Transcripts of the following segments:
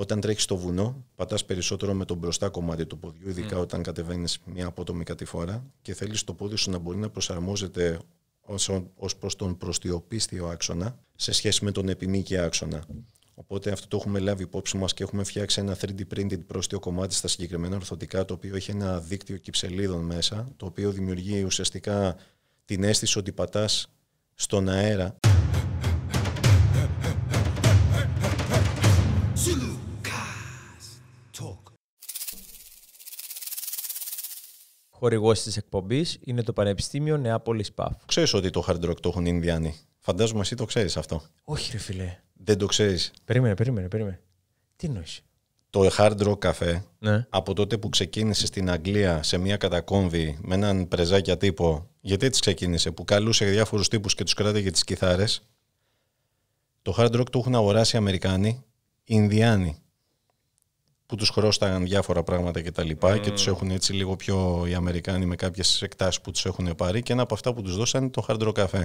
Όταν τρέχεις στο βουνό, πατάς περισσότερο με τον μπροστά κομμάτι του ποδιού, ειδικά όταν κατεβαίνεις μια απότομη κατηφόρα και θέλεις το πόδι σου να μπορεί να προσαρμόζεται ως προς τον προστιοπίστιο άξονα σε σχέση με τον επιμήκη άξονα. Οπότε αυτό το έχουμε λάβει υπόψη μας και έχουμε φτιάξει ένα 3D printed πρόστιο κομμάτι στα συγκεκριμένα ορθωτικά, το οποίο έχει ένα δίκτυο κυψελίδων μέσα, το οποίο δημιουργεί ουσιαστικά την αίσθηση ότι πατάς στον αέρα. Χορηγό της εκπομπής είναι το Πανεπιστήμιο Νεάπολης ΠΑΦ. Ξέρεις ότι το hard rock το έχουν οι Ινδιάνοι. Φαντάζομαι εσύ το ξέρεις αυτό. Όχι, ρε φιλέ. Δεν το ξέρεις. Περίμενε, περίμενε, περίμενε. Τι νοεί. Το Hard Rock καφέ ναι. από τότε που ξεκίνησε στην Αγγλία σε μια κατακόμβη με έναν πρεζάκια τύπο. Γιατί έτσι ξεκίνησε, που καλούσε διάφορους τύπους και τους κράτηγε τις κιθάρες. Το Hard Rock το έχουν αγοράσει οι Αμερικάνοι, οι Ινδιάνοι που τους χρωστάγαν διάφορα πράγματα και τα λοιπά mm. και τους έχουν έτσι λίγο πιο οι Αμερικάνοι με κάποιες εκτάσεις που τους έχουν πάρει και ένα από αυτά που τους δώσαν είναι το Hard Rock Cafe.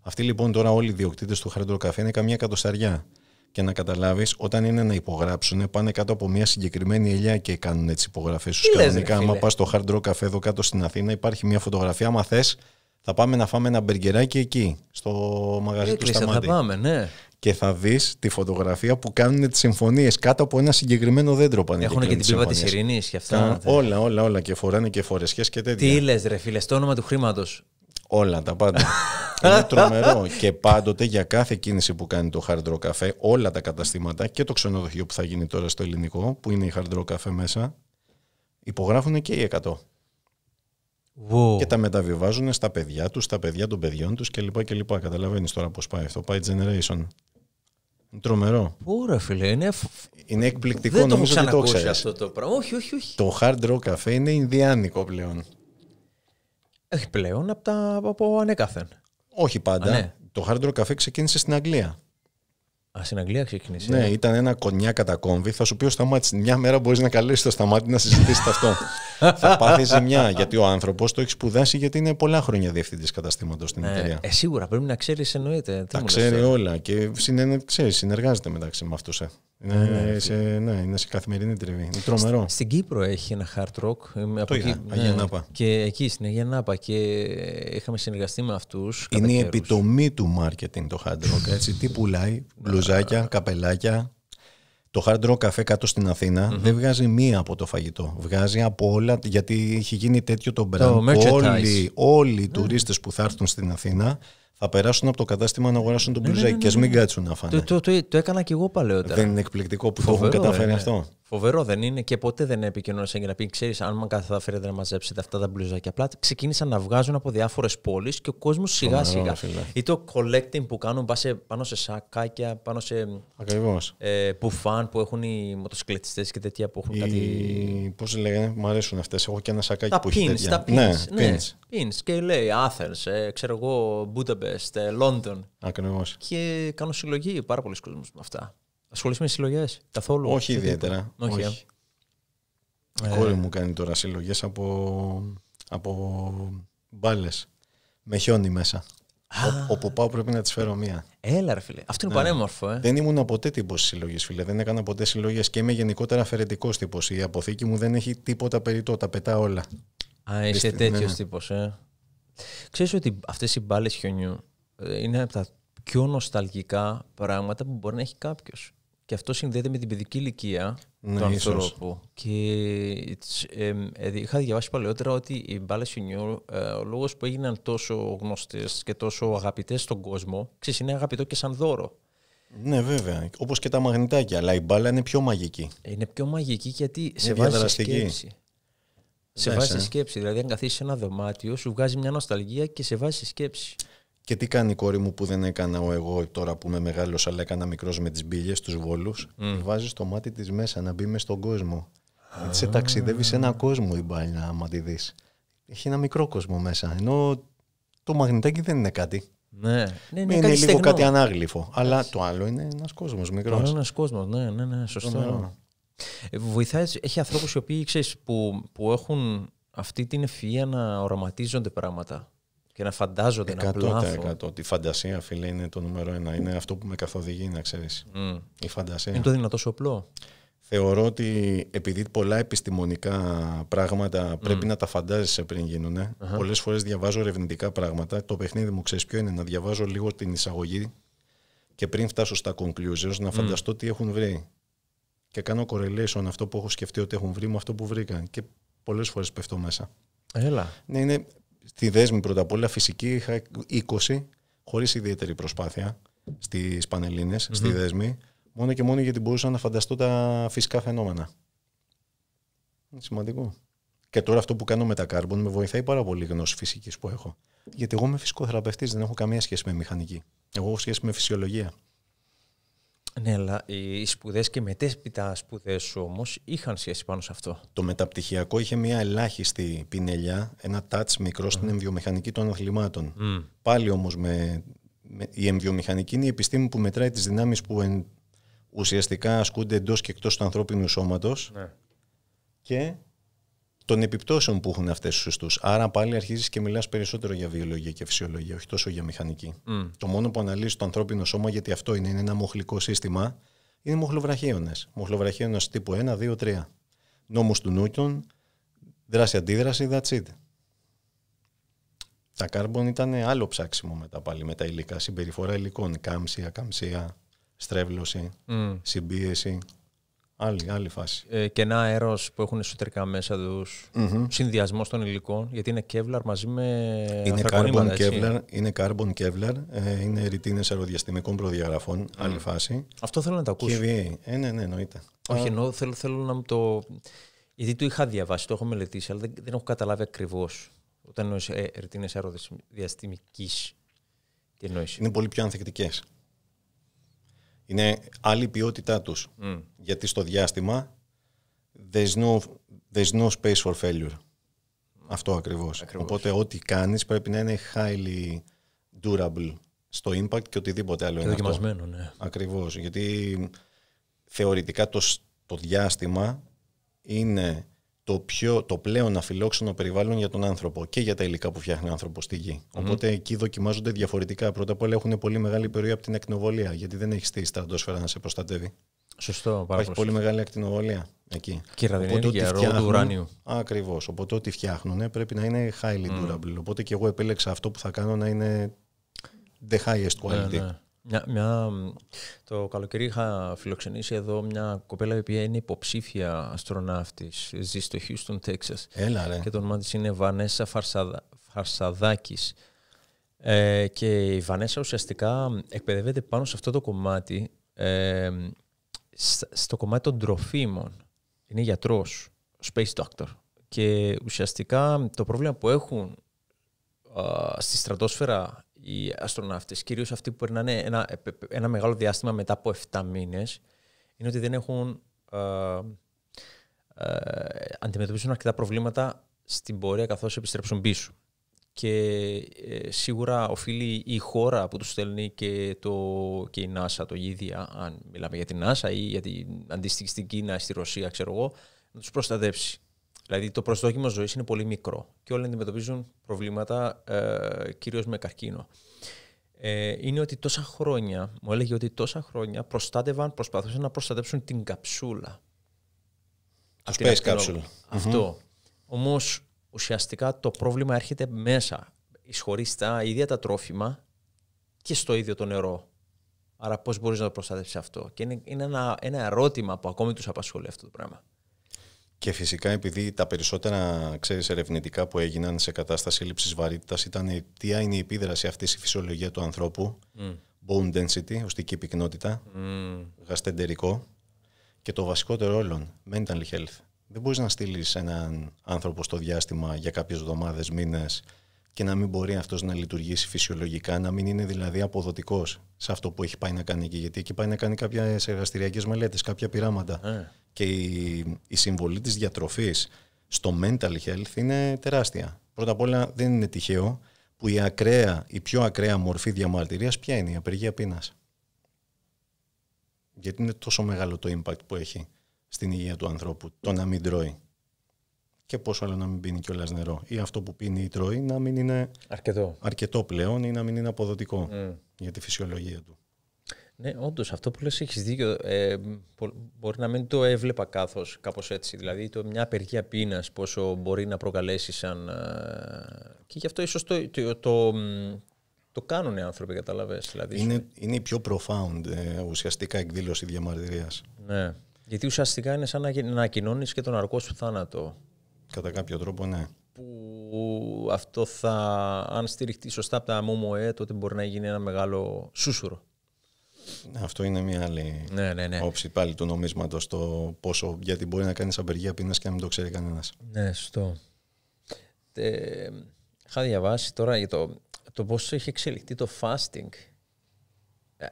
Αυτοί λοιπόν τώρα όλοι οι διοκτήτες του Hard Rock Cafe είναι καμία κατοσταριά Και να καταλάβεις όταν είναι να υπογράψουν πάνε κάτω από μια συγκεκριμένη ελιά και κάνουν έτσι υπογραφές τους κανονικά. Άμα πά στο Hard Rock Cafe εδώ κάτω στην Αθήνα υπάρχει μια φωτογραφία άμα θες θα πάμε να φάμε ένα μπεργκεράκι εκεί, στο μαγαζί ε, του Σταμάτη. Θα πάμε, ναι και θα δεις τη φωτογραφία που κάνουν τις συμφωνίες κάτω από ένα συγκεκριμένο δέντρο πανηγύρι. Έχουν και την πίπα τη Ειρηνή και αυτά. όλα, όλα, όλα. Και φοράνε και φορεσιές και τέτοια. Τι λες, ρε φίλε, το όνομα του χρήματος. Όλα τα πάντα. Είναι τρομερό. και πάντοτε για κάθε κίνηση που κάνει το Hard Rock Cafe, όλα τα καταστήματα και το ξενοδοχείο που θα γίνει τώρα στο ελληνικό, που είναι η Hard Rock Cafe μέσα, υπογράφουν και οι 100. Και τα μεταβιβάζουν στα παιδιά τους, στα παιδιά των παιδιών τους κλπ. κλπ. Καταλαβαίνεις τώρα πώς πάει αυτό. Πάει generation. τρομερό. Ωραία φίλε, είναι, είναι εκπληκτικό να νομίζω ότι το ξέρεις. αυτό το πράγμα. Όχι, όχι, όχι. Το hard rock καφέ είναι Ινδιάνικο πλέον. Έχει πλέον από, τα, από ανέκαθεν. Όχι πάντα. Ναι. Το hard rock καφέ ξεκίνησε στην Αγγλία. Α, στην Αγγλία Ναι, ήταν ένα κονιά κατά Θα σου πει ο Σταμάτης, μια μέρα μπορείς να καλέσει το Σταμάτη να συζητήσει αυτό. θα πάθει ζημιά, γιατί ο άνθρωπος το έχει σπουδάσει, γιατί είναι πολλά χρόνια διευθυντής καταστήματος στην ναι, Ιταλία εταιρεία. Ε, σίγουρα πρέπει να ξέρεις, εννοείται. Τα ξέρει όλα και συνεργάζεται μεταξύ με αυτούς. Ε. Ναι, ναι, ε, σε, ναι, είναι σε καθημερινή τριβή. Είναι τρομερό. στην Κύπρο έχει ένα hard rock. Ε, από εκεί, ναι, ναι. Νάπα. Και εκεί στην Αγία Νάπα και είχαμε συνεργαστεί με αυτούς. Είναι η επιτομή του marketing το hard rock. Έτσι. Τι πουλάει, μπλουζάκια, καπελάκια. Το Hard Rock Café κάτω στην αθηνα δεν βγάζει μία από το φαγητό. Βγάζει από όλα, γιατί έχει γίνει τέτοιο το brand. όλοι, όλοι οι mm τουρίστες που θα έρθουν στην Αθήνα θα περάσουν από το κατάστημα να αγοράσουν τον ναι, ναι, μπλουζάκι ναι, και ας μην κάτσουν να φάνε. Το, το, το, έκανα και εγώ παλαιότερα. Δεν είναι εκπληκτικό που το έχουν καταφέρει ε, αυτό. Φοβερό δεν είναι και ποτέ δεν επικοινώνησαν για να πει: Ξέρεις, αν μου καταφέρετε να μαζέψετε αυτά τα μπλουζάκια. Απλά ξεκίνησαν να βγάζουν από διάφορες πόλεις και ο κόσμος σιγά σιγά. Ή το collecting που κάνουν πάνω σε σακάκια, πάνω σε. Ακριβώς. Ε, πουφάν που έχουν οι μοτοσυκλετιστές και τέτοια που έχουν οι... κάτι. Πώς λέγανε, μου αρέσουν αυτές. Έχω και ένα σακάκι τα που έχει τέτοια. Τα ναι, pins, ναι, ναι, pins. Και λέει Athens, ε, ξέρω εγώ, Budapest, ε, London. Ακριβώς. Και κάνω συλλογή πάρα πολλοί κόσμου με αυτά. Ασχολείσαι με συλλογές καθόλου. Όχι ιδιαίτερα. Όχι. όχι. Ε... κόρη μου κάνει τώρα συλλογές από, από μπάλες. Με χιόνι μέσα. Ο, Όπου πάω πρέπει να της φέρω μία. Έλα, ρε φίλε. Αυτό είναι ναι. πανέμορφο, ε. Δεν ήμουν ποτέ τύπος συλλογή, φίλε. Δεν έκανα ποτέ συλλογές και είμαι γενικότερα αφαιρετικός τύπος. Η αποθήκη μου δεν έχει τίποτα περιττό. Τα πετά όλα. Α, είσαι τέτοιος ναι. ναι. τύπος, ε. Ξέρεις ότι αυτές οι μπάλες χιονιού ε, είναι από τα πιο νοσταλγικά πράγματα που μπορεί να έχει κάποιος και αυτό συνδέεται με την παιδική ηλικία ναι, του ανθρώπου. Και ε, είχα διαβάσει παλαιότερα ότι οι μπάλες ε, ο λόγος που έγιναν τόσο γνωστέ και τόσο αγαπητές στον κόσμο, ξέρεις, είναι αγαπητό και σαν δώρο. Ναι, βέβαια. Όπως και τα μαγνητάκια. Αλλά η μπάλα είναι πιο μαγική. Ε, είναι πιο μαγική γιατί είναι σε βάζει σκέψη. Σε ναι, βάζει σκέψη. Δηλαδή, αν καθίσεις σε ένα δωμάτιο, σου βγάζει μια νοσταλγία και σε βάζει σκέψη. Και τι κάνει η κόρη μου που δεν έκανα ο εγώ τώρα που είμαι μεγάλος, αλλά έκανα μικρός με τις μπύλες, τους βόλους. Mm. Βάζεις το μάτι της μέσα να μπει μες στον κόσμο. Ah. σε ταξιδεύεις σε έναν κόσμο η μπάλια, άμα τη δεις. Έχει ένα μικρό κόσμο μέσα. Ενώ το μαγνητάκι δεν είναι κάτι. Ναι, ναι είναι, είναι κάτι λίγο κάτι ανάγλυφο. Αλλά το άλλο είναι ένας κόσμος μικρό. Είναι ένας κόσμος, ναι, ναι, ναι, σωστό. Ε, βοηθάει, έχει ανθρώπους οι οποίοι που, που έχουν αυτή την ευφυα να οραματίζονται πράγματα και να φαντάζονται 100%, να πλάθω. 100%. Τη φαντασία, φίλε, είναι το νούμερο ένα. Είναι αυτό που με καθοδηγεί, να ξέρεις. Mm. Η φαντασία. Είναι το δυνατό όπλο. Θεωρώ ότι επειδή πολλά επιστημονικά πράγματα mm. πρέπει να τα φαντάζεσαι πριν γίνουν, uh -huh. πολλές φορές διαβάζω ερευνητικά πράγματα. Το παιχνίδι μου, ξέρεις ποιο είναι, να διαβάζω λίγο την εισαγωγή και πριν φτάσω στα conclusions να φανταστώ mm. τι έχουν βρει. Και κάνω correlation αυτό που έχω σκεφτεί ότι έχουν βρει με αυτό που βρήκαν. Και πολλές φορές πέφτω μέσα. Έλα. Ναι, είναι στη δέσμη πρώτα απ' όλα φυσική είχα 20 χωρίς ιδιαίτερη προσπάθεια στις πανελληνες στη δέσμη, μόνο και μόνο γιατί μπορούσα να φανταστώ τα φυσικά φαινόμενα. σημαντικό. Και τώρα αυτό που κάνω με τα κάρμπον με βοηθάει πάρα πολύ η γνώση φυσικής που έχω. Γιατί εγώ είμαι φυσικοθεραπευτής, δεν έχω καμία σχέση με μηχανική. Εγώ έχω σχέση με φυσιολογία. Ναι, αλλά οι σπουδές και μετέσπιτα σπουδέ σπουδέ όμως είχαν σχέση πάνω σε αυτό. Το μεταπτυχιακό είχε μια ελάχιστη πινελιά, ένα τάτ μικρό mm. στην εμβιομηχανική των αθλημάτων. Πάλι όμως με, η εμβιομηχανική είναι η επιστήμη που μετράει τις δυνάμεις που ουσιαστικά ασκούνται εντός και εκτός του ανθρώπινου σώματος. Mm. Ναι. Και των επιπτώσεων που έχουν αυτές του. ιστούς. Άρα πάλι αρχίζεις και μιλάς περισσότερο για βιολογία και φυσιολογία, όχι τόσο για μηχανική. Το μόνο που αναλύεις το ανθρώπινο σώμα, γιατί αυτό είναι, ένα μοχλικό σύστημα, είναι μοχλοβραχίωνες. Μοχλοβραχίωνες τύπου 1, 2, 3. Νόμους του Νούτον, δράση-αντίδραση, that's it. Τα κάρμπον ήταν άλλο ψάξιμο μετά πάλι με τα υλικά, συμπεριφορά υλικών, κάμψη, ακαμψία, στρέβλωση, συμπίεση. Άλλη, άλλη φάση. Ε, κενά αέρος που έχουν εσωτερικά μέσα τους. Mm-hmm. Συνδυασμός των υλικών. Γιατί είναι κεύλαρ μαζί με. Είναι carbon κεύλαρ. Είναι carbon κεύλαρ. Ε, είναι ρητίνες αεροδιαστημικών προδιαγραφών. Mm. Άλλη μαζι με ειναι carbon Kevlar. ειναι carbon Kevlar ε ειναι ρητινε αεροδιαστημικων θέλω να το ακούσω. KVA. Ε, ναι, ναι, εννοείται. Όχι, εννοώ θέλω, θέλω να μου το. Γιατί το είχα διαβάσει, το έχω μελετήσει, αλλά δεν, έχω καταλάβει ακριβώς. Όταν εννοείς ε, ρητίνες αεροδιαστημική. Τι εννοείς. Είναι πολύ πιο ανθεκτικές. Είναι άλλη ποιότητά τους. Γιατί στο διάστημα there's no, there's no space for failure. Αυτό ακριβώς. Οπότε ό,τι κάνεις πρέπει να είναι highly durable στο impact και οτιδήποτε άλλο. Και δοκιμασμένο, ναι. Ακριβώς. Γιατί θεωρητικά το, το διάστημα είναι το, πιο, το πλέον αφιλόξενο περιβάλλον για τον άνθρωπο και για τα υλικά που φτιάχνει ο άνθρωπος στη γη. Mm-hmm. Οπότε εκεί δοκιμάζονται διαφορετικά. Πρώτα απ' όλα έχουν πολύ μεγάλη περιοχή από την ακτινοβολία, γιατί δεν έχει τη στρατόσφαιρα να σε προστατεύει. Σωστό, πάρα Υπάρχει πολύ μεγάλη ακτινοβολία εκεί. Και και ροό του ουρανίου. Ακριβώς. Οπότε ό,τι φτιάχνουν πρέπει να είναι highly durable. Mm. Οπότε και εγώ επέλεξα αυτό που θα κάνω να είναι the highest quality. Ναι, ναι. Μια, μια, το καλοκαίρι είχα φιλοξενήσει εδώ μια κοπέλα η οποία είναι υποψήφια αστροναύτης, ζει στο Houston, Texas. Έλα, Και το όνομά της είναι Βανέσα Φαρσαδα, Φαρσαδάκης. και η Βανέσα ουσιαστικά εκπαιδεύεται πάνω σε αυτό το κομμάτι, ε, στο κομμάτι των τροφίμων. Είναι γιατρός, space doctor. Και ουσιαστικά το πρόβλημα που έχουν στη στρατόσφαιρα οι αστροναύτες, κυρίως αυτοί που περνάνε ένα, ένα μεγάλο διάστημα μετά από 7 μήνες, είναι ότι δεν έχουν, ε, ε, αντιμετωπίζουν αρκετά προβλήματα στην πορεία καθώς επιστρέψουν πίσω. Και ε, σίγουρα οφείλει η χώρα που τους στέλνει και, το, και η NASA, το ίδια, αν μιλάμε για την NASA ή για την στην Κίνα στη Ρωσία, ξέρω εγώ, να τους προστατεύσει. Δηλαδή το προσδόκιμο ζωής είναι πολύ μικρό και όλοι αντιμετωπίζουν προβλήματα ε, κυρίως με καρκίνο. Ε, είναι ότι τόσα χρόνια, μου έλεγε ότι τόσα χρόνια προστάτευαν, προσπαθούσαν να προστατέψουν την καψούλα. Το space κάψουλα. Αυτό. Όμως ουσιαστικά το πρόβλημα έρχεται μέσα. στα ίδια τα τρόφιμα και στο ίδιο το νερό. Άρα, πώς μπορείς να το προστατεύσεις αυτό. Και είναι, ένα, ένα ερώτημα που ακόμη τους απασχολεί αυτό το πράγμα. Και φυσικά επειδή τα περισσότερα ξέρεις, ερευνητικά που έγιναν σε κατάσταση λήψης βαρύτητας ήταν τι είναι η επίδραση αυτής η φυσιολογία του ανθρώπου, bone density, οστική πυκνότητα, mm. γαστεντερικό και το βασικότερο όλων, mental health. Δεν μπορείς να στείλεις έναν άνθρωπο στο διάστημα για κάποιες εβδομάδες μήνες και να μην μπορεί αυτός να λειτουργήσει φυσιολογικά, να μην είναι δηλαδή αποδοτικός σε αυτό που έχει πάει να κάνει εκεί. Γιατί εκεί πάει να κάνει κάποιες εργαστηριακές μελέτες, κάποια πειράματα. Ε και η, συμβολή της διατροφής στο mental health είναι τεράστια. Πρώτα απ' όλα δεν είναι τυχαίο που η, ακραία, η πιο ακραία μορφή διαμαρτυρίας ποια είναι η απεργία πείνας. Γιατί είναι τόσο μεγάλο το impact που έχει στην υγεία του ανθρώπου το να μην τρώει. Και πόσο άλλο να μην πίνει κιόλας νερό. Ή αυτό που πίνει ή τρώει να μην είναι αρκετό, πλέον ή να μην είναι αποδοτικό mm. για τη φυσιολογία του. Ναι, όντως αυτό που λες έχεις δίκιο. Ε, μπορεί να μην το έβλεπα κάθος κάπως έτσι. Δηλαδή, το μια απεργία πείνας πόσο μπορεί να προκαλέσεις σαν. Ε, και γι' αυτό ίσως το, το, το, το κάνουν οι άνθρωποι, καταλαβέ. Δηλαδή, είναι, είναι η πιο profound ε, ουσιαστικά εκδήλωση διαμαρτυρίας. Ναι. Γιατί ουσιαστικά είναι σαν να ανακοινώνει και τον αρκό σου θάνατο. Κατά κάποιο τρόπο, ναι. Που αυτό θα, αν στηριχτεί σωστά από τα ΜΟΜΟΕ, τότε μπορεί να γίνει ένα μεγάλο σούσουρο. Αυτό είναι μια άλλη ναι, ναι, ναι. όψη πάλι του νομίσματος. Το πόσο. Γιατί μπορεί να κάνεις απεργία πείνας και να μην το ξέρει κανένας. Ναι, σωστό. Ε, είχα διαβάσει τώρα για το, το πόσο έχει εξελιχθεί το fasting.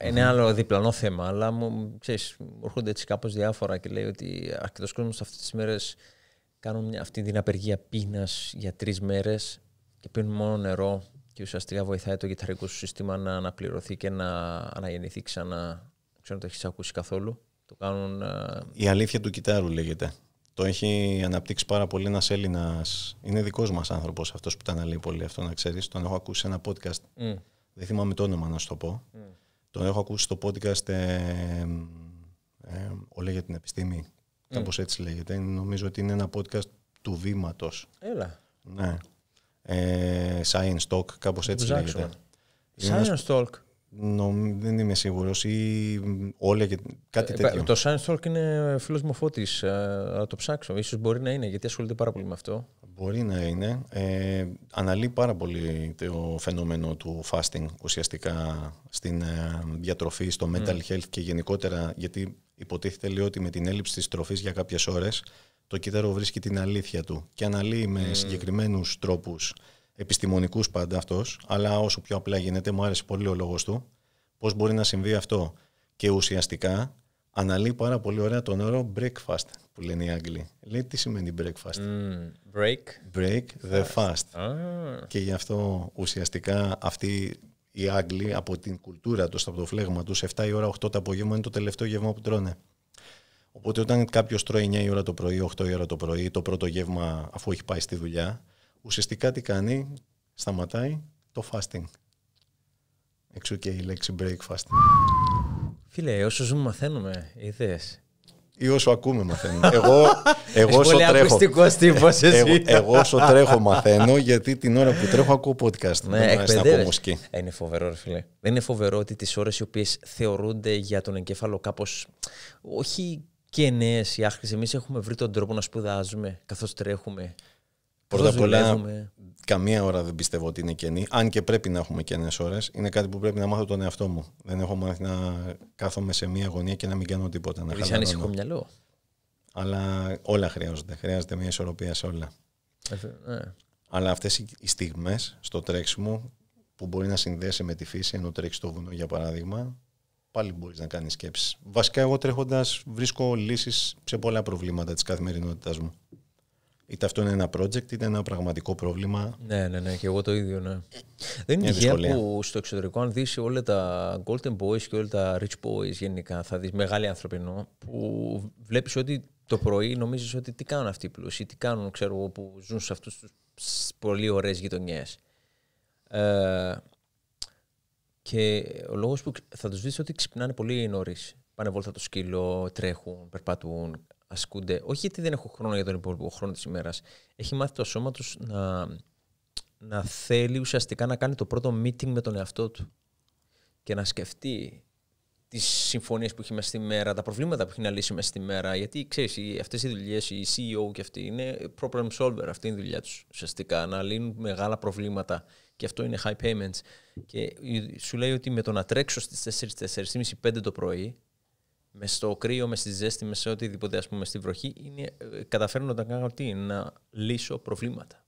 ειναι άλλο διπλανό θέμα, αλλά μου, ξέρεις, μου έρχονται έτσι κάπως διάφορα και λέει ότι αρκετός κόσμος αυτές τις μέρες κάνουν αυτή την απεργία πείνας για τρεις μέρες και πίνουν μόνο νερό και ουσιαστικά βοηθάει το κυταρικό σου σύστημα να αναπληρωθεί και να αναγεννηθεί ξανά. Ξέρω το έχεις ακούσει καθόλου. Το κάνουν... Ε, Η αλήθεια του κυτάρου λέγεται. Το έχει αναπτύξει πάρα πολύ ένας Έλληνας. Είναι δικός μας άνθρωπος αυτός που τα αναλύει πολύ αυτό, να ξέρεις. Τον έχω ακούσει σε ένα podcast. Mm. Δεν θυμάμαι το όνομα να σου το πω. Mm. Τον έχω ακούσει στο podcast. Ε, ε, όλα για την επιστήμη. Mm. Κάπως έτσι λέγεται. Νομίζω ότι είναι ένα podcast του βήματος. Έλα. Ναι. Ε, Science Talk, κάπως έτσι λέγεται. Science Talk. δεν είμαι σίγουρος. Ή όλα και κάτι ε, τέτοιο. Το Science Talk είναι φίλος μου φώτη. Θα ε, το ψάξω. σω μπορεί να είναι, γιατί ασχολείται πάρα πολύ με αυτό. Μπορεί να είναι. αναλύει πάρα πολύ το φαινόμενο του fasting ουσιαστικά στην διατροφή, στο mental mm. health και γενικότερα. Γιατί υποτίθεται λέει ότι με την έλλειψη της τροφής για κάποιες ώρες το κύτταρο βρίσκει την αλήθεια του και αναλύει με mm. συγκεκριμένους τρόπους επιστημονικούς πάντα αυτός, αλλά όσο πιο απλά γίνεται, μου άρεσε πολύ ο λόγος του, πώς μπορεί να συμβεί αυτό. Και ουσιαστικά αναλύει πάρα πολύ ωραία τον όρο breakfast που λένε οι Άγγλοι. Λέει τι σημαίνει breakfast. Mm, break. Break the fast. Και γι' αυτό ουσιαστικά αυτοί οι Άγγλοι από την κουλτούρα τους, από το φλέγμα τους, 7 η ώρα, 8 το απόγευμα είναι το τελευταίο γεύμα που τρώνε. Οπότε όταν κάποιος τρώει 9 η ώρα το πρωί, 8 η ώρα το πρωί, το πρώτο γεύμα αφού έχει πάει στη δουλειά, ουσιαστικά τι κάνει, σταματάει το fasting. Εξού και η λέξη breakfast. Φίλε, όσο ζούμε μαθαίνουμε, είδες. Ή όσο ακούμε μαθαίνουμε. εγώ, εγώ όσο τρέχω. εγώ, όσο τρέχω μαθαίνω, γιατί την ώρα που τρέχω ακούω podcast. Ναι, μουσική. Ε, είναι φοβερό, ρε φίλε. Δεν είναι φοβερό ότι τις ώρες οι οποίες θεωρούνται για τον εγκέφαλο κάπως όχι και νέες οι άχρε. Εμείς έχουμε βρει τον τρόπο να σπουδάζουμε καθώς τρέχουμε. Πρώτα απ' όλα, καμία ώρα δεν πιστεύω ότι είναι κενή. Αν και πρέπει να έχουμε κενές ώρες, είναι κάτι που πρέπει να μάθω τον εαυτό μου. Δεν έχω μάθει να κάθομαι σε μία γωνία και να μην κάνω τίποτα. Να χαλαρώνω. ανησυχώ μυαλό. Αλλά όλα χρειάζονται. Χρειάζεται μια ισορροπία σε όλα. Ε, ε. Αλλά αυτές οι στιγμές στο τρέξιμο που μπορεί να συνδέσει με τη φύση, ενώ τρέξεις το βουνό για παράδειγμα, πάλι μπορείς να κάνεις σκέψεις. Βασικά, εγώ τρέχοντας βρίσκω λύσεις σε πολλά προβλήματα της καθημερινότητάς μου. Είτε αυτό είναι ένα project, είτε ένα πραγματικό πρόβλημα. Ναι, ναι, ναι, και εγώ το ίδιο, ναι. Ε, Δεν είναι τυχαία που στο εξωτερικό, αν δεις όλα τα Golden Boys και όλα τα Rich Boys γενικά, θα δεις μεγάλη ανθρωπινό που βλέπεις ότι το πρωί νομίζεις ότι τι κάνουν αυτοί οι πλούσιοι, τι κάνουν, ξέρω εγώ, που ζουν σε αυτούς τους πολύ ωραίες γειτονιές. Ε, και ο λόγος που θα τους δεις ότι ξυπνάνε πολύ νωρίς. Πάνε βόλτα το σκύλο, τρέχουν, περπατούν, ασκούνται. Όχι γιατί δεν έχουν χρόνο για τον υπόλοιπο χρόνο της ημέρας. Έχει μάθει το σώμα τους να, να θέλει ουσιαστικά να κάνει το πρώτο meeting με τον εαυτό του και να σκεφτεί τις συμφωνίες που έχει μέσα στη μέρα, τα προβλήματα που έχει να λύσει μέσα στη μέρα. Γιατί ξέρεις, αυτές οι δουλειές, οι CEO και αυτοί είναι problem solver. Αυτή είναι η δουλειά τους ουσιαστικά. Να λύνουν μεγάλα προβλήματα και αυτό είναι high payments. Και σου λέει ότι με το να τρέξω στις 4, 4.30-5 το πρωί, με στο κρύο, με στη ζέστη, με σε οτιδήποτε, ας πούμε, στη βροχή, είναι, ε, καταφέρνω να κάνω τι, να λύσω προβλήματα.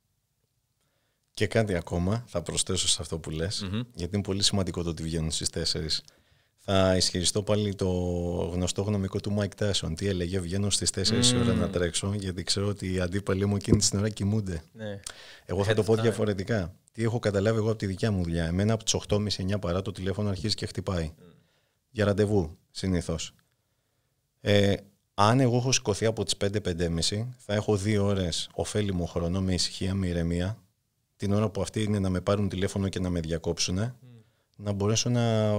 Και κάτι ακόμα θα προσθέσω σε αυτό που λες, γιατί είναι πολύ σημαντικό το ότι βγαίνουν στις 4 θα ισχυριστώ πάλι το γνωστό γνωμικό του Mike Tyson. Τι έλεγε, βγαίνω στις 4 mm. ώρα να τρέξω, γιατί ξέρω ότι οι αντίπαλοι μου εκείνη την ώρα κοιμούνται. Ναι. Εγώ θα το πω διαφορετικά. Τι έχω καταλάβει εγώ από τη δικιά μου δουλειά. Εμένα από τις 8.30-9 παρά το τηλέφωνο αρχίζει και χτυπάει. Mm. Για ραντεβού συνήθως. Ε, αν εγώ έχω σηκωθεί από τις 5-5.30, θα έχω δύο ώρες ωφέλιμο χρόνο με ησυχία, με ηρεμία. Την ώρα που αυτοί είναι να με πάρουν τηλέφωνο και να με διακόψουν. Mm να μπορέσω να,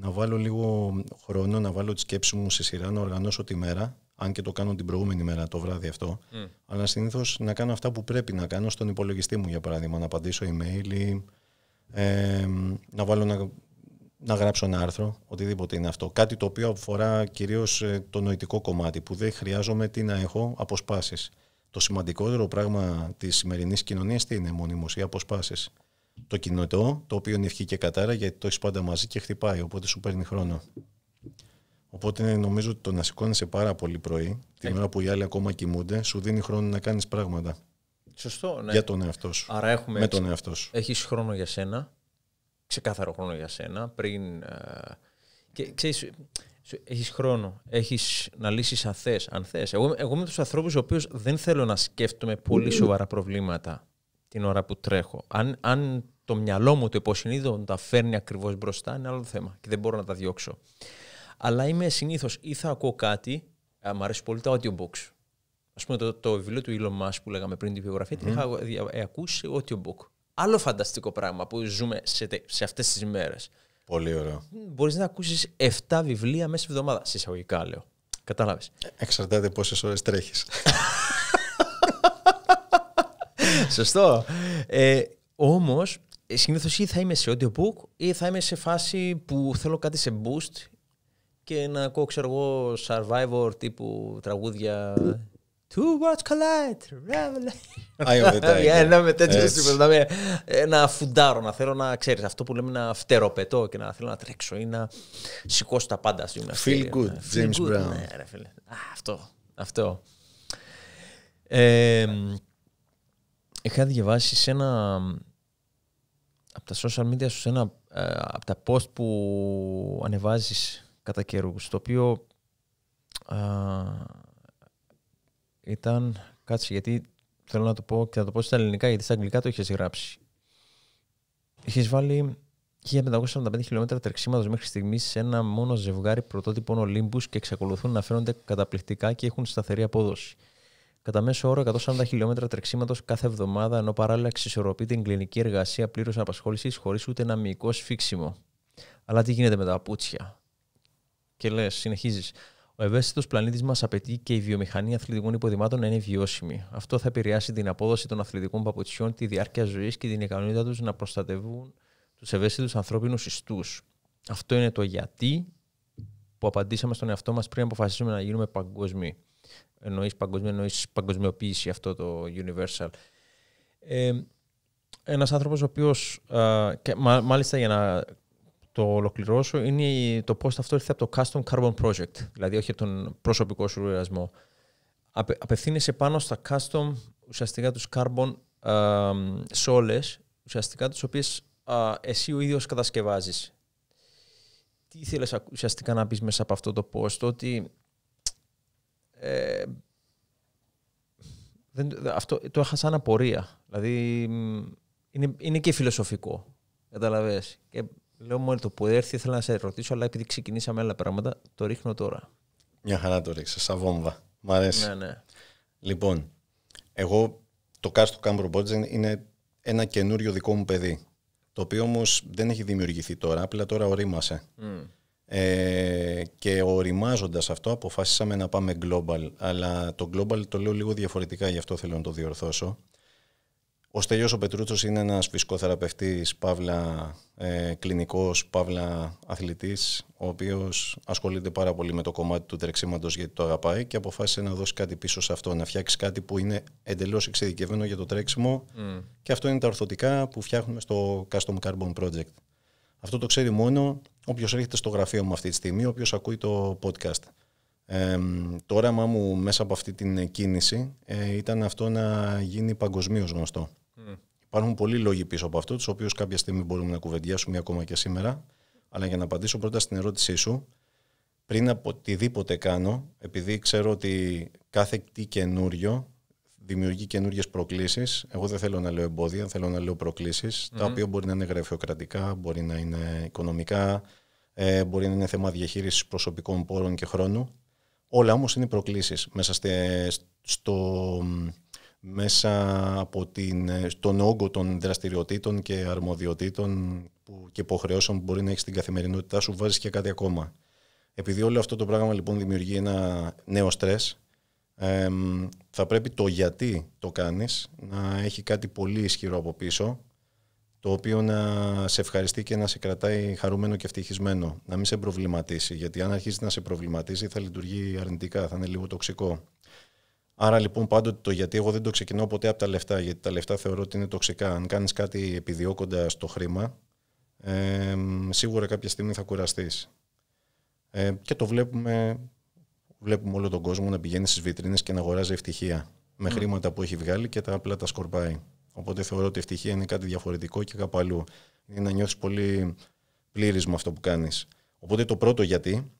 να βάλω λίγο χρόνο, να βάλω τη σκέψη μου σε σειρά, να οργανώσω τη μέρα, αν και το κάνω την προηγούμενη μέρα, το βράδυ αυτό. Mm. Αλλά συνήθως να κάνω αυτά που πρέπει να κάνω στον υπολογιστή μου, για παράδειγμα, να απαντήσω email ή να βάλω να, να γράψω ένα άρθρο, οτιδήποτε είναι αυτό. Κάτι το οποίο αφορά κυρίως ε, το νοητικό κομμάτι, που δεν χρειάζομαι τι να έχω αποσπάσεις. Το σημαντικότερο πράγμα της σημερινής κοινωνίας τι είναι, οι αποσπάσεις το κινητό, το οποίο ευχή και κατάρα γιατί το έχεις πάντα μαζί και χτυπάει, οπότε σου παίρνει χρόνο. Οπότε νομίζω ότι το να σηκώνεσαι πάρα πολύ πρωί, την ώρα που οι άλλοι ακόμα κοιμούνται, σου δίνει χρόνο να κάνεις πράγματα. Σωστό, ναι. Για τον εαυτό σου. Άρα έχουμε. Με τον εαυτό σου. Έχεις χρόνο για σένα. Ξεκάθαρο χρόνο για σένα. Πριν. Ε, έχεις χρόνο. Έχεις να λύσεις Αν θέ. Εγώ, εγώ είμαι τους ανθρώπους ο οποίο δεν θέλω να σκέφτομαι πολύ σοβαρά προβλήματα την ώρα που τρέχω. Αν, το μυαλό μου, το υποσυνείδητο τα φέρνει ακριβώς μπροστά, είναι άλλο θέμα και δεν μπορώ να τα διώξω. Αλλά είμαι συνήθως ή θα ακούω κάτι. Μου αρέσει πολύ τα audiobooks. Ας πούμε, το, βιβλίο του Elon Musk που λέγαμε πριν την βιογραφία, mm. την είχα ε, ακούσει audiobook. Άλλο φανταστικό πράγμα που ζούμε σε, σε αυτές τις ημέρε. Πολύ ωραίο. Μπορείς να ακούσεις 7 βιβλία μέσα στη εβδομάδα. Σε λέω. Κατάλαβες. Ε, εξαρτάται πόσες ώρες τρέχεις. Σωστό. Ε, Όμως, συνήθως ή θα είμαι σε audiobook ή θα είμαι σε φάση που θέλω κάτι σε boost και να ακούω, ξέρω εγώ, survivor τύπου τραγούδια. Two words collide, revelation. Ένα με τέτοιο ε, τύπος. Να φουντάρω, να θέλω να ξέρεις αυτό που λέμε να φτεροπετώ και να θέλω να τρέξω ή να σηκώσω τα πάντα στην Feel good, James Brown. Ναι, αυτό. Αυτό. Ε, είχα διαβάσει σε ένα από τα social media σου, σε ένα ε, από τα post που ανεβάζεις κατά καιρούς, το οποίο ήταν, κάτσε γιατί θέλω να το πω και θα το πω στα ελληνικά γιατί στα αγγλικά το είχες γράψει. Είχες βάλει 1545 χιλιόμετρα τρεξίματος μέχρι στιγμής σε ένα μόνο ζευγάρι πρωτότυπων Olympus και εξακολουθούν να φαίνονται καταπληκτικά και έχουν σταθερή απόδοση κατά μέσο όρο 140 χιλιόμετρα τρεξίματος κάθε εβδομάδα, ενώ παράλληλα εξισορροπεί την κλινική εργασία πλήρω απασχόλησης χωρίς ούτε ένα μυϊκό σφίξιμο. Αλλά τι γίνεται με τα παπούτσια. Και λες, συνεχίζεις. Ο ευαίσθητος πλανήτης μας απαιτεί και η βιομηχανία αθλητικών υποδημάτων να είναι βιώσιμη. Αυτό θα επηρεάσει την απόδοση των αθλητικών παπουτσιών, τη διάρκεια ζωής και την ικανότητα τους να προστατεύουν τους ευαίσθητους ανθρώπινους ιστούς. Αυτό είναι το γιατί που απαντήσαμε στον εαυτό μας πριν αποφασίσουμε να γίνουμε παγκόσμιοι εννοείς παγκοσμίω, εννοείς παγκοσμιοποίηση αυτό το universal. Ε, ένας άνθρωπος ο οποίος, και μάλιστα για να το ολοκληρώσω, είναι το post αυτό ήρθε από το Custom Carbon Project, δηλαδή όχι από τον προσωπικό σου λογαριασμό. Απε, απευθύνεσαι πάνω στα custom, ουσιαστικά τους carbon α, ουσιαστικά τους οποίες εσύ ο ίδιος κατασκευάζεις. Τι ήθελες ουσιαστικά να πεις μέσα από αυτό το post, ότι ε, δεν, αυτό το είχα σαν απορία. Δηλαδή, είναι, και φιλοσοφικό. Καταλαβέ. Και λέω μόνο το που έρθει, ήθελα να σε ρωτήσω, αλλά επειδή ξεκινήσαμε άλλα πράγματα, το ρίχνω τώρα. Μια χαρά το ρίξα, σαν βόμβα. Μ' αρέσει. Ναι, ναι. Λοιπόν, εγώ το cast του Κάμπρο Μπότζεν είναι ένα καινούριο δικό μου παιδί. Το οποίο όμως δεν έχει δημιουργηθεί τώρα, απλά τώρα ορίμασε. Mm. Ε, και οριμάζοντας αυτό, αποφάσισαμε να πάμε global. Αλλά το global το λέω λίγο διαφορετικά, γι' αυτό θέλω να το διορθώσω. Ο Στέλιος ο Πετρούτσος είναι ένας φυσικοθεραπευτής, παύλα ε, κλινικός, παύλα αθλητής, ο οποίος ασχολείται πάρα πολύ με το κομμάτι του τρεξίματος γιατί το αγαπάει και αποφάσισε να δώσει κάτι πίσω σε αυτό, να φτιάξει κάτι που είναι εντελώς εξειδικευμένο για το τρέξιμο mm. και αυτό είναι τα ορθωτικά που φτιάχνουμε στο Custom Carbon Project. Αυτό το ξέρει μόνο όποιος έρχεται στο γραφείο μου αυτή τη στιγμή, όποιος ακούει το podcast. Ε, το όραμά μου μέσα από αυτή την κίνηση ε, ήταν αυτό να γίνει παγκοσμίως γνωστό. Mm. Υπάρχουν πολλοί λόγοι πίσω από αυτό, τους οποίους κάποια στιγμή μπορούμε να κουβεντιάσουμε ακόμα και σήμερα. Αλλά για να απαντήσω πρώτα στην ερώτησή σου, πριν από οτιδήποτε κάνω, επειδή ξέρω ότι κάθε τι καινούριο δημιουργεί καινούριε προκλήσεις. Εγώ δεν θέλω να λέω εμπόδια, θέλω να λέω τα οποία μπορεί να είναι γραφειοκρατικά, μπορεί να είναι οικονομικά, ε, μπορεί να είναι θέμα διαχείρισης προσωπικών πόρων και χρόνου. Όλα όμως είναι προκλήσεις μέσα, στο, μέσα από την, ε, στον όγκο των δραστηριοτήτων και αρμοδιοτήτων που, και υποχρεώσεων που μπορεί να έχεις στην καθημερινότητά σου, βάζεις και κάτι ακόμα. Επειδή όλο αυτό το πράγμα λοιπόν δημιουργεί ένα νέο στρες, θα πρέπει το γιατί το κάνεις να έχει κάτι πολύ ισχυρό από πίσω το οποίο να σε ευχαριστεί και να σε κρατάει χαρούμενο και ευτυχισμένο. Να μην σε προβληματίσει, γιατί αν αρχίσει να σε προβληματίσει θα λειτουργεί αρνητικά, θα είναι λίγο τοξικό. Άρα λοιπόν πάντοτε το γιατί εγώ δεν το ξεκινώ ποτέ από τα λεφτά, γιατί τα λεφτά θεωρώ ότι είναι τοξικά. Αν κάνεις κάτι επιδιώκοντα το χρήμα, σίγουρα κάποια στιγμή θα κουραστείς. Ε, και το βλέπουμε βλέπουμε όλο τον κόσμο να πηγαίνει στις βιτρίνες και να αγοράζει ευτυχία με mm. χρήματα που έχει βγάλει και τα απλά τα σκορπάει. Οπότε θεωρώ ότι η ευτυχία είναι κάτι διαφορετικό και κάπου αλλού. Είναι να νιώθεις πολύ πλήρης με αυτό που κάνεις. Οπότε το πρώτο γιατί,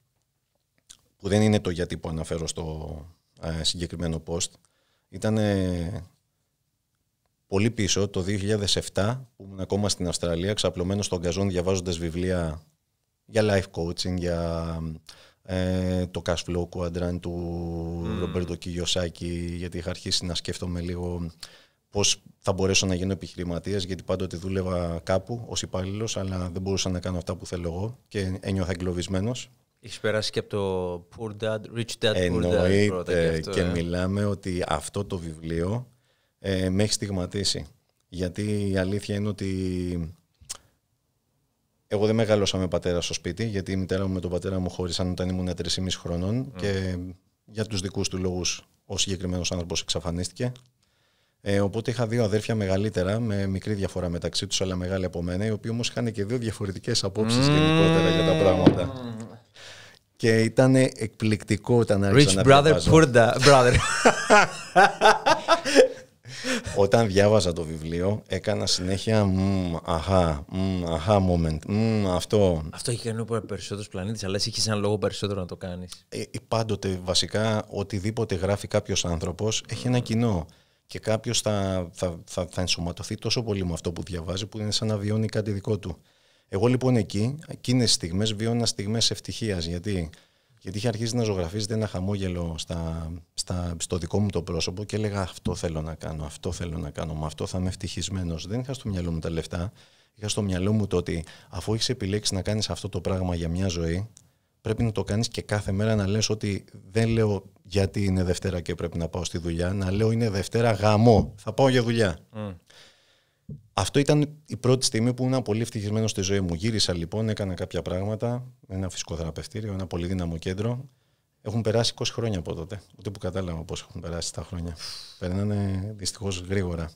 που δεν είναι το γιατί που αναφέρω στο ε, συγκεκριμένο post, ήταν πολύ πίσω το 2007 που ήμουν ακόμα στην Αυστραλία, ξαπλωμένος στον καζόν διαβάζοντας βιβλία για life coaching, για ε, το cash flow quadrant του mm. Ρομπέρτο Κιγιοσάκη γιατί είχα αρχίσει να σκέφτομαι λίγο πώς θα μπορέσω να γίνω επιχειρηματίας γιατί πάντοτε δούλευα κάπου ως υπάλληλος, αλλά δεν μπορούσα να κάνω αυτά που θέλω εγώ και ένιωθα εγκλωβισμένος. Έχεις περάσει και από το Poor Dad, Rich Dad, Poor Dad και, και ε. μιλάμε ότι αυτό το βιβλίο ε, με έχει στιγματίσει. Γιατί η αλήθεια είναι ότι εγώ δεν μεγάλωσα με πατέρα στο σπίτι, γιατί η μητέρα μου με τον πατέρα μου χώρισαν όταν ήμουν 3,5 χρονών και για τους δικούς του λόγους ο συγκεκριμένος άνθρωπος εξαφανίστηκε. Ε, οπότε είχα δύο αδέρφια μεγαλύτερα, με μικρή διαφορά μεταξύ τους, αλλά μεγάλη από μένα, οι οποίοι όμως είχαν και δύο διαφορετικές απόψεις mm. γενικότερα για τα πράγματα. Mm. Και ήταν εκπληκτικό όταν άρχισα να brother, poor Όταν διάβαζα το βιβλίο, έκανα συνέχεια αχά, αχά moment, αυτό. Αυτό έχει κάνει από περισσότερος πλανήτης, αλλά εσύ έχεις ένα λόγο περισσότερο να το κάνεις. Ε, ε, πάντοτε, βασικά, οτιδήποτε γράφει κάποιος άνθρωπος έχει ένα κοινό. Και κάποιος θα, θα, θα, θα ενσωματωθεί τόσο πολύ με αυτό που διαβάζει, που είναι σαν να βιώνει κάτι δικό του. Εγώ λοιπόν εκεί, εκείνες τις στιγμές, βιώνα στιγμές ευτυχίας. Γιατί γιατί είχε αρχίσει να ζωγραφίζεται ένα χαμόγελο στα, στα, στο δικό μου το πρόσωπο και έλεγα αυτό θέλω να κάνω, αυτό θέλω να κάνω, με αυτό θα είμαι ευτυχισμένος. Δεν είχα στο μυαλό μου τα λεφτά. Είχα στο μυαλό μου το ότι αφού έχεις επιλέξει να κάνεις αυτό το πράγμα για μια ζωή, πρέπει να το κάνεις και κάθε μέρα να λες ότι δεν λέω γιατί είναι Δευτέρα και πρέπει να πάω στη δουλειά, να λέω είναι Δευτέρα γαμό. Θα πάω για δουλειά. Αυτό ήταν η πρώτη στιγμή που ήμουν πολύ ευτυχισμένος στη ζωή μου. Γύρισα λοιπόν, έκανα κάποια πράγματα, ένα φυσικό θεραπευτήριο, ένα πολύ δύναμο κέντρο. Έχουν περάσει 20 χρόνια από τότε. Ούτε που κατάλαβα πώς έχουν περάσει τα χρόνια. Περνάνε δυστυχώς γρήγορα.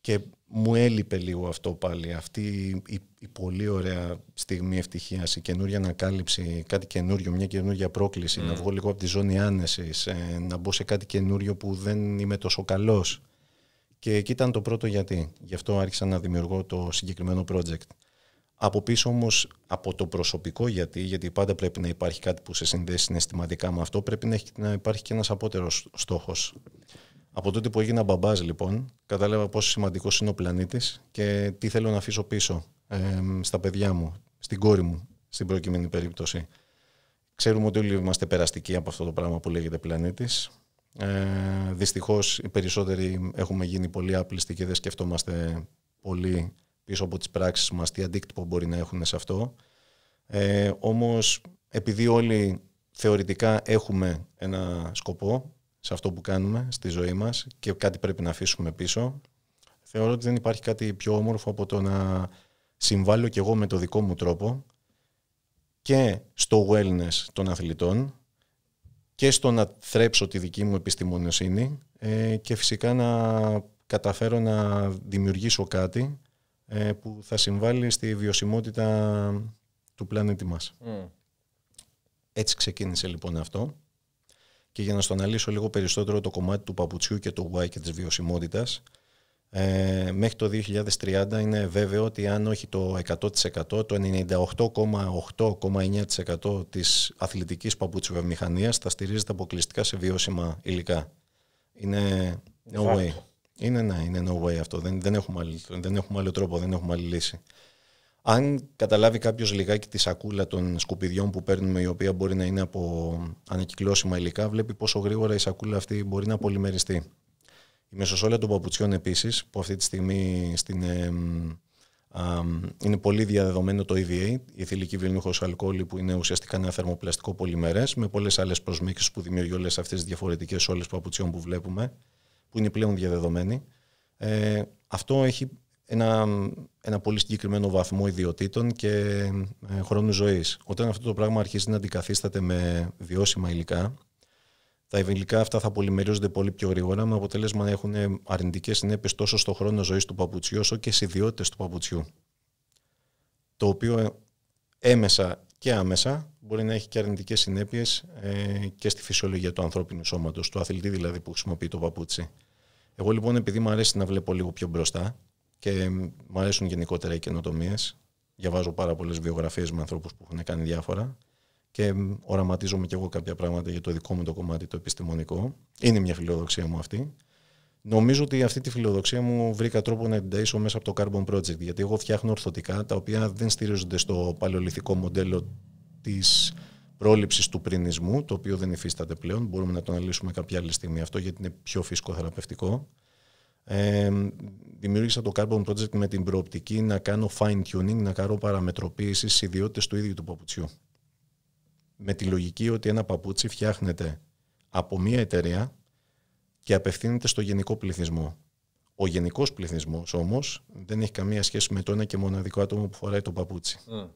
Και μου έλειπε λίγο αυτό πάλι. Αυτή η, η πολύ ωραία στιγμή ευτυχίας, η καινούργια ανακάλυψη, κάτι καινούριο, μια καινούργια πρόκληση, να mm. βγω λίγο από τη ζώνη άνεσης, ε, να μπω σε κάτι καινούριο που δεν είμαι τόσο καλός. Και εκεί ήταν το πρώτο γιατί. Γι' αυτό άρχισα να δημιουργώ το συγκεκριμένο project. Από πίσω όμως, από το προσωπικό γιατί, γιατί πάντα πρέπει να υπάρχει κάτι που σε συνδέσει συναισθηματικά με αυτό, πρέπει να, υπάρχει και ένας απότερος στόχος. Από τότε που έγινα μπαμπάς, λοιπόν, κατάλαβα πόσο σημαντικός είναι ο πλανήτης και τι θέλω να αφήσω πίσω ε, στα παιδιά μου, στην κόρη μου, στην προκειμένη περίπτωση. Ξέρουμε ότι όλοι είμαστε περαστικοί από αυτό το πράγμα που λέγεται πλανήτης. Ε, δυστυχώς οι περισσότεροι έχουμε γίνει πολύ άπλιστοι και δεν σκεφτόμαστε πολύ πίσω από τις πράξεις μας τι αντίκτυπο μπορεί να έχουν σε αυτό. Ε, όμως επειδή όλοι θεωρητικά έχουμε ένα σκοπό σε αυτό που κάνουμε στη ζωή μας και κάτι πρέπει να αφήσουμε πίσω, θεωρώ ότι δεν υπάρχει κάτι πιο όμορφο από το να συμβάλλω κι εγώ με το δικό μου τρόπο και στο wellness των αθλητών και στο να θρέψω τη δική μου επιστημονιοσύνη ε, και φυσικά να καταφέρω να δημιουργήσω κάτι ε, που θα συμβάλλει στη βιωσιμότητα του πλανήτη μας. Έτσι ξεκίνησε λοιπόν αυτό. Και για να στο αναλύσω λίγο περισσότερο το κομμάτι του παπουτσιού και του γουάι και της βιωσιμότητας, ε, μέχρι το 2030 είναι βέβαιο ότι αν όχι το 100% το 98,8,9% της αθλητικής παπούτσιβευμηχανίας θα στηρίζεται αποκλειστικά σε βιώσιμα υλικά. Είναι no way. Είναι, ναι, είναι no way αυτό. Δεν, δεν, έχουμε άλλη, δεν έχουμε άλλο τρόπο, δεν έχουμε άλλη λύση. Αν καταλάβει κάποιος λιγάκι τη σακούλα των σκουπιδιών που παίρνουμε, η οποία μπορεί να είναι από ανακυκλώσιμα υλικά, βλέπει πόσο γρήγορα η σακούλα αυτή μπορεί να πολυμεριστεί. Η μεσοσόλια των παπουτσιών επίσης, που αυτή τη στιγμή στην, ε, είναι πολύ διαδεδομένο το EVA, η εθιλική βιλμίχο αλκοόλ, που είναι ουσιαστικά ένα θερμοπλαστικό πολυμερές με πολλές άλλες προσμίξεις που δημιουργεί όλες αυτές τις διαφορετικές σόλες παπουτσιών που βλέπουμε, που είναι πλέον διαδεδομένοι. Ε, αυτό έχει ένα, ένα πολύ συγκεκριμένο βαθμό ιδιωτήτων και ε, χρόνου ζωής. Όταν αυτό το πράγμα αρχίζει να αντικαθίσταται με βιώσιμα υλικά, τα ευηλικά αυτά θα πολυμερίζονται πολύ πιο γρήγορα με αποτέλεσμα να έχουν αρνητικές συνέπειες τόσο στο χρόνο ζωής του παπουτσιού όσο και στις ιδιότητες του παπουτσιού. Το οποίο ε, έμεσα και άμεσα μπορεί να έχει και αρνητικές συνέπειες ε, και στη φυσιολογία του ανθρώπινου σώματος, του αθλητή δηλαδή που χρησιμοποιεί το παπούτσι. Εγώ λοιπόν, επειδή μου αρέσει να βλέπω λίγο πιο μπροστά και μου αρέσουν γενικότερα οι καινοτομίες, διαβάζω πάρα πολλές βιογραφίες με ανθρώπους που έχουν κάνει διάφορα και οραματίζομαι και εγώ κάποια πράγματα για το δικό μου το κομμάτι το επιστημονικό. Είναι μια φιλοδοξία μου αυτή. Νομίζω ότι αυτή τη φιλοδοξία μου βρήκα τρόπο να ταΐσω μέσα από το Carbon Project, γιατί εγώ φτιάχνω ορθωτικά τα οποία δεν στηρίζονται στο παλαιολιθικό μοντέλο της πρόληψης του πρινισμού, το οποίο δεν υφίσταται πλέον. Μπορούμε να το αναλύσουμε κάποια άλλη στιγμή αυτό, γιατί είναι πιο φυσικοθεραπευτικό. Ε, δημιούργησα το Carbon Project με την προοπτική να κάνω fine tuning, να κάνω παραμετροποίησης στι ιδιότητες του ίδιου του παπουτσιού με τη λογική ότι ένα παπούτσι φτιάχνεται από μία εταιρεία και απευθύνεται στο γενικό πληθυσμό. Ο γενικός πληθυσμός όμως δεν έχει καμία σχέση με το ένα και μοναδικό άτομο που φοράει το παπούτσι. Mm.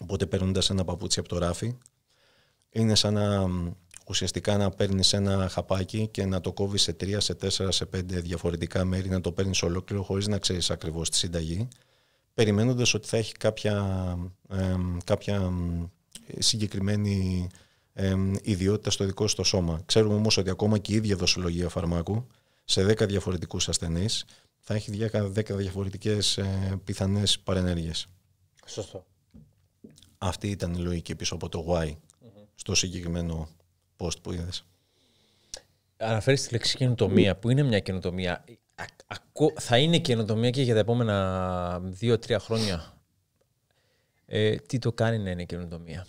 Οπότε παίρνοντας ένα παπούτσι από το ράφι, είναι σαν να ουσιαστικά να παίρνεις ένα χαπάκι και να το κόβεις σε τρία, σε τέσσερα, σε πέντε διαφορετικά μέρη, να το παίρνεις ολόκληρο χωρίς να ξέρεις ακριβώς τη συνταγή, περιμένοντας ότι θα έχει κάποια, ε, κάποια συγκεκριμένη ε, ιδιότητα στο δικό στο σώμα. Ξέρουμε όμως ότι ακόμα και η ίδια δοσολογία φαρμάκου σε 10 διαφορετικούς ασθενείς θα έχει 10 διαφορετικές ε, πιθανές παρενέργειες. Σωστό. Αυτή ήταν η λογική πίσω από το why mm-hmm. στο συγκεκριμένο post που είδες. Αναφέρεις τη λέξη καινοτομία που είναι μια καινοτομία. Θα είναι καινοτομία και για τα επόμενα 2-3 χρόνια. Ε, τι το κάνει να είναι καινοτομία.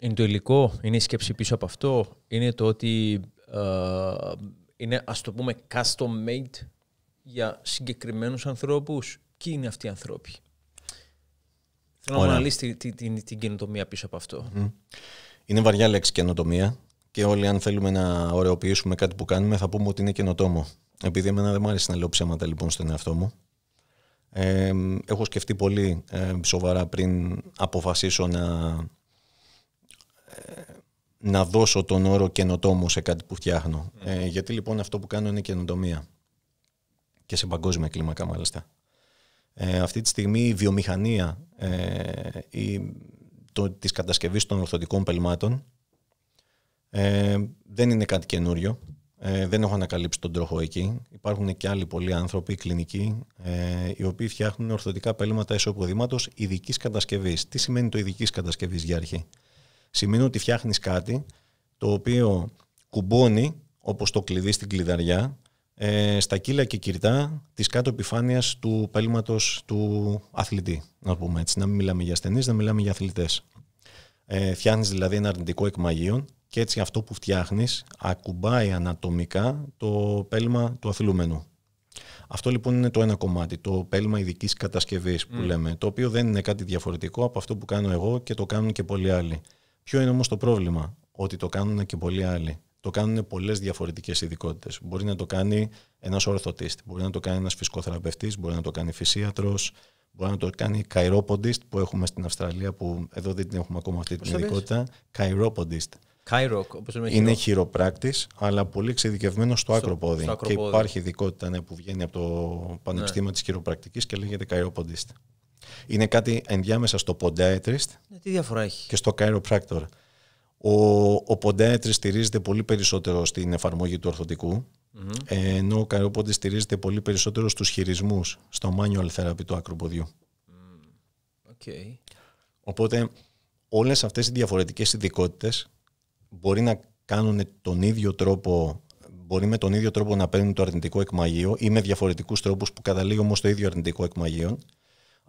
Είναι το υλικό, είναι η σκέψη πίσω από αυτό, είναι το ότι ε, είναι ας το πούμε custom made για συγκεκριμένους ανθρώπους. και είναι αυτοί οι ανθρώποι. Θέλω να αναλύσει την, την, την, καινοτομία πίσω από αυτό. Είναι βαριά λέξη καινοτομία και όλοι αν θέλουμε να ωρεοποιήσουμε κάτι που κάνουμε θα πούμε ότι είναι καινοτόμο. Επειδή εμένα δεν μου άρεσε να λέω ψέματα λοιπόν στον εαυτό μου. Ε, έχω σκεφτεί πολύ ε, σοβαρά πριν αποφασίσω να να δώσω τον όρο καινοτόμο σε κάτι που φτιάχνω. Ε, γιατί λοιπόν αυτό που κάνω είναι καινοτομία. Και σε παγκόσμια κλίμακα μάλιστα. Ε, αυτή τη στιγμή η βιομηχανία ε, η, της κατασκευής των ορθωτικών πελμάτων ε, δεν είναι κάτι καινούριο. Ε, δεν έχω ανακαλύψει τον τροχό εκεί. Υπάρχουν και άλλοι πολλοί άνθρωποι, κλινικοί, ε, οι οποίοι φτιάχνουν ορθωτικά πέλματα εσωποδήματος ειδικής κατασκευής. Τι σημαίνει το ειδικής κατασκευής για αρχή σημαίνει ότι φτιάχνεις κάτι το οποίο κουμπώνει όπως το κλειδί στην κλειδαριά ε, στα κύλα και κυρτά της κάτω επιφάνειας του πέλματος του αθλητή. Να πούμε έτσι. Να μην μιλάμε για ασθενείς, να μιλάμε για αθλητές. Ε, φτιάχνεις δηλαδή ένα αρνητικό εκμαγείο και έτσι αυτό που φτιάχνεις ακουμπάει ανατομικά το πέλμα του αθλούμενου. Αυτό λοιπόν είναι το ένα κομμάτι, το πέλμα ειδικής κατασκευής που mm. λέμε, το οποίο δεν είναι κάτι διαφορετικό από αυτό που κάνω εγώ και το κάνουν και πολλοί άλλοι. Ποιο είναι όμως το πρόβλημα, ότι το κάνουν και πολλοί άλλοι. Το κάνουν πολλές διαφορετικές ειδικότητες. Μπορεί να το κάνει ένας ορθωτίστ, μπορεί να το κάνει ένας φυσικοθεραπευτής, μπορεί να το κάνει φυσίατρος, μπορεί να το κάνει καϊρόποντιστ που έχουμε στην Αυστραλία, που εδώ δεν την έχουμε ακόμα αυτή την ειδικότητα. Καϊρόποντιστ. λέμε, είναι χειροπράκτης, αλλά πολύ εξειδικευμένο στο, στο Και υπάρχει ειδικότητα ναι, που βγαίνει από το Πανεπιστήμιο ναι. της Χειροπρακτικής και λέγεται καϊρόποντιστ. Είναι κάτι ενδιάμεσα στο podiatrist. Ναι, τι διαφορά έχει. Και στο chiropractor. Ο, ο podiatrist στηρίζεται πολύ περισσότερο στην εφαρμογή του ορθωτικού, mm-hmm. ενώ ο chiropractor στηρίζεται πολύ περισσότερο στους χειρισμούς, στο manual therapy του ακροποδιού. Okay. Οπότε όλες αυτές οι διαφορετικές ειδικότητες μπορεί να κάνουν τον ίδιο τρόπο μπορεί με τον ίδιο τρόπο να παίρνουν το αρνητικό εκμαγείο ή με διαφορετικούς τρόπους που καταλήγουν όμως το ίδιο αρνητικό εκμαγείο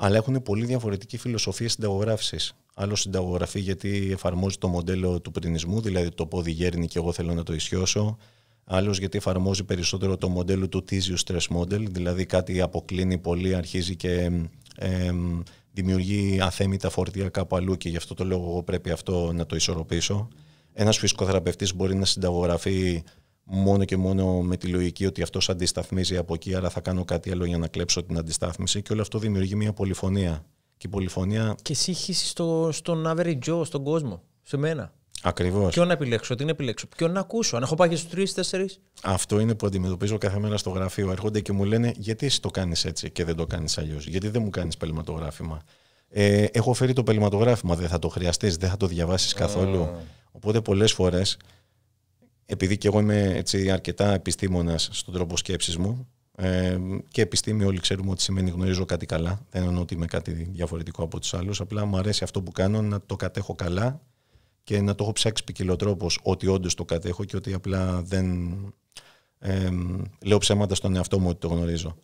αλλά έχουν πολύ διαφορετική φιλοσοφία συνταγογράφησης. Άλλο συνταγογραφεί γιατί εφαρμόζει το μοντέλο του πρινισμού, δηλαδή το πόδι γέρνει και εγώ θέλω να το ισιώσω. Άλλος γιατί εφαρμόζει περισσότερο το μοντέλο του tissue stress model, δηλαδή κάτι αποκλίνει πολύ, αρχίζει και ε, δημιουργεί αθέμητα φορτία κάπου αλλού και γι' αυτό το λόγο εγώ πρέπει αυτό να το ισορροπήσω. Ένας φυσικοθεραπευτής μπορεί να συνταγογραφεί μόνο και μόνο με τη λογική ότι αυτός αντισταθμίζει από εκεί, άρα θα κάνω κάτι άλλο για να κλέψω την αντιστάθμιση και όλο αυτό δημιουργεί μια πολυφωνία. Και, η πολυφωνία... και σύγχυση στο, στον average Joe, στον κόσμο, σε μένα. Ακριβώς. Ποιον να επιλέξω, τι να επιλέξω, ποιον να ακούσω, αν έχω πάει στου τρει-τέσσερι. Αυτό είναι που αντιμετωπίζω κάθε μέρα στο γραφείο. Έρχονται και μου λένε γιατί εσύ το κάνεις έτσι και δεν το κάνεις αλλιώς, γιατί δεν μου κάνεις πελματογράφημα. Ε, έχω φέρει το πελματογράφημα, δεν θα το χρειαστείς, δεν θα το διαβάσεις καθόλου. Οπότε πολλές φορές επειδή και εγώ είμαι έτσι, αρκετά επιστήμονας στον τρόπο σκέψης μου ε, και επιστήμη όλοι ξέρουμε ότι σημαίνει γνωρίζω κάτι καλά, δεν εννοώ ότι είμαι κάτι διαφορετικό από τους άλλους, απλά μου αρέσει αυτό που κάνω να το κατέχω καλά και να το έχω ψάξει τρόπο ότι όντως το κατέχω και ότι απλά δεν λέω ψέματα στον εαυτό μου ότι το γνωρίζω.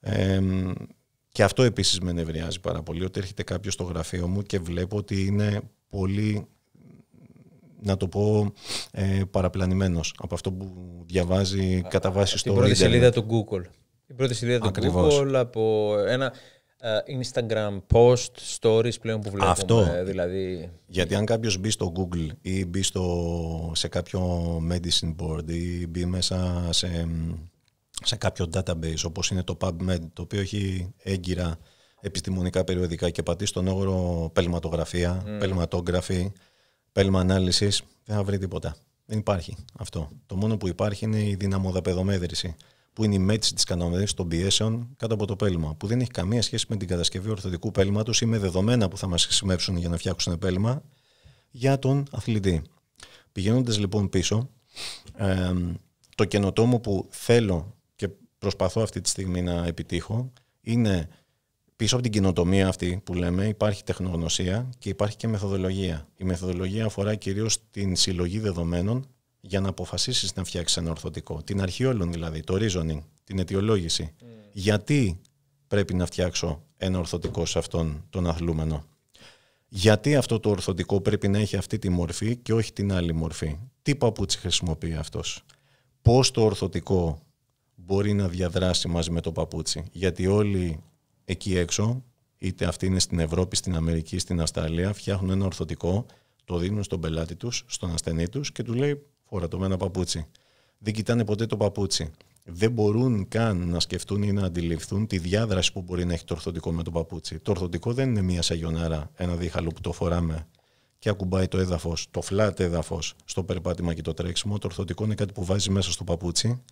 Ε, και αυτό επίσης με νευριάζει πάρα πολύ, ότι έρχεται κάποιος στο γραφείο μου και βλέπω ότι είναι πολύ να το πω, ε, παραπλανημένος από αυτό που διαβάζει Α, κατά βάση στο Την πρώτη σελίδα του Google. Την πρώτη σελίδα του Google από ένα ε, Instagram post, stories πλέον που βλέπουμε. Αυτό. Δηλαδή... Γιατί αν κάποιος μπει στο Google ή μπει στο, σε κάποιο medicine board ή μπει μέσα σε, σε κάποιο database όπως είναι το PubMed, το οποίο έχει έγκυρα επιστημονικά περιοδικά και πατήσει τον όρο πελματογραφία, mm. πελματόγραφη, πέλμα ανάλυσης δεν θα βρει τίποτα. Δεν υπάρχει αυτό. Το μόνο που υπάρχει είναι η δυναμοδαπεδομέδρηση, που είναι η μέτρηση τη κανόνες των πιέσεων κάτω από το πέλμα, που δεν έχει καμία σχέση με την κατασκευή ορθωτικού πέλματος ή με δεδομένα που θα μας χρησιμεύσουν για να φτιάξουν πέλμα για τον αθλητή. Πηγαίνοντας λοιπόν πίσω, ε, το καινοτόμο που θέλω και προσπαθώ αυτή τη στιγμή να επιτύχω είναι πίσω από την κοινοτομία αυτή που λέμε υπάρχει τεχνογνωσία και υπάρχει και μεθοδολογία. Η μεθοδολογία αφορά κυρίως την συλλογή δεδομένων για να αποφασίσεις να φτιάξεις ένα ορθωτικό. Την αρχή όλων δηλαδή, το reasoning, την αιτιολόγηση. Mm. Γιατί πρέπει να φτιάξω ένα ορθωτικό σε αυτόν τον αθλούμενο. Γιατί αυτό το ορθωτικό πρέπει να έχει αυτή τη μορφή και όχι την άλλη μορφή. Τι παπούτσι χρησιμοποιεί αυτός. Πώς το ορθωτικό μπορεί να διαδράσει μαζί με το παπούτσι. Γιατί όλοι εκεί έξω, είτε αυτή είναι στην Ευρώπη, στην Αμερική, στην Αυστραλία, φτιάχνουν ένα ορθωτικό, το δίνουν στον πελάτη τους, στον ασθενή τους και του λέει φορά το με ένα παπούτσι. Δεν κοιτάνε ποτέ το παπούτσι. Δεν μπορούν καν να σκεφτούν ή να αντιληφθούν τη διάδραση που μπορεί να έχει το ορθωτικό με το παπούτσι. Το ορθωτικό δεν είναι μία σαγιονάρα, ένα δίχαλο που το φοράμε και ακουμπάει το έδαφος, το φλάτ έδαφος στο περπάτημα και το τρέξιμο. Το ορθωτικό είναι κάτι που βάζει μέσα στο παπούτσι.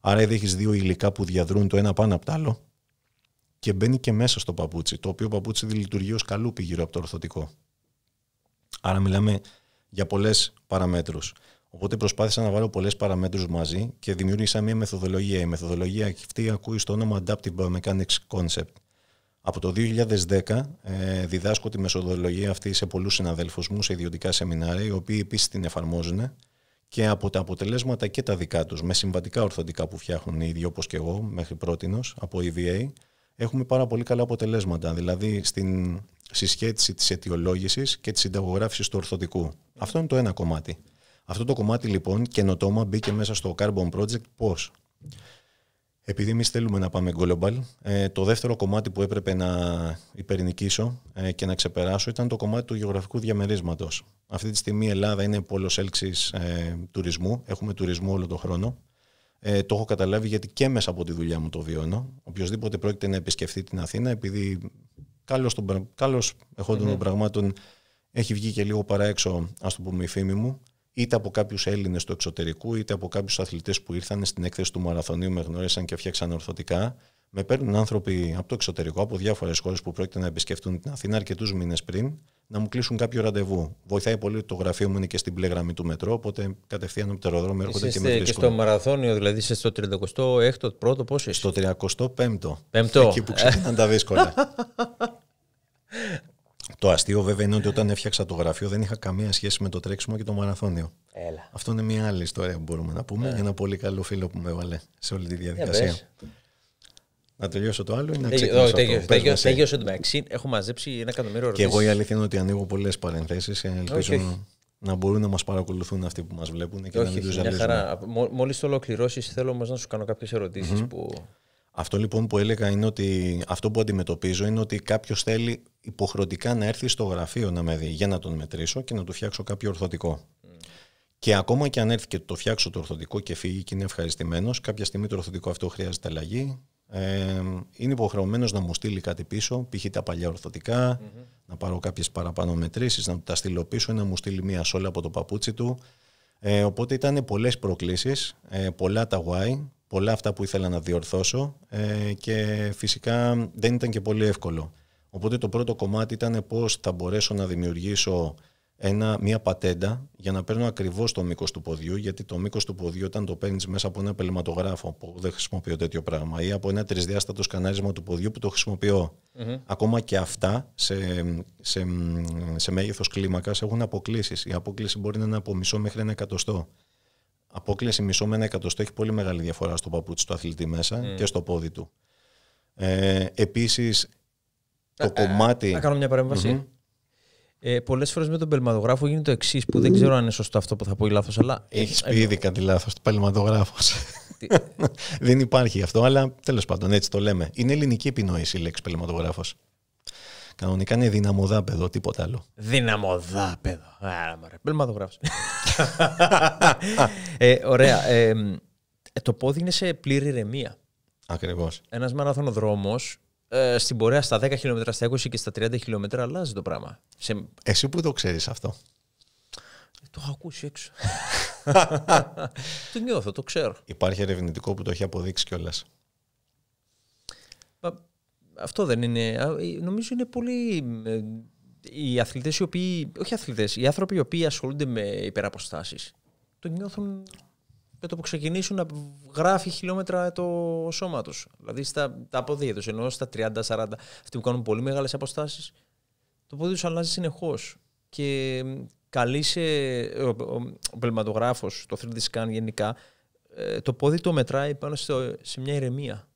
Άρα, εδώ έχεις δύο υλικά που διαδρούν το ένα πάνω από το άλλο και μπαίνει και μέσα στο παπούτσι, το οποίο παπούτσι δεν λειτουργεί ως καλούπι γύρω από το ορθωτικό. Άρα μιλάμε για πολλές παραμέτρους. Οπότε προσπάθησα να βάλω πολλές παραμέτρους μαζί και δημιούργησα μια μεθοδολογία. Η μεθοδολογία αυτή ακούει στο όνομα Adaptive Biomechanics Concept. Από το 2010 ε, διδάσκω τη μεθοδολογία αυτή σε πολλούς συναδέλφους μου σε ιδιωτικά σεμινάρια, οι οποίοι επίσης την εφαρμόζουν και από τα αποτελέσματα και τα δικά τους, με συμβατικά ορθωτικά που φτιάχνουν οι ίδιοι όπως και εγώ μέχρι πρότινος από EVA, έχουμε πάρα πολύ καλά αποτελέσματα. Δηλαδή στην συσχέτιση της αιτιολόγησης και της συνταγογράφησης του ορθωτικού. Αυτό είναι το ένα κομμάτι. Αυτό το κομμάτι λοιπόν καινοτόμα μπήκε μέσα στο Carbon Project πώς. Επειδή εμείς θέλουμε να πάμε global, ε, το δεύτερο κομμάτι που έπρεπε να υπερνικήσω ε, και να ξεπεράσω ήταν το κομμάτι του γεωγραφικού διαμερίσματος. Αυτή τη στιγμή η Ελλάδα είναι πόλος έλξης ε, τουρισμού. Έχουμε τουρισμό όλο τον χρόνο. Ε, το έχω καταλάβει γιατί και μέσα από τη δουλειά μου το βιώνω. Οποιοδήποτε πρόκειται να επισκεφθεί την Αθήνα, επειδή καλώς, τον, εχοντων εχόντων mm-hmm. πραγμάτων έχει βγει και λίγο παρά έξω, ας το πούμε, η φήμη μου, είτε από κάποιους Έλληνες του εξωτερικού, είτε από κάποιους αθλητές που ήρθαν στην έκθεση του Μαραθωνίου, με γνώρισαν και φτιάξαν ορθωτικά. Με παίρνουν άνθρωποι από το εξωτερικό, από διάφορες χώρες που πρόκειται να επισκεφτούν την Αθήνα αρκετούς μήνες πριν, να μου κλείσουν κάποιο ραντεβού. Βοηθάει πολύ το γραφείο μου είναι και στην πλεγραμμή του μετρό, οπότε κατευθείαν από το αεροδρόμιο έρχονται και με βρίσκουν. Και στο μαραθώνιο, δηλαδή είσαι στο 36ο, πρώτο, πόσο είσαι. Στο 35ο. Πέμπτο. Εκεί που ξεκινάνε τα δύσκολα. Το αστείο βέβαια είναι ότι όταν έφτιαξα το γραφείο δεν είχα καμία σχέση με το τρέξιμο και το μαραθώνιο. Έλα. Αυτό είναι μια άλλη ιστορία που μπορούμε να πούμε. Ε. Ένα πολύ καλό φίλο που με έβαλε σε όλη τη διαδικασία. Να τελειώσω το άλλο ή να ε, ξεκινήσω. Τέλειωσε το μεταξύ. Έχω μαζέψει ένα εκατομμύριο ερωτήσει. Και εγώ η αλήθεια είναι ότι ανοίγω πολλές παρενθέσεις. Ε, ελπίζω okay. να μπορούν να μας παρακολουθούν αυτοί που μας βλέπουν και Όχι, να μην του ζαλίζουν. χαρά. Μόλις το ολοκληρώσεις, θέλω όμως να σου κάνω κάποιες ερωτήσεις mm-hmm. που. Αυτό λοιπόν που έλεγα είναι ότι αυτό που αντιμετωπίζω είναι ότι κάποιος θέλει υποχρεωτικά να έρθει στο γραφείο να με δει για να τον μετρήσω και να του φτιάξω κάποιο ορθωτικό. Και ακόμα και αν έρθει και το φτιάξω το ορθωτικό και φύγει και είναι ευχαριστημένος, κάποια στιγμή το ορθωτικό αυτό χρειάζεται αλλαγή ε, είναι υποχρεωμένος να μου στείλει κάτι πίσω, π.χ. τα παλιά να πάρω κάποιες παραπάνω να τα στείλω πίσω ή να μου στείλει μία σόλα από το παπούτσι του. Ε, οπότε ήταν πολλές προκλήσεις, ε, πολλά τα why, πολλά αυτά που ήθελα να διορθώσω ε, και φυσικά δεν ήταν και πολύ εύκολο. Οπότε το πρώτο κομμάτι ήταν πώς θα μπορέσω να δημιουργήσω ένα, μια πατέντα για να παίρνω ακριβώς το μήκος του ποδιού, γιατί το μήκος του ποδιού, όταν το παίρνεις μέσα από ένα πελματογράφο που δεν χρησιμοποιώ τέτοιο πράγμα, ή από ένα τρισδιάστατο σκανάρισμα του ποδιού που το χρησιμοποιω ακόμα και αυτά σε, σε, σε μέγεθος κλίμακας έχουν αποκλήσεις. Η αποκλήση μπορεί να είναι από μισό μέχρι ένα εκατοστό. Απόκληση μισό με ένα εκατοστό έχει πολύ μεγάλη διαφορά στο παπούτσι του αθλητή μέσα και στο πόδι του. Ε, Επίσης, το κομμάτι. Να κάνω μια παρεμβαση ε, Πολλές φορές με τον πελματογράφο γίνεται το εξής που δεν ξέρω αν είναι σωστό αυτό που θα πω ή λάθος. Αλλά... Έχεις πει ήδη κάτι λάθος του πελματογράφο. δεν υπάρχει αυτό, αλλά τέλος πάντων έτσι το λέμε. Είναι ελληνική επινόηση η λέξη πελματογράφος. λαθο του είναι δυναμοδάπεδο, τίποτα άλλο. Δυναμοδάπεδο. Άρα, μωρέ, πελματογράφος. ε, ωραία. Ε, ε, το πόδι είναι σε πλήρη ηρεμία. Ακριβώς. Ένας μαραθωνοδρόμος ε, στην πορεία στα 10 χιλιόμετρα, στα 20 και στα 30 χιλιόμετρα αλλάζει το πράγμα. Σε... Εσύ που το ξέρεις αυτό. Το έχω ακούσει έξω. το νιώθω, το ξέρω. Υπάρχει ερευνητικό που το έχει αποδείξει κιόλας. Αυτό δεν είναι. Ε, νομίζω είναι πολύ. Ε, οι αθλητές οι οποίοι. Όχι αθλητές, οι άνθρωποι οι οποίοι ασχολούνται με υπεραποστάσεις. Το νιώθουν με το που ξεκινήσουν να γράφει χιλιόμετρα το σώμα τους. Δηλαδή στα, τα πόδια του, ενώ στα 30-40, αυτοί που κάνουν πολύ μεγάλες αποστάσεις, το πόδι του αλλάζει συνεχώς. Και καλεί Ο, ο, ο πελματογράφο, το 3D scan γενικά, ε, το πόδι το μετράει πάνω στο, σε μια ηρεμία.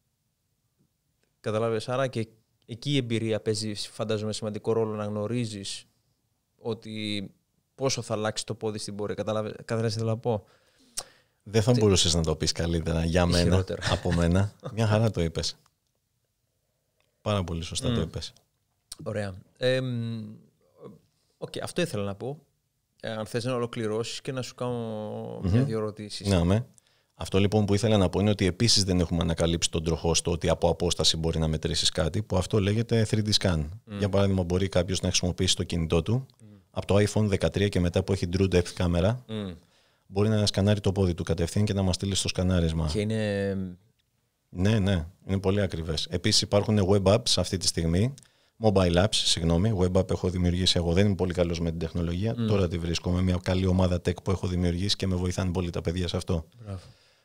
Καταλάβες, άρα και εκεί η εμπειρία παίζει φαντάζομαι σημαντικό ρόλο να γνωρίζεις ότι πόσο θα αλλάξει το πόδι στην πορεία. Καταλάβες, τι θέλω να πω. Δεν θα μπορούσες να το πεις καλύτερα για μένα, από μένα. Μια χαρά το είπες. Πάρα πολύ σωστά το είπες. Ωραία. αυτό ήθελα να πω. Ε, αν θες να ολοκληρώσεις και να σου κανω δυο ερωτήσεις. Ναι, με. Αυτό λοιπόν που ήθελα να πω είναι ότι επίσης δεν έχουμε ανακαλύψει τον τροχό στο ότι από απόσταση μπορεί να μετρήσεις κάτι, που αυτό λέγεται 3D scan. Για παράδειγμα, μπορεί κάποιος να χρησιμοποιήσει το κινητό του από το iPhone 13 και μετά που έχει True Depth κάμερα, μπορεί να σκανάρει το πόδι του κατευθείαν και να μας στείλει στο σκανάρισμα. Και είναι. Ναι, ναι, είναι πολύ ακριβές. Επίσης υπάρχουν web apps αυτή τη στιγμή. Mobile apps, συγγνώμη. Web app έχω δημιουργήσει εγώ. Δεν είμαι πολύ καλός με την τεχνολογία. Τώρα τη βρίσκω με μια καλή ομάδα tech που έχω δημιουργήσει και με βοηθάνε πολύ τα παιδιά σε αυτό.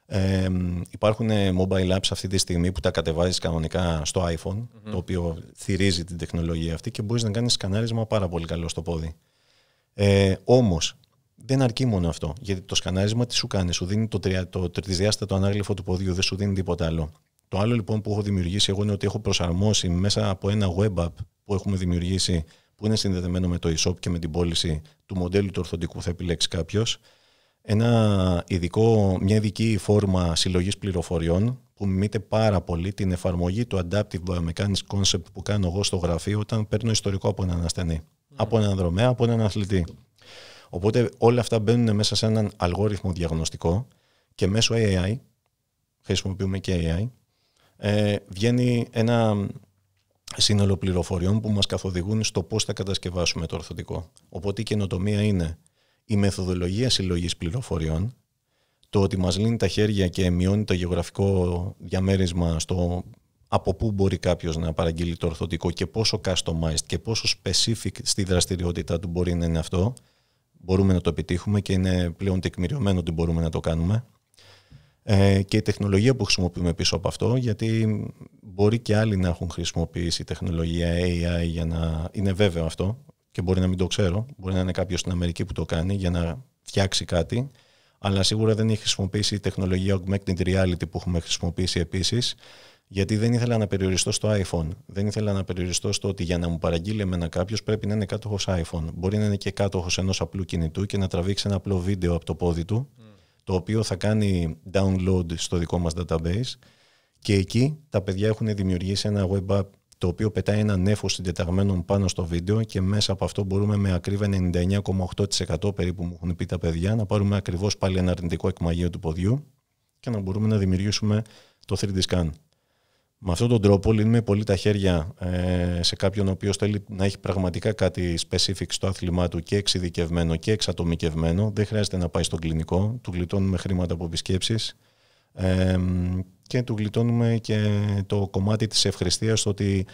Ε, υπάρχουν mobile apps αυτή τη στιγμή που τα κατεβάζεις κανονικά στο iPhone, το οποίο θυρίζει την τεχνολογία αυτή και μπορείς να κάνεις σκανάρισμα πάρα πολύ καλό στο πόδι. Ε, δεν αρκεί μόνο αυτό. Γιατί το σκανάρισμα τι σου κάνει, σου δίνει το, τρι, το ανάγλυφο του ποδιού, δεν σου δίνει τίποτα άλλο. Το άλλο λοιπόν που έχω δημιουργήσει εγώ είναι ότι έχω προσαρμόσει μέσα από ένα web app που έχουμε δημιουργήσει, που είναι συνδεδεμένο με το e-shop και με την πώληση του μοντέλου του ορθοντικού που θα επιλέξει κάποιος, ένα ειδικό, μια ειδική φόρμα συλλογής πληροφοριών που μιμείται πάρα πολύ την εφαρμογή του Adaptive Biomechanics Concept που κάνω εγώ στο γραφείο όταν παίρνω ιστορικό από έναν ασθενή, ναι. από έναν δρομέα, από έναν αθλητή. Οπότε όλα αυτά μπαίνουν μέσα σε έναν αλγόριθμο διαγνωστικό και μέσω AI, χρησιμοποιούμε και AI, ε, βγαίνει ένα σύνολο πληροφοριών που μας καθοδηγούν στο πώς θα κατασκευάσουμε το ορθωτικό. Οπότε η καινοτομία είναι η μεθοδολογία συλλογής πληροφοριών, το ότι μας λύνει τα χέρια και μειώνει το γεωγραφικό διαμέρισμα στο από πού μπορεί κάποιος να παραγγείλει το ορθωτικό και πόσο customized και πόσο specific στη δραστηριότητά του μπορεί να είναι αυτό, μπορούμε να το επιτύχουμε και είναι πλέον τεκμηριωμένο ότι μπορούμε να το κάνουμε. Ε, και η τεχνολογία που χρησιμοποιούμε πίσω από αυτό, γιατί μπορεί και άλλοι να έχουν χρησιμοποιήσει τεχνολογία AI για να... Είναι βέβαιο αυτό και μπορεί να μην το ξέρω. Μπορεί να είναι κάποιος στην Αμερική που το κάνει για να φτιάξει κάτι, αλλά σίγουρα δεν έχει χρησιμοποιήσει η τεχνολογία augmented reality που έχουμε χρησιμοποιήσει επίσης γιατί δεν ήθελα να περιοριστώ στο iPhone. Δεν ήθελα να περιοριστώ στο ότι για να μου παραγγείλει εμένα κάποιος πρέπει να είναι κάτοχος iPhone. Μπορεί να είναι και κάτοχος ενός απλού κινητού και να τραβήξει ένα απλό βίντεο από το πόδι του, το οποίο θα κάνει download στο δικό μας database. Και εκεί τα παιδιά έχουν δημιουργήσει ένα web app το οποίο πετάει ένα νέφο συντεταγμένων πάνω στο βίντεο και μέσα από αυτό μπορούμε με ακρίβεια 99,8% περίπου μου έχουν πει τα παιδιά να πάρουμε ακριβώς πάλι ένα αρνητικό εκμαγείο του ποδιού και να μπορούμε να δημιουργήσουμε το 3D scan. Με αυτόν τον τρόπο λύνουμε πολύ τα χέρια ε, σε κάποιον ο οποίος θέλει να έχει πραγματικά κάτι specific στο άθλημά του και εξειδικευμένο και εξατομικευμένο. Δεν χρειάζεται να πάει στον κλινικό. Του γλιτώνουμε χρήματα από επισκέψεις ε, και του γλιτώνουμε και το κομμάτι της ευχριστίας ότι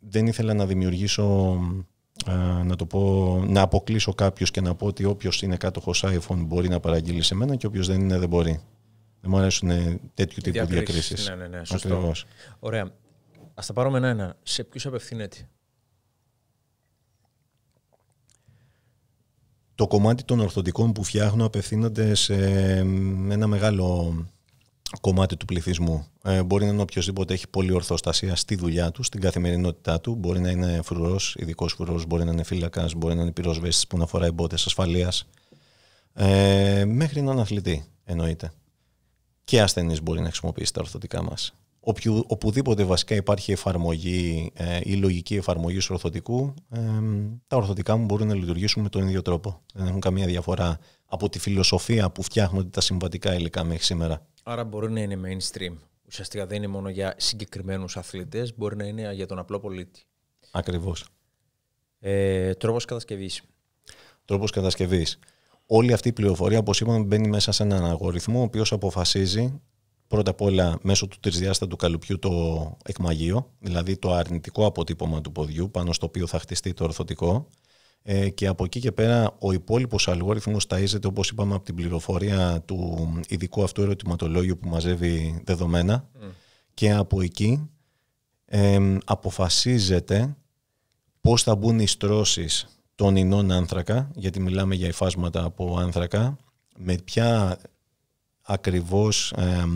δεν ήθελα να δημιουργήσω, ε, να το πω, να αποκλείσω κάποιους και να πω ότι όποιος είναι κάτοχος iPhone μπορεί να παραγγείλει σε μένα και όποιος δεν είναι δεν μπορεί. Δεν μου αρέσουν τέτοιου τύπου διακρίσεις. Ναι, ναι, ναι. Σωστό. Ωραία. Ας τα πάρουμε ένα-ένα. Σε ποιους απευθύνεται. Το κομμάτι των ορθοντικών που φτιάχνω απευθύνονται σε ένα μεγάλο κομμάτι του πληθυσμού. Ε, μπορεί να είναι οποιοδήποτε έχει πολύ ορθοστασία στη δουλειά του, στην καθημερινότητά του. Μπορεί να είναι φρουρός, ειδικός φρουρός, μπορεί να είναι φύλακας, μπορεί να είναι πυροσβέστης που να φοράει μπότες ασφαλείας. Ε, μέχρι έναν αθλητή, εννοείται και ασθενείς μπορεί να χρησιμοποιήσει τα ορθωτικά μας. οπουδήποτε βασικά υπάρχει εφαρμογή ε, ή λογική εφαρμογή ορθωτικού, ε, τα ορθωτικά μου μπορούν να λειτουργήσουν με τον ίδιο τρόπο. Δεν έχουν καμία διαφορά από τη φιλοσοφία που φτιάχνονται τα συμβατικά υλικά μέχρι σήμερα. Άρα μπορεί να είναι mainstream. Ουσιαστικά δεν είναι μόνο για συγκεκριμένους αθλητές, μπορεί να είναι για τον απλό πολίτη. Ακριβώς. Ε, Τρόπος κατασκευής. Τρόπος κατασκευής όλη αυτή η πληροφορία, όπως είπαμε, μπαίνει μέσα σε έναν αλγοριθμό ο οποίος αποφασίζει πρώτα απ' όλα μέσω του τρισδιάστατου καλουπιού το εκμαγείο, δηλαδή το αρνητικό αποτύπωμα του ποδιού πάνω στο οποίο θα χτιστεί το ορθωτικό ε, και από εκεί και πέρα ο υπόλοιπος αλγόριθμος ταΐζεται όπως είπαμε από την πληροφορία του ειδικού αυτού ερωτηματολόγιου που μαζεύει δεδομένα και από εκεί ε, αποφασίζεται πώς θα μπουν οι στρώσεις των ινών άνθρακα, γιατί μιλάμε για υφάσματα από άνθρακα, με ποια ακριβώς ε,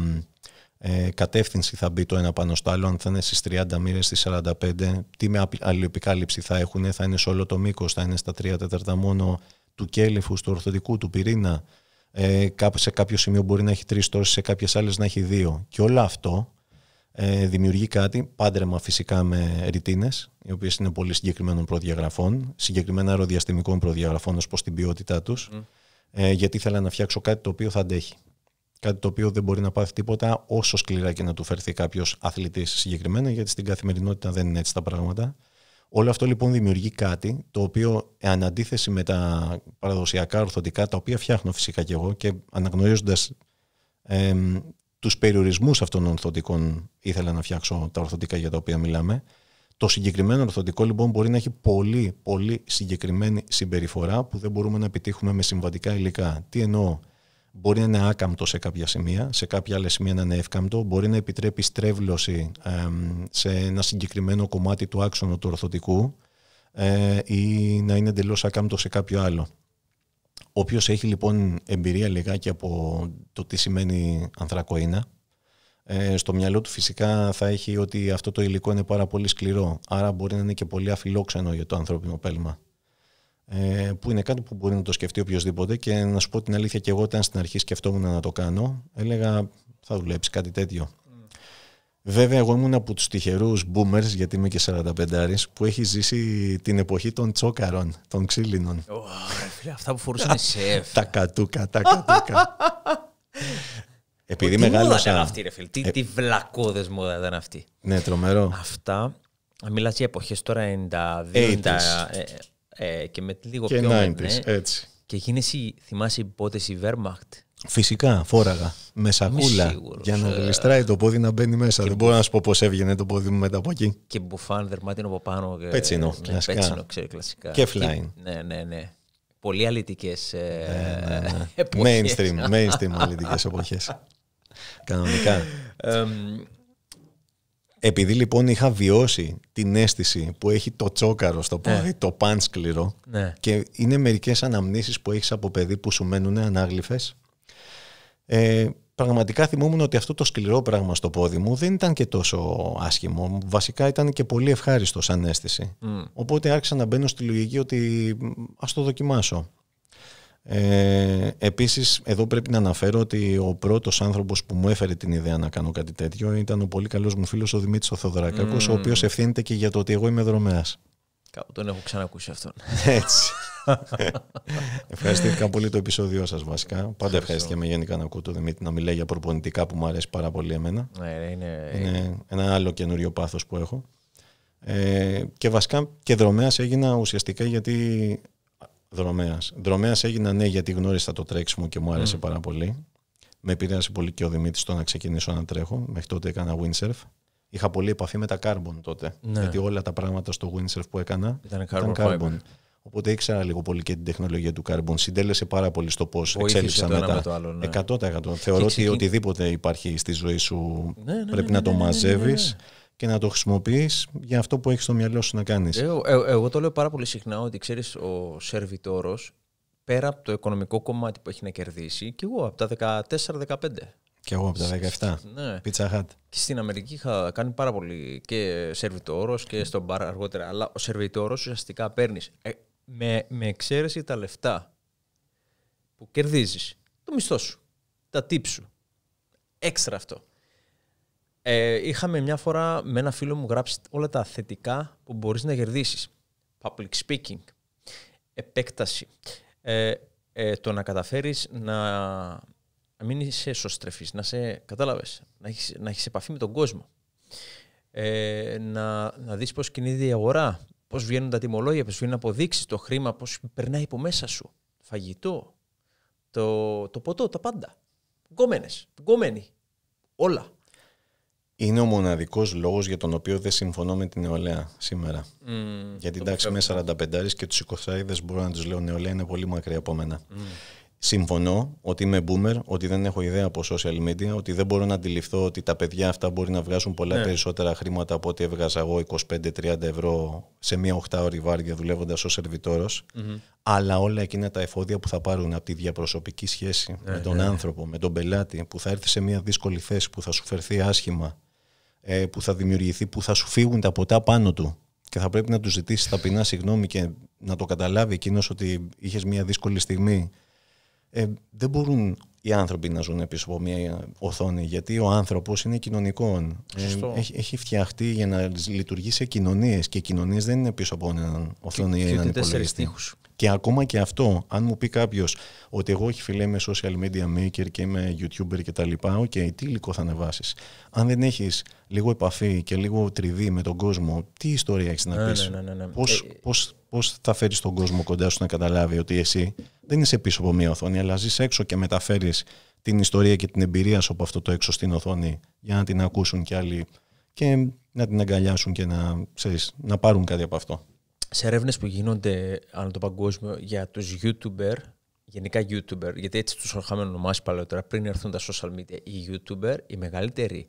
ε, κατεύθυνση θα μπει το ένα πάνω στο άλλο, αν θα είναι στις 30 μοίρες, στις 45, τι με αλληλεπικάλυψη θα έχουν, θα είναι σε όλο το μήκος, θα είναι στα 3 τέταρτα μόνο του κέλυφους, του ορθοδικού, του πυρήνα, ε, σε κάποιο σημείο μπορεί να έχει τρεις τόσες, σε κάποιες άλλες να έχει δύο. Και όλο αυτό ε, δημιουργεί κάτι, πάντρεμα φυσικά με ρητίνες, οι οποίες είναι πολύ συγκεκριμένων προδιαγραφών, συγκεκριμένα αεροδιαστημικών προδιαγραφών ως προς την ποιότητά τους, ε, γιατί ήθελα να φτιάξω κάτι το οποίο θα αντέχει. Κάτι το οποίο δεν μπορεί να πάθει τίποτα, όσο σκληρά και να του φερθεί κάποιος αθλητής συγκεκριμένα, γιατί στην καθημερινότητα δεν είναι έτσι τα πράγματα. Όλο αυτό λοιπόν δημιουργεί κάτι το οποίο, εν αντίθεση με τα παραδοσιακά ορθωτικά, τα οποία φτιάχνω φυσικά κι εγώ και αναγνωρίζοντας τους περιορισμούς αυτών των ορθωτικών ήθελα να φτιάξω τα ορθωτικά για τα οποία μιλάμε. Το συγκεκριμένο ορθωτικό λοιπόν μπορεί να έχει πολύ πολύ συγκεκριμένη συμπεριφορά που δεν μπορούμε να επιτύχουμε με συμβατικά υλικά. Τι εννοώ. Μπορεί να είναι άκαμπτο σε κάποια σημεία, σε κάποια άλλα σημεία να είναι εύκαμπτο, μπορεί να επιτρέπει στρέβλωση σε ένα συγκεκριμένο κομμάτι του άξονα του ορθωτικού ε, ή να είναι εντελώς άκαμπτο σε κάποιο άλλο. Όποιος έχει λοιπόν εμπειρία λιγάκι από το τι σημαίνει ανθρακοίνα, ε, στο μυαλό του φυσικά θα έχει ότι αυτό το υλικό είναι πάρα πολύ σκληρό, άρα μπορεί να είναι και πολύ αφιλόξενο για το ανθρώπινο πέλμα. Ε, που είναι κάτι που μπορεί να το σκεφτεί οποιοδήποτε και να σου πω την αλήθεια και εγώ όταν στην αρχή σκεφτόμουν να το κάνω, έλεγα θα δουλέψει κάτι τέτοιο. Βέβαια, εγώ ήμουν από τους τυχερούς boomers, γιατί είμαι και 45 που έχει ζήσει την εποχή των τσόκαρων, των ξύλινων. φίλε, αυτά που φορούσαν σεφ. Τα κατούκα, τα κατούκα. Επειδή τι Μόδα ήταν αυτή, ρε φίλε. Τι, ε- τι βλακώδες μόδα ήταν αυτή. Ναι, τρομερό. Αυτά. Μιλάς για εποχές τώρα 92 ε, ε, και με λίγο και πιο. 90's, ναι. έτσι. Και γίνεσαι, θυμάσαι πότε η Wehrmacht Φυσικά, φόραγα. Με σακούλα. για να ε. γλιστράει το πόδι να μπαίνει μέσα. Δεν μπορώ να σου πω πώς έβγαινε το πόδι μου μετά από εκεί. Και μπουφάν, δερμάτινο από πάνω. Και... Πέτσινο. Ναι, Πέτσινο, ξέρει, κλασικά. Και φλάιν. Ναι, ναι, ναι. Πολύ αλητικές ε... ναι, ναι, ναι. Mainstream, mainstream αλητικές εποχές. Κανονικά. Επειδή λοιπόν είχα βιώσει την αίσθηση που έχει το τσόκαρο στο ναι. πόδι, το παν σκληρό, ναι. και είναι μερικές αναμνήσεις που έχεις από παιδί που σου μένουν ανάγλυφες ε, πραγματικά θυμόμουν ότι αυτό το σκληρό πράγμα στο πόδι μου δεν ήταν και τόσο άσχημο. Βασικά ήταν και πολύ ευχάριστο σαν αίσθηση. Οπότε άρχισα να μπαίνω στη λογική ότι ας το δοκιμάσω. Ε, επίσης εδώ πρέπει να αναφέρω ότι ο πρώτος άνθρωπος που μου έφερε την ιδέα να κάνω κάτι τέτοιο ήταν ο πολύ καλός μου φίλος ο Δημήτρης ο ο οποίος ευθύνεται και για το ότι εγώ είμαι δρομέας. Κάπου τον έχω ξανακούσει αυτόν. Έτσι. Ευχαριστήθηκα πολύ το επεισόδιό σας βασικά. Πάντα ευχαριστήκαμε γενικά να ακούω το Δημήτρη να μιλάει για προπονητικά που μου αρέσει πάρα πολύ εμένα. Ναι, είναι... ένα άλλο καινούριο πάθος που έχω. Ε, και βασικά και δρομέας έγινα ουσιαστικά γιατί. Δρομέας. Δρομέας έγινα ναι, γιατί γνώρισα το τρέξιμο και μου άρεσε mm. πάρα πολύ. Με επηρέασε πολύ και ο Δημήτρης το να ξεκινήσω να τρέχω. Μέχρι τότε έκανα windsurf. Είχα πολύ επαφή με τα carbon τότε. Ναι. Γιατί όλα τα πράγματα στο windsurf που έκανα ήταν, ήταν carbon. Οπότε ήξερα λίγο πολύ και την τεχνολογία του Carbon. Συντέλεσε πάρα πολύ στο πώς εξέλιξα μετά. Με το άλλο, ναι. 100%. Θεωρώ ότι οτιδήποτε υπάρχει στη ζωή σου ναι, ναι, ναι, πρέπει να το μαζεύεις και να το χρησιμοποιείς για αυτό που έχεις στο μυαλό σου να κάνεις. Ε, ε, εγώ το λέω πάρα πολύ συχνά ότι ξέρεις, ο σερβιτόρος πέρα από το οικονομικό κομμάτι που έχει να κερδίσει, και εγώ από τα 14-15. Και εγώ από τα 17. Ναι. Pizza Hut. Και στην Αμερική είχα κάνει πάρα πολύ και σερβιτόρος και στον μπαρ αργότερα. Αλλά ο σερβιτόρος ουσιαστικά παίρνεις με, με εξαίρεση τα λεφτά που κερδίζεις, το μισθό σου, τα tips σου, έξτρα αυτό. Ε, είχαμε μια φορά με ένα φίλο μου γράψει όλα τα θετικά που μπορείς να κερδίσεις. Public speaking, επέκταση, ε, ε το να καταφέρεις να, μην είσαι σωστρεφής, να σε, κατάλαβες, να έχεις, να έχεις επαφή με τον κόσμο, ε, να, να δεις πώς κινείται η αγορά, Πώς βγαίνουν τα τιμολόγια, πώς βγαίνουν αποδείξεις, το χρήμα, πώς περνάει από μέσα σου. Φαγητό, το, το ποτό, τα πάντα. Γκόμενε, γκόμενοι. Όλα. Είναι ο μοναδικός λόγος για τον οποίο δεν συμφωνώ με την νεολαία σήμερα. Mm, Γιατί εντάξει, είμαι 45 και τους 20 μπορώ να τους λέω νεολαία είναι πολύ μακριά από μένα. Συμφωνώ ότι είμαι boomer, ότι δεν έχω ιδέα από social media, ότι δεν μπορώ να αντιληφθώ ότι τα παιδιά αυτά μπορεί να βγάζουν πολλά ναι. περισσότερα χρήματα από ό,τι έβγαζα εγώ 25-30 ευρώ σε μία 8ωρη βάρδια δουλεύοντας ως σερβιτορο Αλλά όλα εκείνα τα εφόδια που θα πάρουν από τη διαπροσωπική σχέση ναι, με τον ναι. άνθρωπο, με τον πελάτη, που θα έρθει σε μία δύσκολη θέση, που θα σου φερθεί άσχημα, ε, που θα δημιουργηθεί, που θα σου φύγουν τα ποτά πάνω του και θα πρέπει να τους ζητήσεις ταπεινά συγγνώμη και να το καταλάβει εκείνος ότι είχες μία δύσκολη στιγμή ε, δεν μπορούν οι άνθρωποι να ζουν πίσω από μια οθόνη, γιατί ο άνθρωπος είναι κοινωνικών. Ε, έχει, έχει φτιαχτεί για να λειτουργεί σε κοινωνίες και οι κοινωνίες δεν είναι πίσω από έναν οθόνη ή έναν και ακόμα και αυτό, αν μου πει κάποιος ότι εγώ έχει φιλέ με social media maker και είμαι youtuber και τα λοιπά, οκ, okay, τι υλικό θα ανεβάσεις. Αν δεν έχεις λίγο επαφή και λίγο τριβή με τον κόσμο, τι ιστορία έχεις να ναι, πεις. Ναι, ναι, ναι, πώς, ε, πώς, πώς θα φέρεις τον κόσμο κοντά σου να καταλάβει ότι εσύ δεν είσαι πίσω από μία οθόνη, αλλά ζεις έξω και μεταφέρεις την ιστορία και την εμπειρία σου από αυτό το έξω στην οθόνη για να την ακούσουν κι άλλοι και να την αγκαλιάσουν και να, ξέρεις, να πάρουν κάτι από αυτό σε έρευνες που γίνονται ανά το παγκόσμιο για τους YouTuber, γενικά YouTuber, γιατί έτσι τους είχαμε ονομάσει παλαιότερα πριν έρθουν τα social media, οι YouTuber, οι μεγαλύτεροι.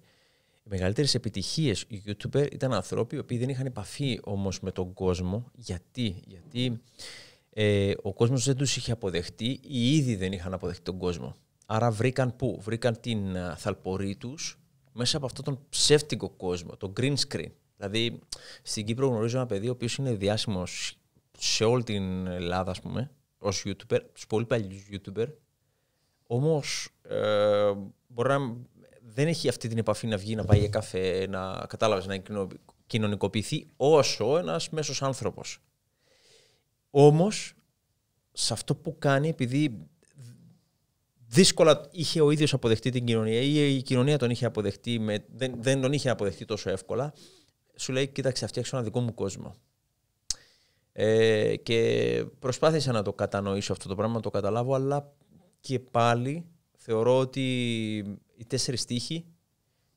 Οι μεγαλύτερες επιτυχίες οι YouTuber ήταν ανθρώποι οι οποίοι δεν είχαν επαφή όμως με τον κόσμο. Γιατί, γιατί ε, ο κόσμος δεν τους είχε αποδεχτεί ή ήδη δεν είχαν αποδεχτεί τον κόσμο. Άρα βρήκαν πού, βρήκαν την θαλπορή τους μέσα από αυτόν τον ψεύτικο κόσμο, τον green screen. Δηλαδή, στην Κύπρο γνωρίζω ένα παιδί ο οποίος είναι διάσημος σε όλη την Ελλάδα, ας πούμε, ως YouTuber, του πολύ παλιούς YouTuber. Όμως, ε, να δεν έχει αυτή την επαφή να βγει, να πάει για καφέ, να κατάλαβες, να κοινωνικοποιηθεί όσο ένας μέσος άνθρωπος. Όμως, σε αυτό που κάνει, επειδή δύσκολα είχε ο ίδιος αποδεχτεί την κοινωνία ή η κοινωνία τον είχε αποδεχτεί, με, δεν, δεν τον είχε αποδεχτεί τόσο εύκολα, σου λέει κοίταξε φτιάξω ένα δικό μου κόσμο. Ε, και προσπάθησα να το κατανοήσω αυτό το πράγμα, να το καταλάβω, αλλά και πάλι θεωρώ ότι οι τέσσερις τύχοι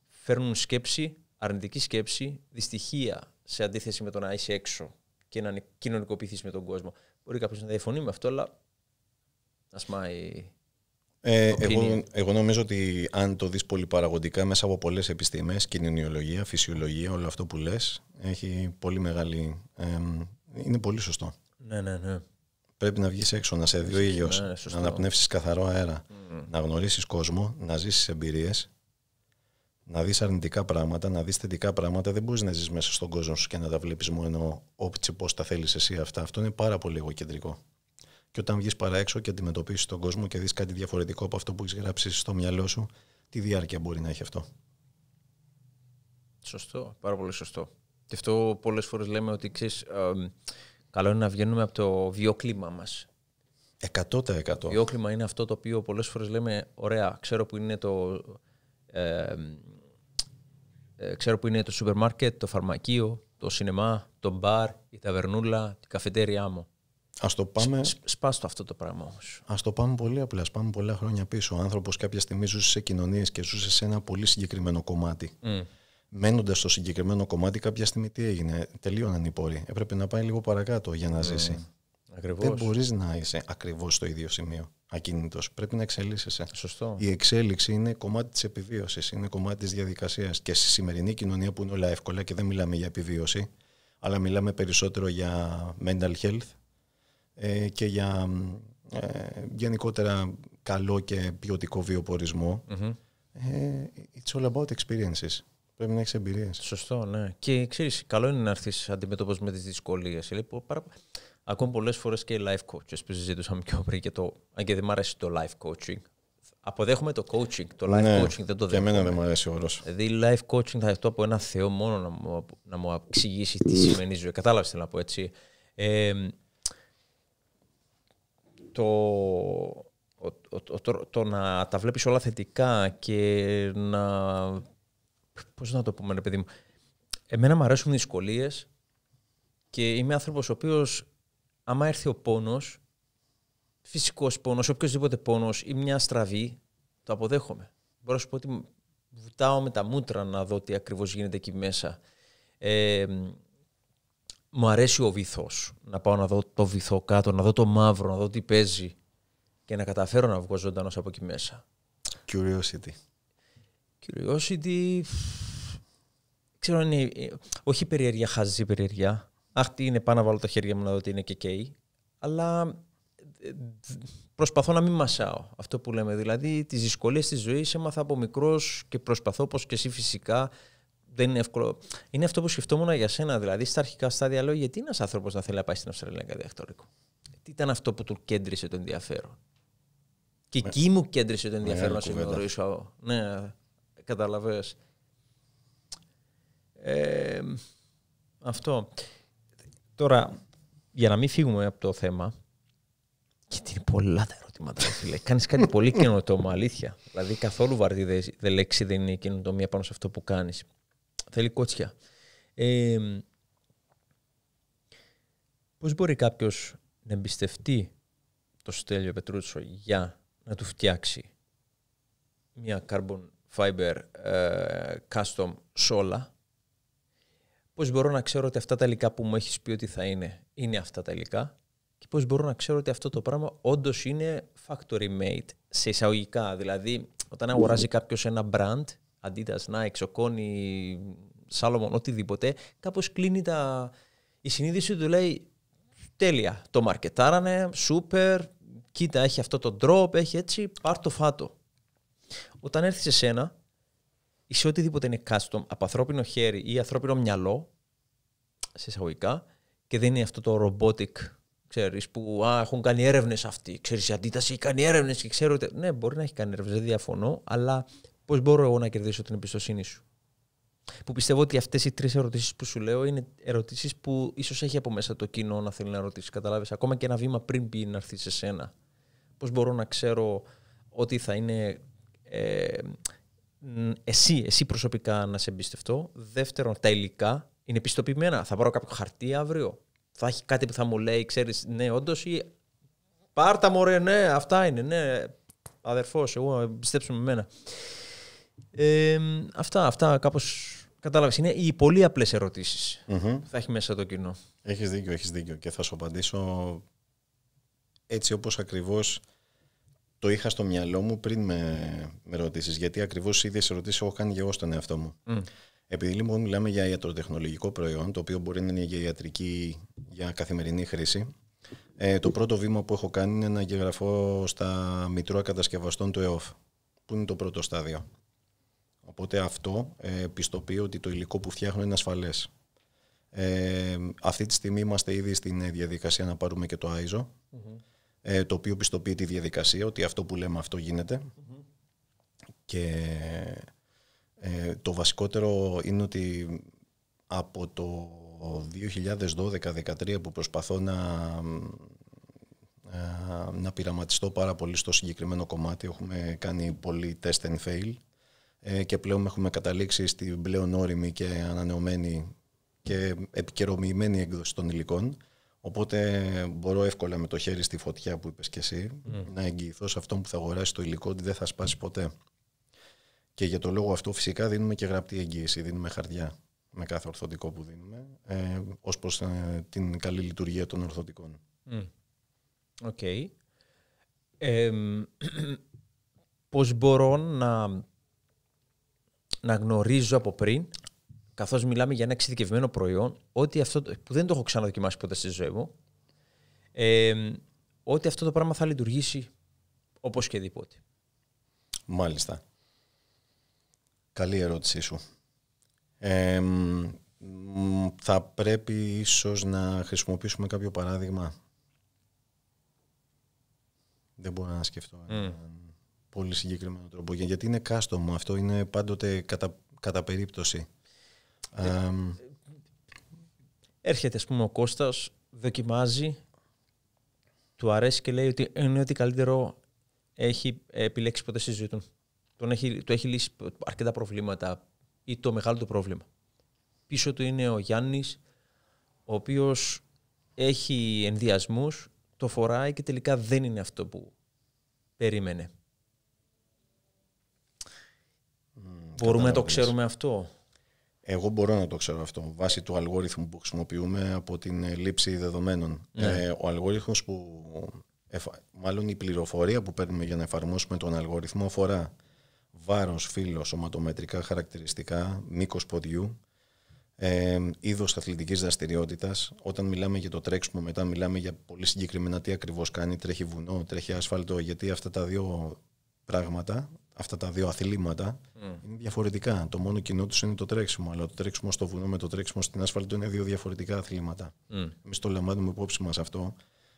φέρνουν σκέψη, αρνητική σκέψη, δυστυχία σε αντίθεση με το να είσαι έξω και να κοινωνικοποιηθείς με τον κόσμο. Μπορεί κάποιος να διαφωνεί με αυτό, αλλά ε, εγώ, εγώ νομίζω ότι αν το δεις πολυπαραγωγικά μέσα από πολλές επιστήμες, κοινωνιολογία, φυσιολογία, όλο αυτό που λες, έχει πολύ μεγάλη... Ε, είναι πολύ σωστό. Ναι, ναι, ναι. Πρέπει να βγεις έξω, να σε δύο ο ναι, να αναπνεύσεις καθαρό αέρα, mm. να γνωρίσεις κόσμο, να ζήσεις εμπειρίες, να δεις αρνητικά πράγματα, να δεις θετικά πράγματα. Δεν μπορείς να ζεις μέσα στον κόσμο σου και να τα βλέπεις μόνο όπτσι πώς τα θέλεις εσύ αυτά. Αυτό είναι πάρα πολύ εγωκεντρικό. Και όταν βγεις έξω και αντιμετωπίσεις τον κόσμο και δεις κάτι διαφορετικό από αυτό που έχεις γράψει στο μυαλό σου, τι διάρκεια μπορεί να έχει αυτό. Σωστό. Πάρα πολύ σωστό. Και αυτό πολλές φορές λέμε ότι ξέρεις, καλό είναι να βγαίνουμε από το βιοκλίμα μας. 100%. Το βιοκλίμα είναι αυτό το οποίο πολλές φορές λέμε, ωραία, ξέρω που είναι το. Ε, ξέρω που είναι το σούπερ μάρκετ, το φαρμακείο, το σινεμά, το μπαρ, η ταβερνούλα, την καφετέρια μου. Ας το πάμε. Σπάστο αυτό το πράγμα όμως. Ας το πάμε πολύ απλά. Ας πάμε πολλά χρόνια πίσω. Ο άνθρωπος κάποια στιγμή ζούσε σε κοινωνίες και ζούσε σε ένα πολύ συγκεκριμένο κομμάτι. Mm. Μένοντας στο συγκεκριμένο κομμάτι, κάποια στιγμή τι έγινε. Τελείωναν οι πόροι. Έπρεπε να πάει λίγο παρακάτω για να ζήσει. Ακριβώς. Δεν μπορείς να είσαι ακριβώς στο ίδιο σημείο ακίνητος. Πρέπει να εξελίσσεσαι. Σωστό. Η εξέλιξη είναι κομμάτι της επιβίωσης, είναι κομμάτι της διαδικασίας. Και στη σημερινή κοινωνία που είναι όλα εύκολα και δεν μιλάμε για επιβίωση, αλλά μιλάμε περισσότερο για mental health, ε, και για ε, γενικότερα καλό και ποιοτικό Ε, it's all about experiences. Πρέπει να έχεις εμπειρίες. Σωστό, ναι. Και ξέρεις, καλό είναι να έρθεις αντιμέτωπος με τις δυσκολίες. Παρα... Ακόμα πολλές φορές και οι life coaches που συζητούσαμε πιο πριν και το. Αν και δεν μου αρέσει το life coaching, Αποδέχομαι το coaching. Το life ναι, coaching δεν το δέχομαι. δεν μου αρέσει ο όρο. Δηλαδή, life coaching θα δεχτώ από ένα Θεό μόνο να μου, να μου εξηγήσει τι σημαίνει η ζωή. Κατάλαβες να πω έτσι. Ε, το, το, το, το, να τα βλέπεις όλα θετικά και να... Πώς να το πούμε, ρε παιδί μου. Εμένα μου αρέσουν οι και είμαι άνθρωπος ο οποίος, άμα έρθει ο πόνος, φυσικός πόνος, οποιοδήποτε πόνος ή μια στραβή, το αποδέχομαι. Μπορώ να σου πω ότι βουτάω με τα μούτρα να δω τι ακριβώς γίνεται εκεί μέσα. Ε, μου αρέσει ο βυθός. Να πάω να δω το βυθό κάτω, να δω το μαύρο, να δω τι παίζει και να καταφέρω να βγω ζωντανός από εκεί μέσα. Curiosity. Curiosity. Ξέρω είναι. Όχι περιέργεια, χάζει περιέργεια. Αχ, τι είναι, πάνω να βάλω τα χέρια μου να δω ότι είναι και καίει. Αλλά προσπαθώ να μην μασάω αυτό που λέμε. Δηλαδή, τις δυσκολίες της ζωής έμαθα από μικρός και προσπαθώ, όπως και εσύ φυσικά, δεν είναι εύκολο. Είναι αυτό που σκεφτόμουν για σένα. Δηλαδή, στα αρχικά στάδια λέω: Γιατί ένας άνθρωπος να θέλει να πάει στην Αυστραλία για διδακτορικό. Τι ήταν αυτό που του κέντρισε το ενδιαφέρον. Και Με... εκεί μου κέντρισε το ενδιαφέρον να σε γνωρίσω. Ναι, καταλαβαίνω. Ε, αυτό. Τώρα, για να μην φύγουμε από το θέμα, γιατί είναι πολλά τα ερωτήματα, φίλε. Κάνεις κάτι πολύ καινοτόμο, αλήθεια. Δηλαδή, καθόλου βαρύ δε δεν είναι η καινοτομία πάνω σε αυτό που κάνεις. Θέλει κότσια. Ε, Πώς μπορεί κάποιος να εμπιστευτεί το Στέλιο Πετρούτσο για να του φτιάξει μια carbon fiber ε, custom σόλα, πώς μπορώ να ξέρω ότι αυτά τα υλικά που μου έχεις πει ότι θα είναι, είναι αυτά τα υλικά και πώς μπορώ να ξέρω ότι αυτό το πράγμα όντως είναι factory made, σε εισαγωγικά. Δηλαδή, όταν αγοράζει κάποιος ένα brand, Αντίτα, να εξοκώνει, Σάλομον, οτιδήποτε. Κάπως κλείνει τα. Η συνείδηση του λέει τέλεια. Το μαρκετάρανε, σούπερ. Κοίτα, έχει αυτό το drop, έχει έτσι. Πάρ το φάτο. Όταν έρθει σε σένα, είσαι οτιδήποτε είναι custom, από ανθρώπινο χέρι ή ανθρώπινο μυαλό, σε εισαγωγικά, και δεν είναι αυτό το robotic ξέρεις, που α, έχουν κάνει έρευνες αυτοί. Ξέρεις, η αντίταση έχει κάνει έρευνες και ξέρω ότι. Ναι, μπορεί να έχει κάνει έρευνες, δεν διαφωνώ, αλλά Πώς μπορώ εγώ να κερδίσω την εμπιστοσύνη σου. Που πιστεύω ότι αυτές οι τρεις ερωτήσεις που σου λέω είναι ερωτήσεις που ίσως έχει από μέσα το κοινό να θέλει να ρωτήσει. Καταλάβει, ακόμα και ένα βήμα πριν πει να έρθεις σε σένα. Πώς μπορώ να ξέρω ότι θα είναι ε, εσύ, εσύ προσωπικά να σε εμπιστευτώ. Δεύτερον, τα υλικά είναι πιστοποιημένα. Θα πάρω κάποιο χαρτί αύριο. Θα έχει κάτι που θα μου λέει, ξέρεις, ναι, όντως ή. Πάρτα μωρέ, ναι, αυτά είναι, ναι. Αδερφός, εγώ πιστέψουμε με μένα. Ε, αυτά, αυτά κάπως κατάλαβες. Είναι οι πολυ απλές ερωτήσεις που θα έχει μέσα το κοινό. Έχεις δίκιο, έχεις δίκιο και θα σου απαντήσω έτσι όπως ακριβώς το είχα στο μυαλό μου πριν με, με Γιατί ακριβώς οι ίδιες ερωτήσεις έχω κάνει και εγώ στον εαυτό μου. Επειδή λοιπόν μιλάμε για ιατροτεχνολογικό προϊόν, το οποίο μπορεί να είναι για ιατρική, για καθημερινή χρήση, ε, το πρώτο βήμα που έχω κάνει είναι να εγγραφώ στα Μητρώα Κατασκευαστών του ΕΟΦ, που είναι το πρώτο στάδιο. Οπότε αυτό ε, πιστοποιεί ότι το υλικό που φτιάχνω είναι ασφαλές. Ε, αυτή τη στιγμή είμαστε ήδη στην διαδικασία να πάρουμε και το ISO, ε, το οποίο πιστοποιεί τη διαδικασία, ότι αυτό που λέμε αυτό Και ε, το βασικότερο είναι ότι από το 2012-2013 που προσπαθώ να, ε, να πειραματιστώ πάρα πολύ στο συγκεκριμένο κομμάτι, έχουμε κάνει πολύ test and fail, ε, και πλέον έχουμε καταλήξει στην πλέον όρημη και ανανεωμένη και επικαιροποιημένη έκδοση των υλικών. Οπότε μπορώ εύκολα με το χέρι στη φωτιά που είπες και εσύ mm. να εγγυηθώ σε αυτόν που θα αγοράσει το υλικό ότι δεν θα σπάσει ποτέ. Και για το λόγο αυτό φυσικά δίνουμε και γραπτή εγγύηση, δίνουμε χαρτιά με κάθε ορθωτικό που δίνουμε ε, ως προς ε, την καλή λειτουργία των ορθωτικών. Mm. Οκ. Mm. Okay. πώς μπορώ να να γνωρίζω από πριν, καθώς μιλάμε για ένα εξειδικευμένο προϊόν, ότι αυτό, που δεν το έχω ξαναδοκιμάσει ποτέ στη ζωή μου, ε, ότι αυτό το πράγμα θα λειτουργήσει όπως και δίποτε. Μάλιστα. Καλή ερώτησή σου. Ε, θα πρέπει ίσως να χρησιμοποιήσουμε κάποιο παράδειγμα. Δεν μπορώ να σκεφτώ πολύ συγκεκριμένο τρόπο. Γιατί είναι custom αυτό, είναι πάντοτε κατά, κατά περίπτωση. Ε, έρχεται, ας πούμε, ο Κώστας, δοκιμάζει, του αρέσει και λέει ότι είναι ότι καλύτερο έχει επιλέξει ποτέ στη ζωή του. Τον έχει, του έχει λύσει αρκετά προβλήματα ή το μεγάλο του πρόβλημα. Πίσω του είναι ο Γιάννης, ο οποίος έχει ενδιασμούς, το φοράει και τελικά δεν είναι αυτό που περίμενε. Μπορούμε να το ξέρουμε αυτό. Εγώ μπορώ να το ξέρω αυτό, βάσει του αλγόριθμου που χρησιμοποιούμε από την λήψη δεδομένων. Ναι. Ε, ο αλγόριθμος που, μάλλον η πληροφορία που παίρνουμε για να εφαρμόσουμε τον αλγόριθμο αφορά βάρος, φύλλο, σωματομετρικά χαρακτηριστικά, μήκος ποδιού, ε, είδος αθλητικής δραστηριότητας. Όταν μιλάμε για το τρέξιμο, μετά μιλάμε για πολύ συγκεκριμένα τι ακριβώς κάνει, τρέχει βουνό, τρέχει άσφαλτο, γιατί αυτά τα δύο πράγματα αυτά τα δύο αθλήματα mm. είναι διαφορετικά. Το μόνο κοινό τους είναι το τρέξιμο, αλλά το τρέξιμο στο βουνό με το τρέξιμο στην άσφαλτο είναι δύο διαφορετικά αθλήματα. Mm. Εμείς το λαμβάνουμε υπόψη μας αυτό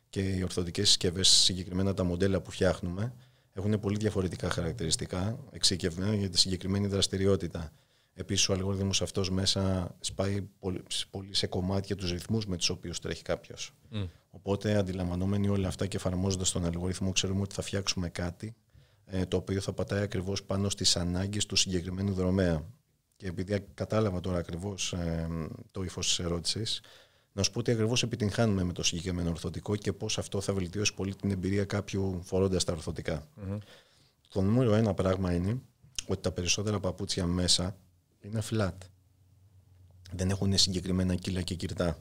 και οι ορθωτικέ συσκευές, συγκεκριμένα τα μοντέλα που φτιάχνουμε, έχουν πολύ διαφορετικά χαρακτηριστικά, εξειδικευμένα για τη συγκεκριμένη δραστηριότητα. Επίσης, ο αλγόριθμος αυτός μέσα σπάει πολύ, σε κομμάτια τους ρυθμούς με τους οποίους τρέχει κάποιος. Mm. Οπότε, αντιλαμβανόμενοι όλα αυτά και εφαρμόζοντας τον αλγόριθμο, ξέρουμε ότι θα φτιάξουμε κάτι ε, το οποίο θα πατάει ακριβώς πάνω στις ανάγκες του συγκεκριμένου δρομέα. Και επειδή κατάλαβα τώρα ακριβώς ε, το ύφος της ερώτησης, να σου πω ότι ακριβώς επιτυγχάνουμε με το συγκεκριμένο ορθωτικό και πώς αυτό θα βελτιώσει πολύ την εμπειρία κάποιου φορώντας τα ορθωτικά. Mm-hmm. Το νούμερο ένα πράγμα είναι ότι τα περισσότερα παπούτσια μέσα είναι flat. Δεν έχουν συγκεκριμένα κύλα και κυρτά.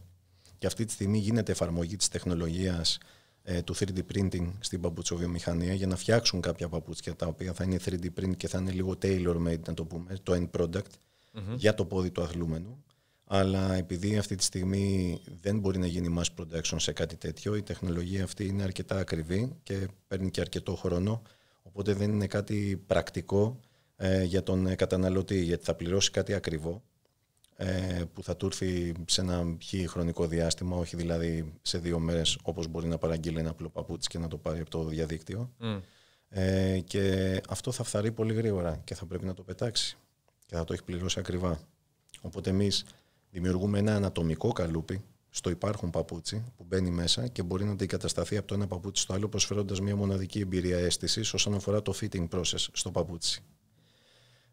Και αυτή τη στιγμή γίνεται εφαρμογή της τεχνολογίας ε, του 3D printing στην παπουτσοβιομηχανία για να φτιάξουν κάποια παπούτσια τα οποία θα είναι 3D print και θα είναι λίγο tailor-made, να το πούμε, το end product για το πόδι του αθλούμενου. Αλλά επειδή αυτή τη στιγμή δεν μπορεί να γίνει mass production σε κάτι τέτοιο, η τεχνολογία αυτή είναι αρκετά ακριβή και παίρνει και αρκετό χρόνο, οπότε δεν είναι κάτι πρακτικό ε, για τον καταναλωτή, γιατί θα πληρώσει κάτι ακριβό ε, που θα του έρθει σε ένα χι χρονικό διάστημα, όχι δηλαδή σε δύο μέρες όπως μπορεί να παραγγείλει ένα απλό παπούτσι και να το πάρει από το διαδίκτυο. Mm. Ε, και αυτό θα φθαρεί πολύ γρήγορα και θα πρέπει να το πετάξει και θα το έχει πληρώσει ακριβά. Οπότε εμείς δημιουργούμε ένα ανατομικό καλούπι στο υπάρχον παπούτσι που μπαίνει μέσα και μπορεί να αντικατασταθεί από το ένα παπούτσι στο άλλο προσφέροντας μια μοναδική εμπειρία αίσθησης όσον αφορά το fitting process στο παπούτσι.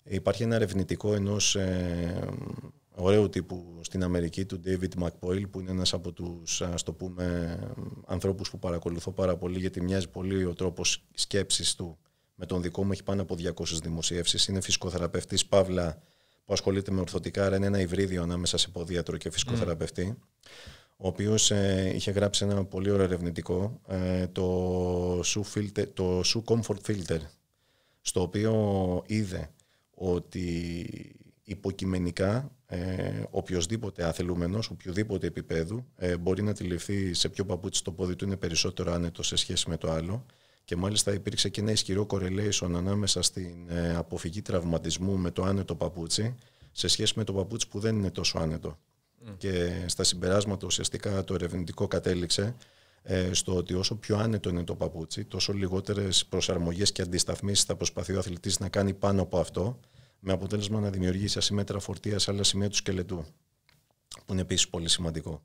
Υπάρχει ένα ερευνητικό ενός. Ε, ωραίου τύπου στην Αμερική του David McPoyle που είναι ένας από τους ας το πούμε ανθρώπους που παρακολουθώ πάρα πολύ γιατί μοιάζει πολύ ο τρόπος σκέψης του με τον δικό μου έχει πάνω από 200 δημοσιεύσεις είναι φυσικοθεραπευτής Παύλα που ασχολείται με ορθωτικά άρα είναι ένα υβρίδιο ανάμεσα σε ποδίατρο και φυσικοθεραπευτή ο οποίος ε, είχε γράψει ένα πολύ ωραίο ερευνητικό ε, το, shoe filter, το comfort filter στο οποίο είδε ότι υποκειμενικά ε, οποιοδήποτε αθελούμενος, οποιοδήποτε επίπεδου, ε, μπορεί να τηλευθεί σε ποιο παπούτσι το πόδι του είναι περισσότερο άνετο σε σχέση με το άλλο. Και μάλιστα υπήρξε και ένα ισχυρό correlation ανάμεσα στην ε, αποφυγή τραυματισμού με το άνετο παπούτσι σε σχέση με το παπούτσι που δεν είναι τόσο άνετο. Mm. Και στα συμπεράσματα ουσιαστικά το ερευνητικό κατέληξε ε, στο ότι όσο πιο άνετο είναι το παπούτσι, τόσο λιγότερες προσαρμογές και αντισταθμίσεις θα προσπαθεί ο αθλητής να κάνει πάνω από αυτό με αποτέλεσμα να δημιουργήσει ασημέτρα φορτία σε άλλα σημεία του σκελετού, που είναι επίσης πολύ σημαντικό.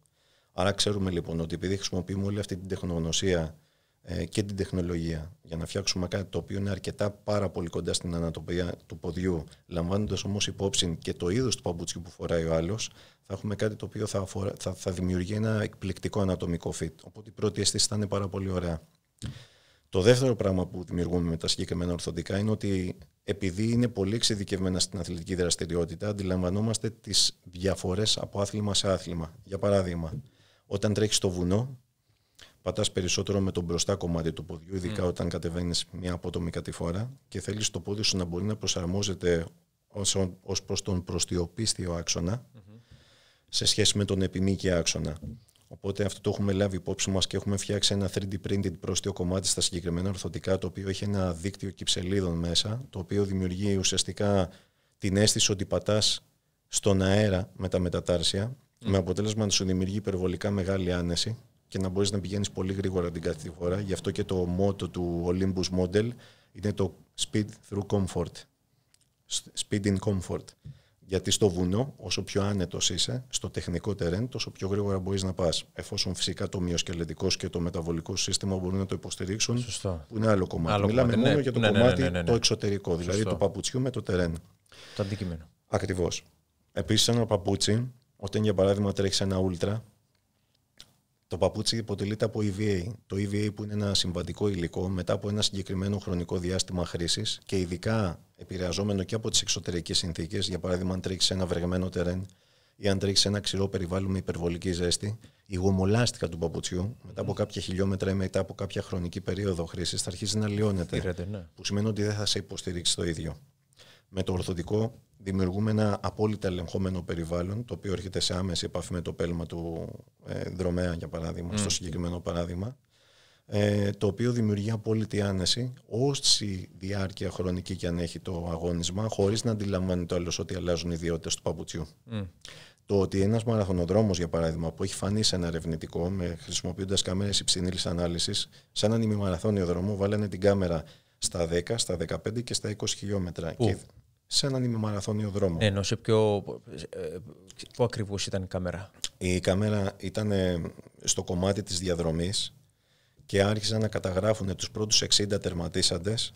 Άρα ξέρουμε λοιπόν ότι επειδή χρησιμοποιούμε όλη αυτή την τεχνογνωσία ε, και την τεχνολογία για να φτιάξουμε κάτι το οποίο είναι αρκετά πάρα πολύ κοντά στην ανατοπία του ποδιού, λαμβάνοντας όμως υπόψη και το είδος του παμπούτσιου που φοράει ο άλλος, θα έχουμε κάτι το οποίο θα, θα, θα δημιουργεί ένα εκπληκτικό ανατομικό fit. Οπότε η πρώτη αίσθηση θα είναι πάρα πολύ ωραία. Το δεύτερο πράγμα που δημιουργούμε με τα συγκεκριμένα ορθοντικά είναι ότι επειδή είναι πολύ εξειδικευμένα στην αθλητική δραστηριότητα, αντιλαμβανόμαστε τις διαφορές από άθλημα σε άθλημα. Για παράδειγμα, όταν τρέχεις στο βουνό, πατάς περισσότερο με τον μπροστά κομμάτι του ποδιού, ειδικά mm. όταν κατεβαίνεις μια απότομη κατηφόρα και θέλεις το πόδι σου να μπορεί να προσαρμόζεται ως προς τον προστιοπίστιο mm-hmm. σε σχέση με τον επιμήκη άξονα. Οπότε αυτό το έχουμε λάβει υπόψη μας και έχουμε φτιάξει ένα 3D printed πρόστιο κομμάτι στα συγκεκριμένα ορθωτικά, το οποίο έχει ένα δίκτυο κυψελίδων μέσα, το οποίο δημιουργεί ουσιαστικά την αίσθηση ότι πατάς στον αέρα με τα μετατάρσια, με αποτέλεσμα να σου δημιουργεί υπερβολικά μεγάλη άνεση και να μπορείς να πηγαίνεις πολύ γρήγορα την κάθε φορά. Γι' αυτό και το μότο του Olympus Model είναι το Speed through comfort. Speed in comfort. Γιατί στο βουνό, όσο πιο άνετος είσαι, στο τεχνικό τερέν, τόσο πιο γρήγορα μπορείς να πας. Εφόσον φυσικά το μειοσκελετικός και το μεταβολικό σύστημα μπορούν να το υποστηρίξουν, που είναι άλλο κομμάτι. Μιλάμε μόνο ναι. για το ναι, ναι, κομμάτι το εξωτερικό, δηλαδή του παπουτσιού με το τερέν. Το αντικείμενο. Ακριβώς. Επίσης, ένα παπούτσι, όταν για παράδειγμα τρέχεις ένα ούλτρα, το παπούτσι υποτελείται από EVA. Το EVA που είναι ένα συμβατικό υλικό μετά από ένα συγκεκριμένο χρονικό διάστημα χρήσης και ειδικά επηρεαζόμενο και από τις εξωτερικές συνθήκες, για παράδειγμα, αν τρέξει ένα βεργμένο τερέν ή αν τρίξεις σε ένα ξηρό περιβάλλον με υπερβολική ζέστη, η αν τρεξει ενα ξηρο περιβαλλον με υπερβολικη ζεστη η γομολαστικα του παπουτσιού μετά από mm. κάποια χιλιόμετρα ή μετά από κάποια χρονική περίοδο χρήσης θα αρχίζει να λιώνεται. Ναι. Που σημαίνει ότι δεν θα σε υποστηρίξει το ίδιο. Με το ορθωτικό δημιουργούμε ένα απόλυτα ελεγχόμενο περιβάλλον, το οποίο έρχεται σε άμεση επαφή με το πέλμα του ε, δρομέα, για παράδειγμα, mm. στο συγκεκριμένο παράδειγμα, ε, το οποίο δημιουργεί απόλυτη άνεση, όση διάρκεια χρονική και αν έχει το αγώνισμα, χωρίς να αντιλαμβάνει το άλλος ότι αλλάζουν οι ιδιότητες του παπουτσιού. Mm. Το ότι ένας μαραθωνοδρόμος, για παράδειγμα, που έχει φανεί σε ένα ερευνητικό, με, χρησιμοποιώντας καμέρες υψηλής ανάλυσης, σε έναν ημιμαραθώνιο δρόμο βάλανε την κάμερα στα 10, στα 15 και στα 20 χιλιόμετρα σε έναν ημιμαραθώνιο δρόμο. Ναι, ενώ σε ποιο. Ε, πού ακριβώς ήταν η καμέρα. Η καμέρα ήταν ε, στο κομμάτι της διαδρομής και άρχισαν να καταγράφουν τους πρώτους 60 τερματίσαντες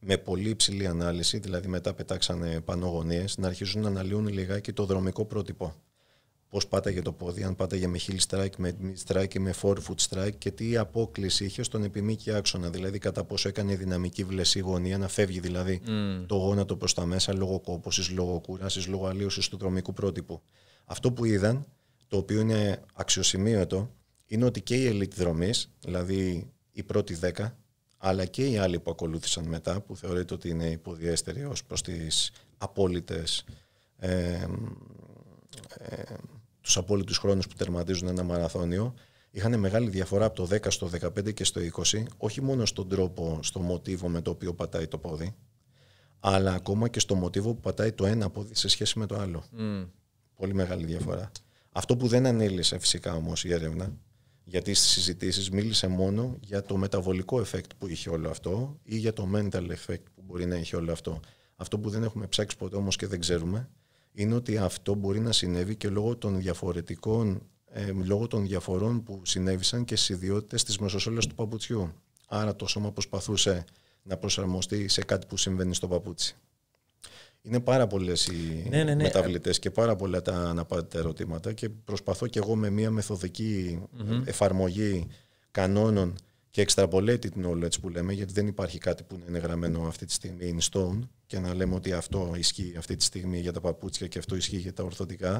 με πολύ υψηλή ανάλυση, δηλαδή μετά πετάξανε πανογωνίες, να αρχίζουν να αναλύουν λιγάκι το δρομικό πρότυπο πώς πάταγε το πόδι, αν πάταγε με heel strike, με mid strike ή με four strike και τι απόκληση είχε στον επιμήκη άξονα. Δηλαδή, κατά πόσο έκανε δυναμική βλεσή γωνία να φεύγει δηλαδή το γόνατο προς τα μέσα λόγω κόπωσης, λόγω κούρασης, λόγω αλλίωσης του δρομικού πρότυπου. Αυτό που είδαν, το οποίο είναι αξιοσημείωτο, είναι ότι και οι elite δρομής, δηλαδή η πρώτη 10, αλλά και οι άλλοι που ακολούθησαν μετά, που θεωρείται ότι είναι υποδιέστεροι ως προς τις απόλυτες. Ε, ε, τους απόλυτους χρόνους που τερματίζουν ένα μαραθώνιο, είχαν μεγάλη διαφορά από το 10 στο 15 και στο 20, όχι μόνο στον τρόπο, στο μοτίβο με το οποίο πατάει το πόδι, αλλά ακόμα και στο μοτίβο που πατάει το ένα πόδι σε σχέση με το άλλο. Πολύ μεγάλη διαφορά. Αυτό που δεν ανέλησε φυσικά όμως η έρευνα, γιατί στις συζητήσεις μίλησε μόνο για το μεταβολικό effect που είχε όλο αυτό ή για το mental effect που μπορεί να είχε όλο αυτό. Αυτό που δεν έχουμε ψάξει ποτέ όμως και δεν ξέρουμε είναι ότι αυτό μπορεί να συνέβη και λόγω των διαφορετικών ε, λόγω των διαφορών που συνέβησαν και στις ιδιότητες της μεσοσόλας του παπουτσιού. Άρα το σώμα προσπαθούσε να προσαρμοστεί σε κάτι που συμβαίνει στο παπούτσι. Είναι πάρα πολλές οι ναι, ναι, ναι. μεταβλητές και πάρα πολλά τα αναπάντητα ερωτήματα και προσπαθώ και εγώ με μια μεθοδικη εφαρμογή κανόνων και εξτραμπολέτει την όλη έτσι που λέμε, γιατί δεν υπάρχει κάτι που είναι γραμμένο αυτή τη στιγμή in stone και να λέμε ότι αυτό ισχύει αυτή τη στιγμή για τα παπούτσια και αυτό ισχύει για τα ορθωτικά.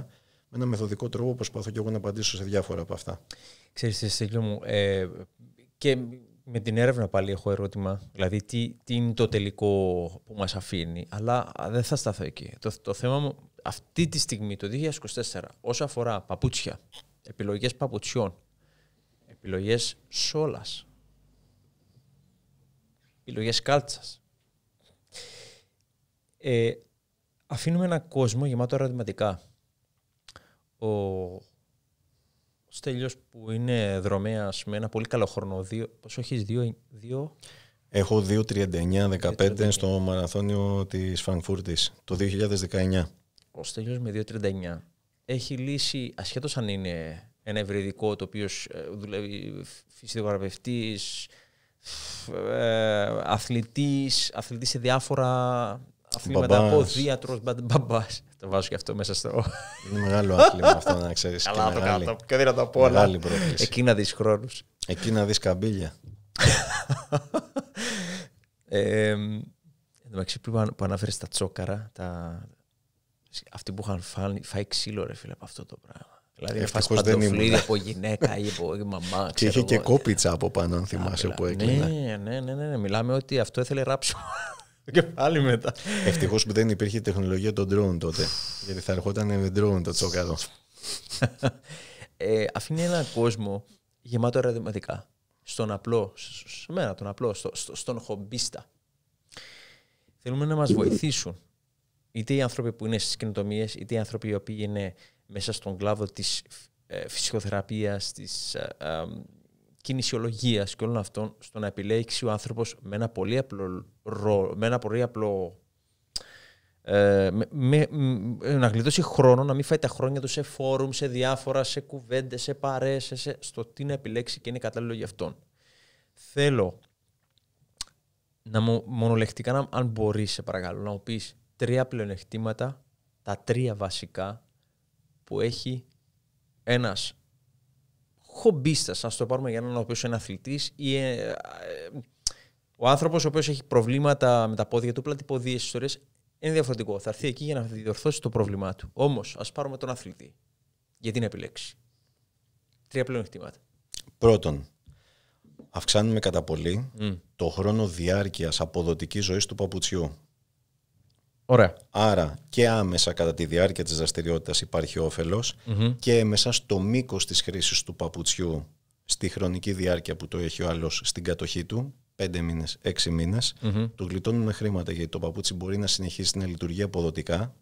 Με ένα μεθοδικό τρόπο προσπαθώ και εγώ να απαντήσω σε διάφορα από αυτά. Ξέρεις, Σίγκλο μου, ε, και με την έρευνα πάλι έχω ερώτημα, δηλαδή τι, τι είναι το τελικό που μας αφήνει, αλλά δεν θα σταθώ εκεί. Το, το θέμα μου αυτή τη στιγμή, το 2024, όσο αφορά παπούτσια, επιλογές παπουτσιών, επιλογές σόλας, επιλογές κάλτσας. Ε, αφήνουμε ένα κόσμο γεμάτο ερωτηματικά. Ο, Στέλιος που είναι δρομέας με ένα πολύ καλό χρόνο, δύο, πόσο έχεις, δύο, δύο... Έχω 2.39.15 στο μαραθώνιο της Φραγκφούρτης το 2019. Ο Στέλιος με 2.39. Έχει λύσει, ασχέτως αν είναι ένα ευρυδικό το οποίος ε, δουλεύει φυσικογραφευτής, ε, Αθλητής αθλητής, σε διάφορα αθλήματα, ποδίατρος, μπαμπάς. Το βάζω και αυτό μέσα στο... Είναι μεγάλο άθλημα αυτό να ξέρεις. Καλά το κάτω, και δεν το πω όλα. Εκεί να δεις χρόνους. Εκεί να δεις καμπύλια. ε, μεταξύ που αναφέρεις τα τσόκαρα, τα... αυτοί που είχαν φάει ξύλο, ρε φίλε, από αυτό το πράγμα. Δηλαδή δεν ήμουν. Ήμουν από γυναίκα ή από μαμά. Και είχε και ε. κόπιτσα από πάνω, αν θυμάσαι που έγινε. Ναι ναι, ναι, ναι, ναι, μιλάμε ότι αυτό ήθελε ράψω. Και πάλι μετά. Ευτυχώς που δεν υπήρχε τεχνολογία των drone τότε. Γιατί θα ερχόταν με drone το τσόκαλο. ε, αφήνει έναν κόσμο γεμάτο ερωτηματικά. Στον απλό, σε μένα τον απλό, στον χομπίστα. Θέλουμε να μας βοηθήσουν. Είτε οι άνθρωποι που είναι στις κοινοτομίε, είτε οι άνθρωποι οι οποίοι είναι μέσα στον κλάδο της ε, φυσικοθεραπείας, της ε, ε, κινησιολογίας και όλων αυτών στο να επιλέξει ο άνθρωπος με ένα πολύ απλό, με ένα πολύ απλό να γλιτώσει χρόνο, να μην φάει τα χρόνια του σε φόρουμ, σε διάφορα, σε κουβέντες, σε παρέες, σε, στο τι να επιλέξει και είναι κατάλληλο για αυτόν. Θέλω να μου μονολεκτικά, να, αν μπορείς, σε παρακαλώ, να μου πεις τρία πλεονεκτήματα, τα τρία βασικά που έχει ένας χομπίστας, ας το πάρουμε για έναν ο οποίος είναι αθλητής ή ε, ε, ο άνθρωπος ο οποίος έχει προβλήματα με τα πόδια του, πλατυποδίες, ιστορίες, είναι διαφορετικό. Θα έρθει εκεί για να διορθώσει το πρόβλημά του. Όμως, ας πάρουμε τον αθλητή. Γιατί να επιλέξει. Τρία πλεονεκτήματα. Πρώτον, αυξάνουμε κατά πολύ το χρόνο διάρκειας αποδοτικής ζωής του παπουτσιού. Ωραία. Άρα και άμεσα κατά τη διάρκεια της δραστηριότητας υπάρχει και μέσα στο μήκος της χρήσης του παπουτσιού στη χρονική διάρκεια που το έχει ο άλλος στην κατοχή του, πέντε μήνες, έξι μηνες του γλιτώνουμε χρήματα γιατί το παπούτσι μπορεί να συνεχίσει να λειτουργεί αποδοτικά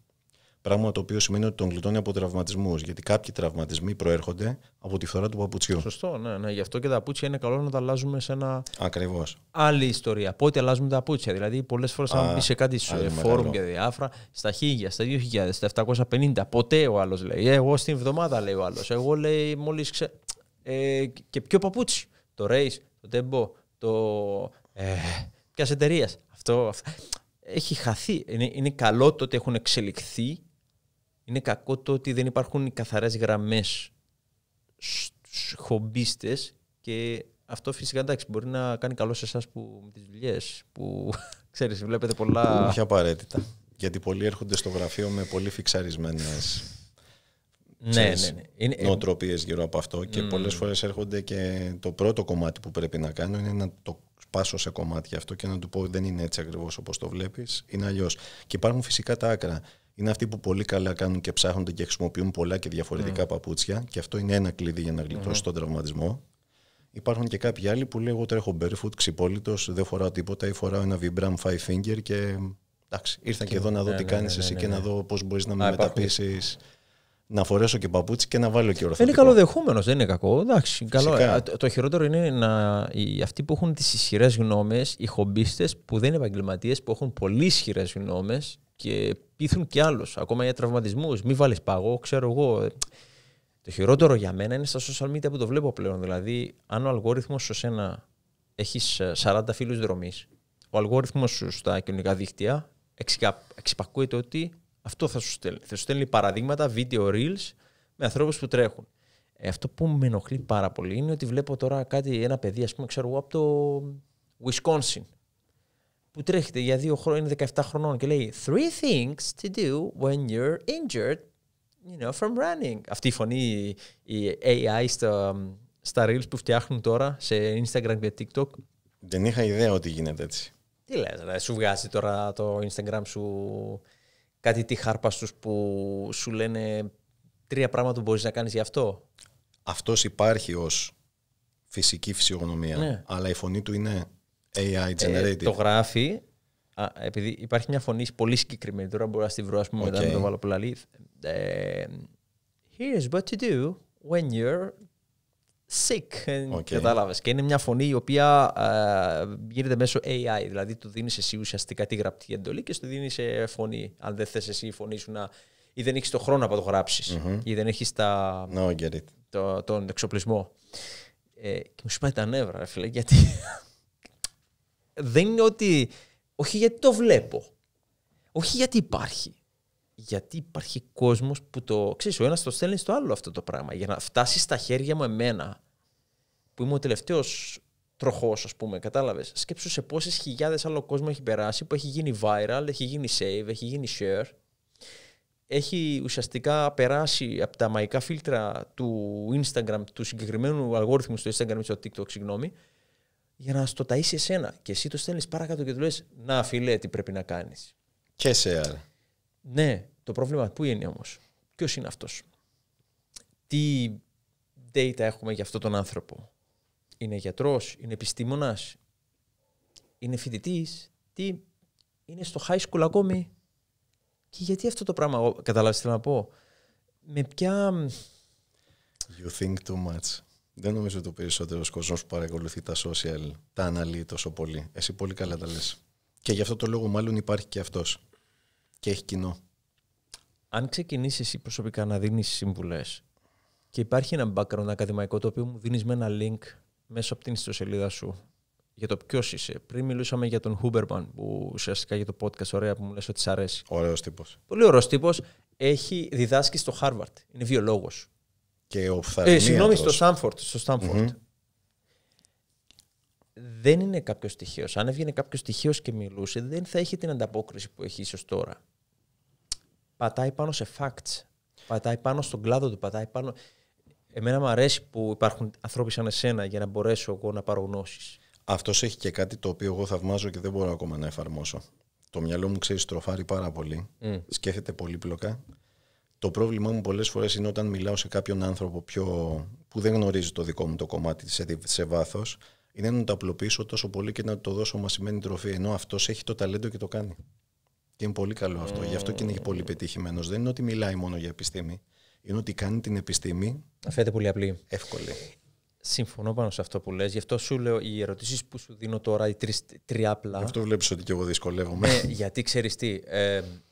Πράγμα το οποίο σημαίνει ότι τον γλιτώνει από τραυματισμούς. Γιατί κάποιοι τραυματισμοί προέρχονται από τη φθορά του παπουτσιού. Σωστό, ναι, ναι. Γι' αυτό και τα παπούτσια είναι καλό να τα αλλάζουμε σε ένα. Ακριβώς. Άλλη ιστορία. Πότε αλλάζουμε τα παπούτσια. Δηλαδή, πολλές φορές, αν πει σε κάτι σε φόρουμ και διάφορα, στα 1000, στα 2000, στα 750, ποτέ ο άλλος λέει. «Ε, εγώ στην εβδομάδα λέει ο άλλος. Εγώ λέει μόλις ξε. Ε, και ποιο παπούτσι. Το Race, το Tempo, το. Ε, Ποια εταιρείας. Αυτό. Έχει χαθεί. Είναι, είναι καλό το ότι έχουν εξελιχθεί είναι κακό το ότι δεν υπάρχουν οι καθαρές γραμμές στους χομπίστες και αυτό φυσικά εντάξει μπορεί να κάνει καλό σε εσάς που με τις δουλειές που ξέρεις βλέπετε πολλά... Όχι απαραίτητα. Γιατί πολλοί έρχονται στο γραφείο με πολύ φιξαρισμένες. ναι, ναι, ναι. Ε, γύρω από αυτό και mm. πολλές φορές έρχονται και το πρώτο κομμάτι που πρέπει να κάνω είναι να το πάσω σε κομμάτι αυτό και να του πω δεν είναι έτσι ακριβώς όπως το βλέπεις, είναι αλλιώς. Και υπάρχουν φυσικά τα άκρα είναι αυτοί που πολύ καλά κάνουν και ψάχνονται και χρησιμοποιούν πολλά και διαφορετικά ναι. παπούτσια και αυτό είναι ένα κλειδί για να γλιτώσει ναι. τον τραυματισμό. Υπάρχουν και κάποιοι άλλοι που λέει εγώ τρέχω barefoot, ξυπόλυτος, δεν φοράω τίποτα ή φοράω ένα Vibram Five Finger και εντάξει, ήρθα και, εδώ να δω ναι, τι κάνει εσύ και να δω πώς μπορείς να με μεταπίσει να φορέσω και παπούτσι και να βάλω και ορθό. Είναι καλοδεχούμενος, δεν είναι κακό. Εντάξει, καλό. Το χειρότερο είναι να, αυτοί που έχουν τις ισχυρές γνώμες, οι χομπίστες που δεν είναι επαγγελματίες, που έχουν πολύ ισχυρές γνώμες και πείθουν κι άλλου. Ακόμα για τραυματισμούς. Μην βάλεις παγό, ξέρω εγώ. Το χειρότερο για μένα είναι στα social media που το βλέπω πλέον. Δηλαδή, αν ο αλγόριθμος σου ένα, έχεις 40 ε, φίλους δρομής, ο αλγόριθμος σου στα κοινωνικά δίκτυα εξυπακούεται ότι αυτό θα σου στέλνει. Θα σου στέλνει παραδείγματα, βίντεο reels με ανθρώπους που τρέχουν. Ε, αυτό που με ενοχλεί πάρα πολύ είναι ότι βλέπω τώρα κάτι, ένα παιδί, ας πούμε, ξέρω εγώ, από το Wisconsin που τρέχεται για δύο χρόνια, είναι 17 χρονών και λέει Three things to do when you're injured you know, from running. Αυτή η φωνή, η AI στα, στα reels που φτιάχνουν τώρα σε Instagram και TikTok. Δεν είχα ιδέα ότι γίνεται έτσι. Τι λες, ρε, σου βγάζει τώρα το Instagram σου κάτι τι χάρπαστος που σου λένε τρία πράγματα που μπορείς να κάνεις γι' αυτό. Αυτός υπάρχει ως φυσική φυσιογνωμία, ναι. αλλά η φωνή του είναι AI ε, generated. το γράφει. Α, επειδή υπάρχει μια φωνή πολύ συγκεκριμένη, τώρα μπορώ να στη βρω, ας πούμε, okay. μετά να το βάλω πολλά Ε, Here's what to do when you're sick. Okay. Και είναι μια φωνή η οποία γίνεται μέσω AI. Δηλαδή του δίνεις εσύ ουσιαστικά τη γραπτή εντολή και σου δίνεις ε, φωνή. Αν δεν θες εσύ η φωνή σου να... ή δεν έχεις το χρόνο να το γράψεις. mm-hmm. ή δεν έχεις τα... no, get it. Το, τον εξοπλισμό. Ε, και μου σου πάει τα νεύρα, φίλε, γιατί δεν είναι ότι. Όχι γιατί το βλέπω. Όχι γιατί υπάρχει. Γιατί υπάρχει κόσμος που το... ξέρεις, ο ένας το στέλνει στο άλλο αυτό το πράγμα. Για να φτάσει στα χέρια μου εμένα, που είμαι ο τελευταίος τροχός, ας πούμε, κατάλαβες, Σκέψου σε πόσες χιλιάδες άλλο κόσμο έχει περάσει, που έχει γίνει viral, έχει γίνει save, έχει γίνει share. Έχει ουσιαστικά περάσει από τα μαϊκά φίλτρα του Instagram, του συγκεκριμένου αλγόριθμου στο Instagram στο TikTok, συγγνώμη, για να στο ταΐσει εσένα. Και εσύ το στέλνεις παρακάτω και του λες «Να φίλε, τι πρέπει Να, φίλε, τι πρέπει να κάνεις. Και σε άλλα. Ναι, το πρόβλημα πού είναι όμως. Ποιος είναι αυτός. Τι data έχουμε για αυτόν τον άνθρωπο. Είναι γιατρός, είναι επιστήμονας, είναι φοιτητής, τι είναι στο high school ακόμη. Και γιατί αυτό το πράγμα, καταλάβεις τι θέλω να πω. Με ποια... You think too much. Δεν νομίζω ότι ο περισσότερος κόσμος που παρακολουθεί τα social τα αναλύει τόσο πολύ. Εσύ πολύ καλά τα λες. Και γι' αυτό το λόγο, μάλλον υπάρχει και αυτός. Και έχει κοινό. Αν ξεκινήσεις εσύ προσωπικά να δίνεις συμβουλέ και υπάρχει ένα background ακαδημαϊκό το οποίο μου δίνεις με ένα link μέσα από την ιστοσελίδα σου για το ποιος είσαι. Πριν μιλούσαμε για τον Huberman που ουσιαστικά για το podcast, ωραία που μου λες ότι σ' αρέσει. Ωραίος τύπος. Πολύ ωραίος τύπος. Έχει διδάσκει στο Harvard. Είναι βιολόγος και Ε, συγγνώμη, στο Στάνφορντ. Στο στανφορντ στο Δεν είναι κάποιος στοιχείος. Αν έβγαινε κάποιος στοιχείος και μιλούσε, δεν θα είχε την ανταπόκριση που έχει ίσως τώρα. Πατάει πάνω σε facts. Πατάει πάνω στον κλάδο του. Πατάει πάνω. Εμένα μου αρέσει που υπάρχουν άνθρωποι σαν εσένα για να μπορέσω εγώ να πάρω γνώσεις. Αυτός έχει και κάτι το οποίο εγώ θαυμάζω και δεν μπορώ ακόμα να εφαρμόσω. Το μυαλό μου ξέρεις στροφάρει πάρα πολύ. Mm. Σκέφτεται πολύπλοκα το πρόβλημά μου πολλές φορές είναι όταν μιλάω σε κάποιον άνθρωπο πιο, που δεν γνωρίζει το δικό μου το κομμάτι σε, σε βάθος, είναι να το απλοποιήσω τόσο πολύ και να το δώσω μασημένη τροφή, ενώ αυτός έχει το ταλέντο και το κάνει. Και είναι πολύ καλό αυτό. Γι' αυτό και είναι πολύ πετυχημένος. Δεν είναι ότι μιλάει μόνο για επιστήμη. Είναι ότι κάνει την επιστήμη. Φαίνεται πολύ απλή. Εύκολη. Συμφωνώ πάνω σε αυτό που λες. Γι' αυτό σου λέω οι ερωτήσεις που σου δίνω τώρα, οι τριάπλα. αυτό βλέπεις ότι και εγώ δυσκολεύομαι. Ναι, ε, γιατί ξέρει τι,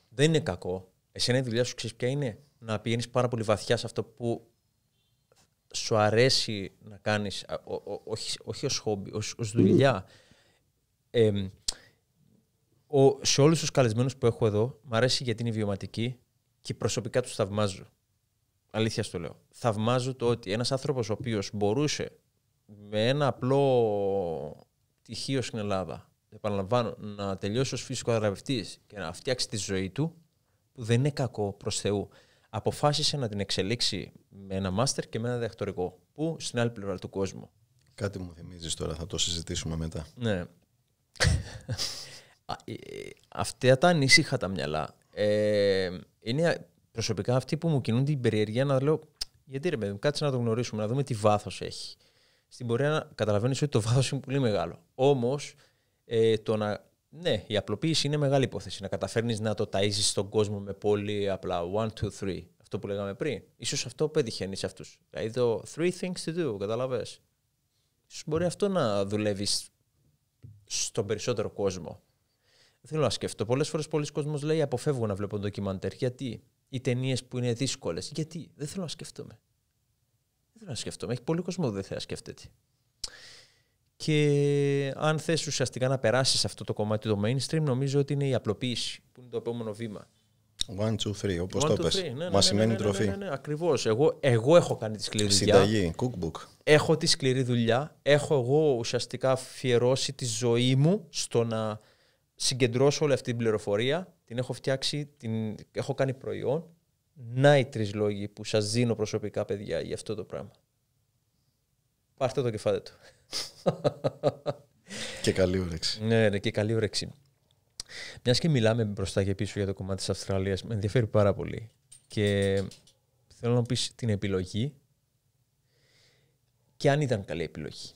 δεν είναι κακό. Εσένα η δουλειά σου ξέρεις ποια είναι. Να πηγαίνεις πάρα πολύ βαθιά σε αυτό που σου αρέσει να κάνεις, όχι, όχι ως χόμπι, ως δουλειά. Ε, ο, σε όλους τους καλεσμένους που έχω εδώ, μου αρέσει γιατί είναι βιωματική και προσωπικά τους θαυμάζω. Αλήθεια στο λέω. Θαυμάζω το ότι ένας άνθρωπος ο οποίος μπορούσε με ένα απλό πτυχίο στην Ελλάδα, επαναλαμβάνω, να τελειώσει ως φυσικοθεραπευτής και να φτιάξει τη ζωή του, που δεν είναι κακό προς Θεού, αποφάσισε να την εξελίξει με ένα μάστερ και με ένα διδακτορικό. Πού στην άλλη πλευρά του κόσμου. Κάτι μου θυμίζεις τώρα, θα το συζητήσουμε μετά. Ναι. Ε, Αυτά τα ανήσυχα τα μυαλά ε, είναι προσωπικά αυτοί που μου κινούν την περιεργία να λέω γιατί ρε παιδί, κάτσε να το γνωρίσουμε, να δούμε τι βάθος έχει. Στην πορεία καταλαβαίνεις ότι το βάθος είναι πολύ μεγάλο. Όμως ε, το να ναι, η απλοποίηση είναι μεγάλη υπόθεση. Να καταφέρνεις να το ταΐζεις στον κόσμο με πολύ απλά. One, two, three. Αυτό που λέγαμε πριν. σω αυτό πετυχαίνει σε αυτούς. Δηλαδή το three things to do, καταλαβέ. σω μπορεί αυτό να δουλεύεις στον περισσότερο κόσμο. Δεν θέλω να σκεφτώ. Πολλές φορές πολλοί κόσμοι λέει αποφεύγω να βλέπω ντοκιμαντέρ. Γιατί οι ταινίες που είναι δύσκολες. Γιατί δεν θέλω να σκεφτόμαι. Δεν θέλω να σκεφτόμαι. Έχει πολύ κόσμο που δεν θέλει να σκέφτεται. Και αν θες ουσιαστικά να περάσεις αυτό το κομμάτι το mainstream, νομίζω ότι είναι η απλοποίηση, που είναι το επόμενο βήμα. One, two, three, όπως το πες. Ναι, ναι, Μα ναι, σημαίνει τροφή. Ναι, ναι, Ακριβώς. Εγώ, εγώ έχω κάνει τη σκληρή δουλειά. Συνταγή, cookbook. Έχω τη σκληρή δουλειά. Έχω εγώ ουσιαστικά αφιερώσει τη ζωή μου στο να συγκεντρώσω όλη αυτή την πληροφορία. Την έχω φτιάξει, την έχω κάνει προϊόν. Να οι τρεις λόγοι που σας δίνω προσωπικά, παιδιά, για αυτό το πράγμα. Πάρτε το και φάτε και καλή όρεξη. Ναι, ναι, και καλή όρεξη. Μιας και μιλάμε μπροστά και πίσω για το κομμάτι της Αυστραλίας, με ενδιαφέρει πάρα πολύ. Και θέλω να πεις την επιλογή και αν ήταν καλή επιλογή.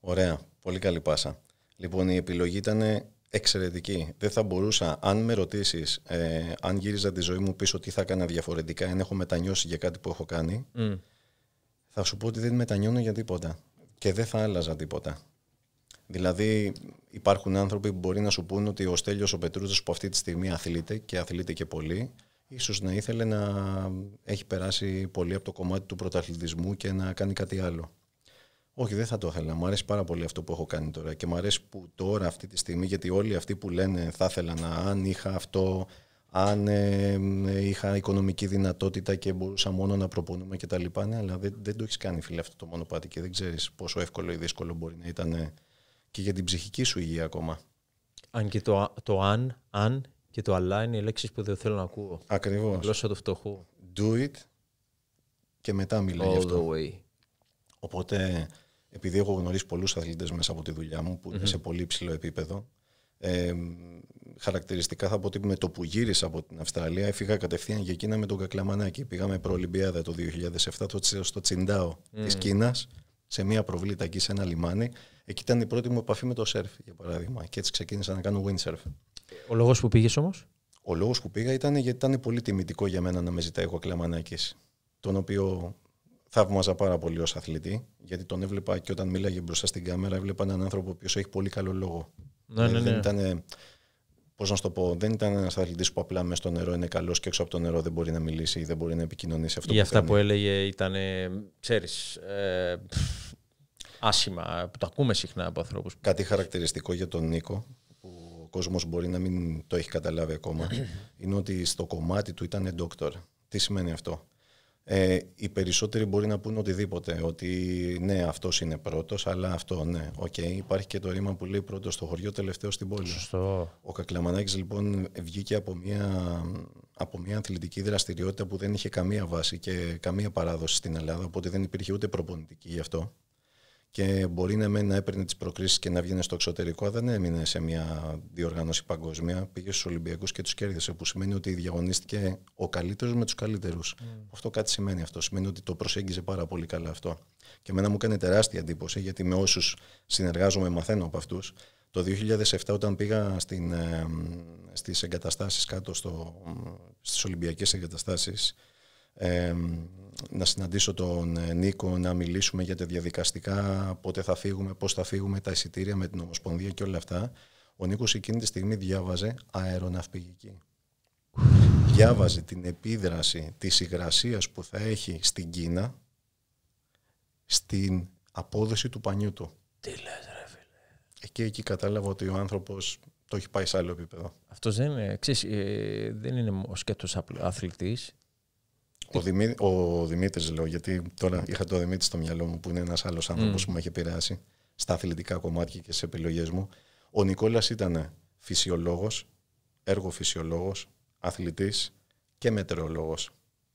Ωραία. Πολύ καλή πάσα. Λοιπόν, η επιλογή ήταν εξαιρετική. Δεν θα μπορούσα, αν με ρωτήσεις, ε, αν γύριζα τη ζωή μου πίσω, τι θα έκανα διαφορετικά, αν έχω μετανιώσει για κάτι που έχω κάνει, θα σου πω ότι δεν μετανιώνω για τίποτα και δεν θα άλλαζα τίποτα. Δηλαδή υπάρχουν άνθρωποι που μπορεί να σου πούν ότι ο Στέλιος ο Πετρούδης που αυτή τη στιγμή αθλείται και αθλείται και πολύ ίσως να ήθελε να έχει περάσει πολύ από το κομμάτι του πρωταθλητισμού και να κάνει κάτι άλλο. Όχι, δεν θα το ήθελα. Μου αρέσει πάρα πολύ αυτό που έχω κάνει τώρα και μου αρέσει που τώρα αυτή τη στιγμή, γιατί όλοι αυτοί που λένε θα ήθελα να, αν είχα αυτό, αν είχα οικονομική δυνατότητα και μπορούσα μόνο να προπονούμε και τα λοιπά. Ναι, αλλά δεν, δεν το έχεις κάνει φίλε αυτό το μονοπάτι και δεν ξέρεις πόσο εύκολο ή δύσκολο μπορεί να ήταν ε, και για την ψυχική σου υγεία ακόμα. Αν και το, το αν, αν και το αλλά είναι οι λέξεις που δεν θέλω να ακούω. Ακριβώς. Γλώσσα του φτωχού. Do it και μετά μιλάει All The way. Οπότε, επειδή έχω γνωρίσει πολλούς αθλητές μέσα από τη δουλειά μου που mm είναι σε πολύ υψηλό επίπεδο, χαρακτηριστικά θα πω ότι με το που γύρισα από την Αυστραλία έφυγα κατευθείαν για Κίνα με τον Κακλαμανάκη. Πήγαμε Πήγαμε προ-ολυμπιάδα το 2007 στο Τσιντάο mm. της Κίνας σε μια προβλήτα εκεί σε ένα λιμάνι. Εκεί ήταν η πρώτη μου επαφή με το σερφ, για παράδειγμα. Και έτσι ξεκίνησα να κάνω windsurf. Ο λόγος που πήγες όμως. Ο λόγος που πήγα ήταν γιατί ήταν πολύ τιμητικό για μένα να με ζητάει ο Κακλαμανάκης. τον οποίο θαύμαζα πάρα πολύ ως αθλητή, γιατί τον έβλεπα και όταν μίλαγε μπροστά στην κάμερα, έβλεπα έναν άνθρωπο που έχει πολύ καλό λόγο. Ναι, ναι, ναι. Δεν ναι. ήταν Πώς να σου το πω, δεν ήταν ένας αθλητής που απλά μέσα στο νερό είναι καλός και έξω από το νερό δεν μπορεί να μιλήσει ή δεν μπορεί να επικοινωνήσει αυτό. Για αυτά που έλεγε ήταν, ξέρεις, ε, άσχημα, που το ακούμε συχνά από ανθρώπους. Κάτι χαρακτηριστικό για τον Νίκο, που ο κόσμος μπορεί να μην το έχει καταλάβει ακόμα, είναι ότι στο κομμάτι του ήταν ντόκτορ. Τι σημαίνει αυτό. Ε, οι περισσότεροι μπορεί να πούνε οτιδήποτε, ότι ναι, αυτός είναι πρώτος, αλλά αυτό ναι. Οκ, υπάρχει και το ρήμα που λέει πρώτος στο χωριό, τελευταίο στην πόλη. Σωστό. Ο Κακλαμανάκης λοιπόν βγήκε από μια, από μια αθλητική δραστηριότητα που δεν είχε καμία βάση και καμία παράδοση στην Ελλάδα, οπότε δεν υπήρχε ούτε προπονητική γι' αυτό και μπορεί να, να έπαιρνε τις προκρίσεις και να βγαίνει στο εξωτερικό, δεν έμεινε σε μια διοργάνωση παγκόσμια. Πήγε στους Ολυμπιακούς και τους κέρδισε, που σημαίνει ότι διαγωνίστηκε ο καλύτερος με τους καλύτερους. Mm. Αυτό κάτι σημαίνει αυτό. Σημαίνει ότι το προσέγγιζε πάρα πολύ καλά αυτό. Και εμένα μου έκανε τεράστια εντύπωση, γιατί με όσους συνεργάζομαι, μαθαίνω από αυτούς. Το 2007 όταν πήγα στι ε, στις εγκαταστάσεις κάτω στι στις εγκαταστάσει να συναντήσω τον ε, Νίκο, να μιλήσουμε για τα διαδικαστικά, πότε θα φύγουμε, πώς θα φύγουμε, τα εισιτήρια με την Ομοσπονδία και όλα αυτά. Ο Νίκος εκείνη τη στιγμή διάβαζε αεροναυπηγική. Διάβαζε την επίδραση της υγρασίας που θα έχει στην Κίνα στην απόδοση του πανιού του. Τι λες ρε φίλε. Εκεί, εκεί κατάλαβα ότι ο άνθρωπος το έχει πάει σε άλλο επίπεδο. Αυτός δεν είναι, ε, δεν είναι ο σκέτος αθλητής, ο, Δημή, ο Δημήτρης λέω, γιατί τώρα είχα το Δημήτρη στο μυαλό μου που είναι ένας άλλος άνθρωπος που με έχει επηρεάσει στα αθλητικά κομμάτια και στι επιλογές μου. Ο Νικόλας ήταν φυσιολόγος, έργο αθλητής και μετεωρολόγος.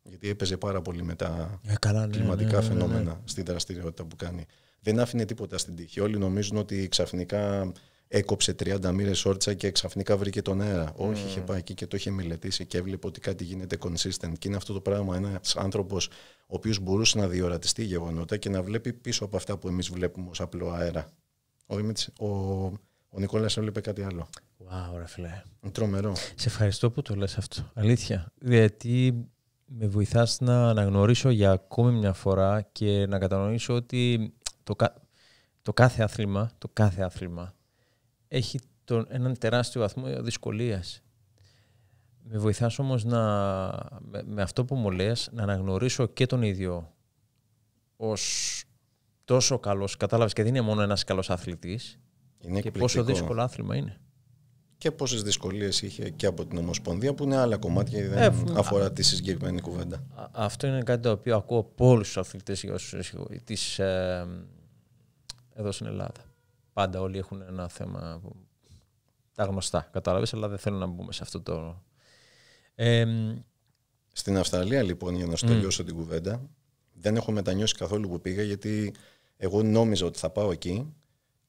Γιατί έπαιζε πάρα πολύ με τα ε, ναι, κλιματικά ναι, ναι, φαινόμενα στη δραστηριότητα που κάνει. Δεν άφηνε τίποτα στην τύχη. Όλοι νομίζουν ότι ξαφνικά έκοψε 30 μοίρες όρτσα και ξαφνικά βρήκε τον αέρα. Όχι, είχε πάει εκεί και το είχε μελετήσει και έβλεπε ότι κάτι γίνεται consistent. Και είναι αυτό το πράγμα. Ένας άνθρωπος ο οποίος μπορούσε να διορατιστεί γεγονότα και να βλέπει πίσω από αυτά που εμείς βλέπουμε ως απλό αέρα. Ο, ο, ο Νικόλας έβλεπε κάτι άλλο. Wow, ρε φιλέ. Τρομερό. Σε ευχαριστώ που το λες αυτό. Αλήθεια. Γιατί με βοηθάς να αναγνωρίσω για ακόμη μια φορά και να κατανοήσω ότι το, το κάθε άθλημα, το κάθε άθλημα έχει τον, έναν τεράστιο βαθμό δυσκολίας. Με βοηθάς όμως να με, αυτό που μου λες να αναγνωρίσω και τον ίδιο ως τόσο καλός. Κατάλαβες και δεν είναι μόνο ένας καλός αθλητής. και πόσο δύσκολο άθλημα είναι. Και πόσες δυσκολίες είχε και από την Ομοσπονδία που είναι άλλα κομμάτια και δεν ε, αφορά α, τη συγκεκριμένη κουβέντα. αυτό είναι κάτι το οποίο ακούω από όλους τους αθλητές ε, εδώ στην Ελλάδα πάντα όλοι έχουν ένα θέμα τα γνωστά, κατάλαβες, αλλά δεν θέλω να μπούμε σε αυτό το... Ε, Στην Αυστραλία, λοιπόν, για να σου τελειώσω την κουβέντα, δεν έχω μετανιώσει καθόλου που πήγα, γιατί εγώ νόμιζα ότι θα πάω εκεί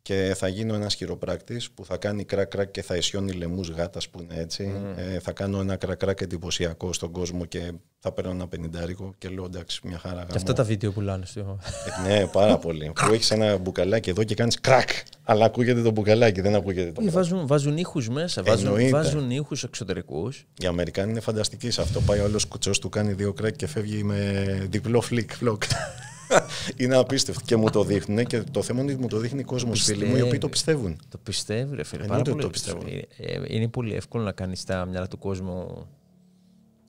και θα γίνω ένας χειροπράκτη που θα κάνει κρακ-κρακ και θα αισιώνει λαιμού γάτας που είναι έτσι. Mm. Ε, θα κάνω ένα κρακ-κρακ εντυπωσιακό στον κόσμο και θα παίρνω ένα πενιντάρικο και λέω εντάξει μια χαρά γαμό. Και αυτά τα βίντεο που λάνε στο... Ε, ναι, πάρα πολύ. που έχεις ένα μπουκαλάκι εδώ και κάνεις κρακ. Αλλά ακούγεται το μπουκαλάκι, δεν ακούγεται το ε, Βάζουν, βάζουν ήχους μέσα, βάζουν, βάζουν ήχους εξωτερικούς. Οι Αμερικάνοι είναι φανταστικοί σε αυτό. Πάει όλο κουτσός, του κάνει δύο κρακ και φεύγει με διπλό φλικ φλοκ είναι απίστευτο και μου το δείχνουν και το θέμα είναι ότι μου το δείχνει ο κόσμος φίλοι μου οι οποίοι το πιστεύουν. Το πιστεύουν, ρε φίλε. Πάρα πολύ το πιστεύουν. Ε, ε, είναι πολύ εύκολο να κάνεις τα μυαλά του κόσμου.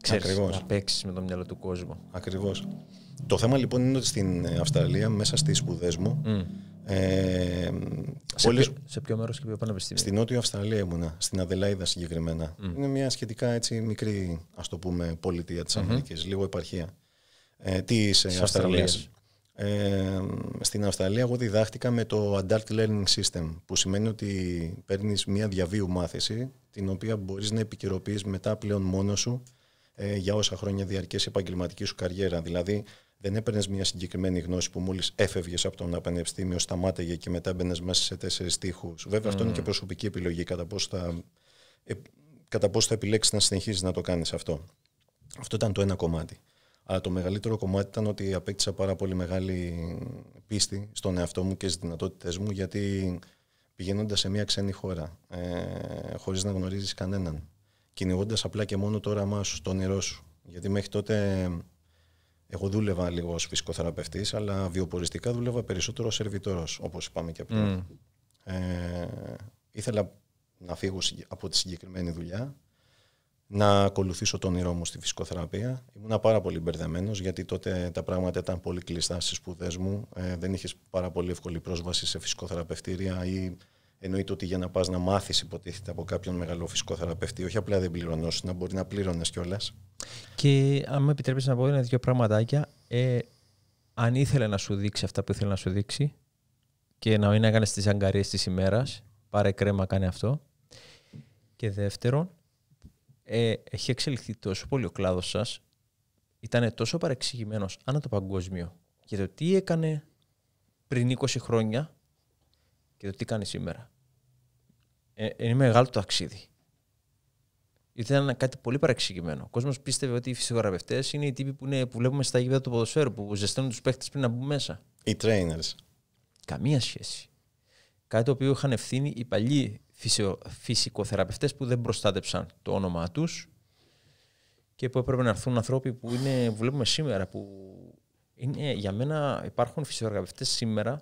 Ξέρεις, να παίξεις με το μυαλό του κόσμου. Ακριβώς. Το θέμα λοιπόν είναι ότι στην ε, Αυστραλία, μέσα στις σπουδές μου. Ε, σε, όλες... ποιο, σε ποιο μέρος και ποιο πανεπιστήμιο. Στην Νότια Αυστραλία ήμουνα, στην Αδελάιδα συγκεκριμένα. Είναι μια σχετικά έτσι, μικρή ας το πούμε, πολιτεία της mm Αμερικής, λίγο επαρχία. Ε, της Αυστραλία. Ε, στην Αυστραλία εγώ διδάχτηκα με το Adult Learning System που σημαίνει ότι παίρνεις μια διαβίου μάθηση την οποία μπορείς να επικαιροποιείς μετά πλέον μόνος σου ε, για όσα χρόνια διαρκές η επαγγελματική σου καριέρα. Δηλαδή δεν έπαιρνες μια συγκεκριμένη γνώση που μόλις έφευγες από το ένα πανεπιστήμιο, σταμάταγε και μετά μπαίνες μέσα σε τέσσερις τείχου. Βέβαια, mm. αυτό είναι mm. και προσωπική επιλογή κατά πώς θα, πώς θα επιλέξεις να συνεχίζει να το κάνεις αυτό. Αυτό ήταν το ένα κομμάτι. Αλλά το μεγαλύτερο κομμάτι ήταν ότι απέκτησα πάρα πολύ μεγάλη πίστη στον εαυτό μου και στις δυνατότητές μου γιατί πηγαίνοντας σε μια ξένη χώρα ε, χωρίς να γνωρίζεις κανέναν κυνηγώντας απλά και μόνο το όραμά σου, το όνειρό σου γιατί μέχρι τότε εγώ δούλευα λίγο ως φυσικοθεραπευτής αλλά βιοποριστικά δούλευα περισσότερο ως σερβιτόρος, όπως είπαμε και πριν. Mm. Ε, ήθελα να φύγω από τη συγκεκριμένη δουλειά να ακολουθήσω το όνειρό μου στη φυσικοθεραπεία. Ήμουν πάρα πολύ μπερδεμένος γιατί τότε τα πράγματα ήταν πολύ κλειστά στις σπουδές μου. Ε, δεν είχες πάρα πολύ εύκολη πρόσβαση σε φυσικοθεραπευτήρια ή εννοείται ότι για να πας να μάθεις, υποτίθεται από κάποιον μεγάλο φυσικοθεραπευτή, όχι απλά δεν πληρωνώσει, να μπορεί να πλήρωνες κιόλας. Και αν με επιτρέπεις να πω ένα δύο πραγματάκια, ε, αν ήθελε να σου δείξει αυτά που ήθελε να σου δείξει και να μην έκανες τις αγκαρίες της ημέρας, πάρε κρέμα, κάνει αυτό. Και δεύτερον, ε, έχει εξελιχθεί τόσο πολύ ο κλάδος σας, ήταν τόσο παρεξηγημένος ανά το παγκόσμιο για το τι έκανε πριν 20 χρόνια και το τι κάνει σήμερα. Ε, είναι μεγάλο το ταξίδι. Ήταν κάτι πολύ παρεξηγημένο. Ο κόσμος πίστευε ότι οι φυσικογραφητέ είναι οι τύποι που, είναι, που βλέπουμε στα γήπεδα του ποδοσφαίρου, που ζεσταίνουν τους παίχτες πριν να μπουν μέσα. Οι trainers. Καμία σχέση. Κάτι το οποίο είχαν ευθύνη οι παλιοί φυσιο, φυσικοθεραπευτές που δεν προστάτεψαν το όνομά τους και που έπρεπε να έρθουν ανθρώποι που είναι, βλέπουμε σήμερα, που είναι, για μένα υπάρχουν φυσιοθεραπευτές σήμερα,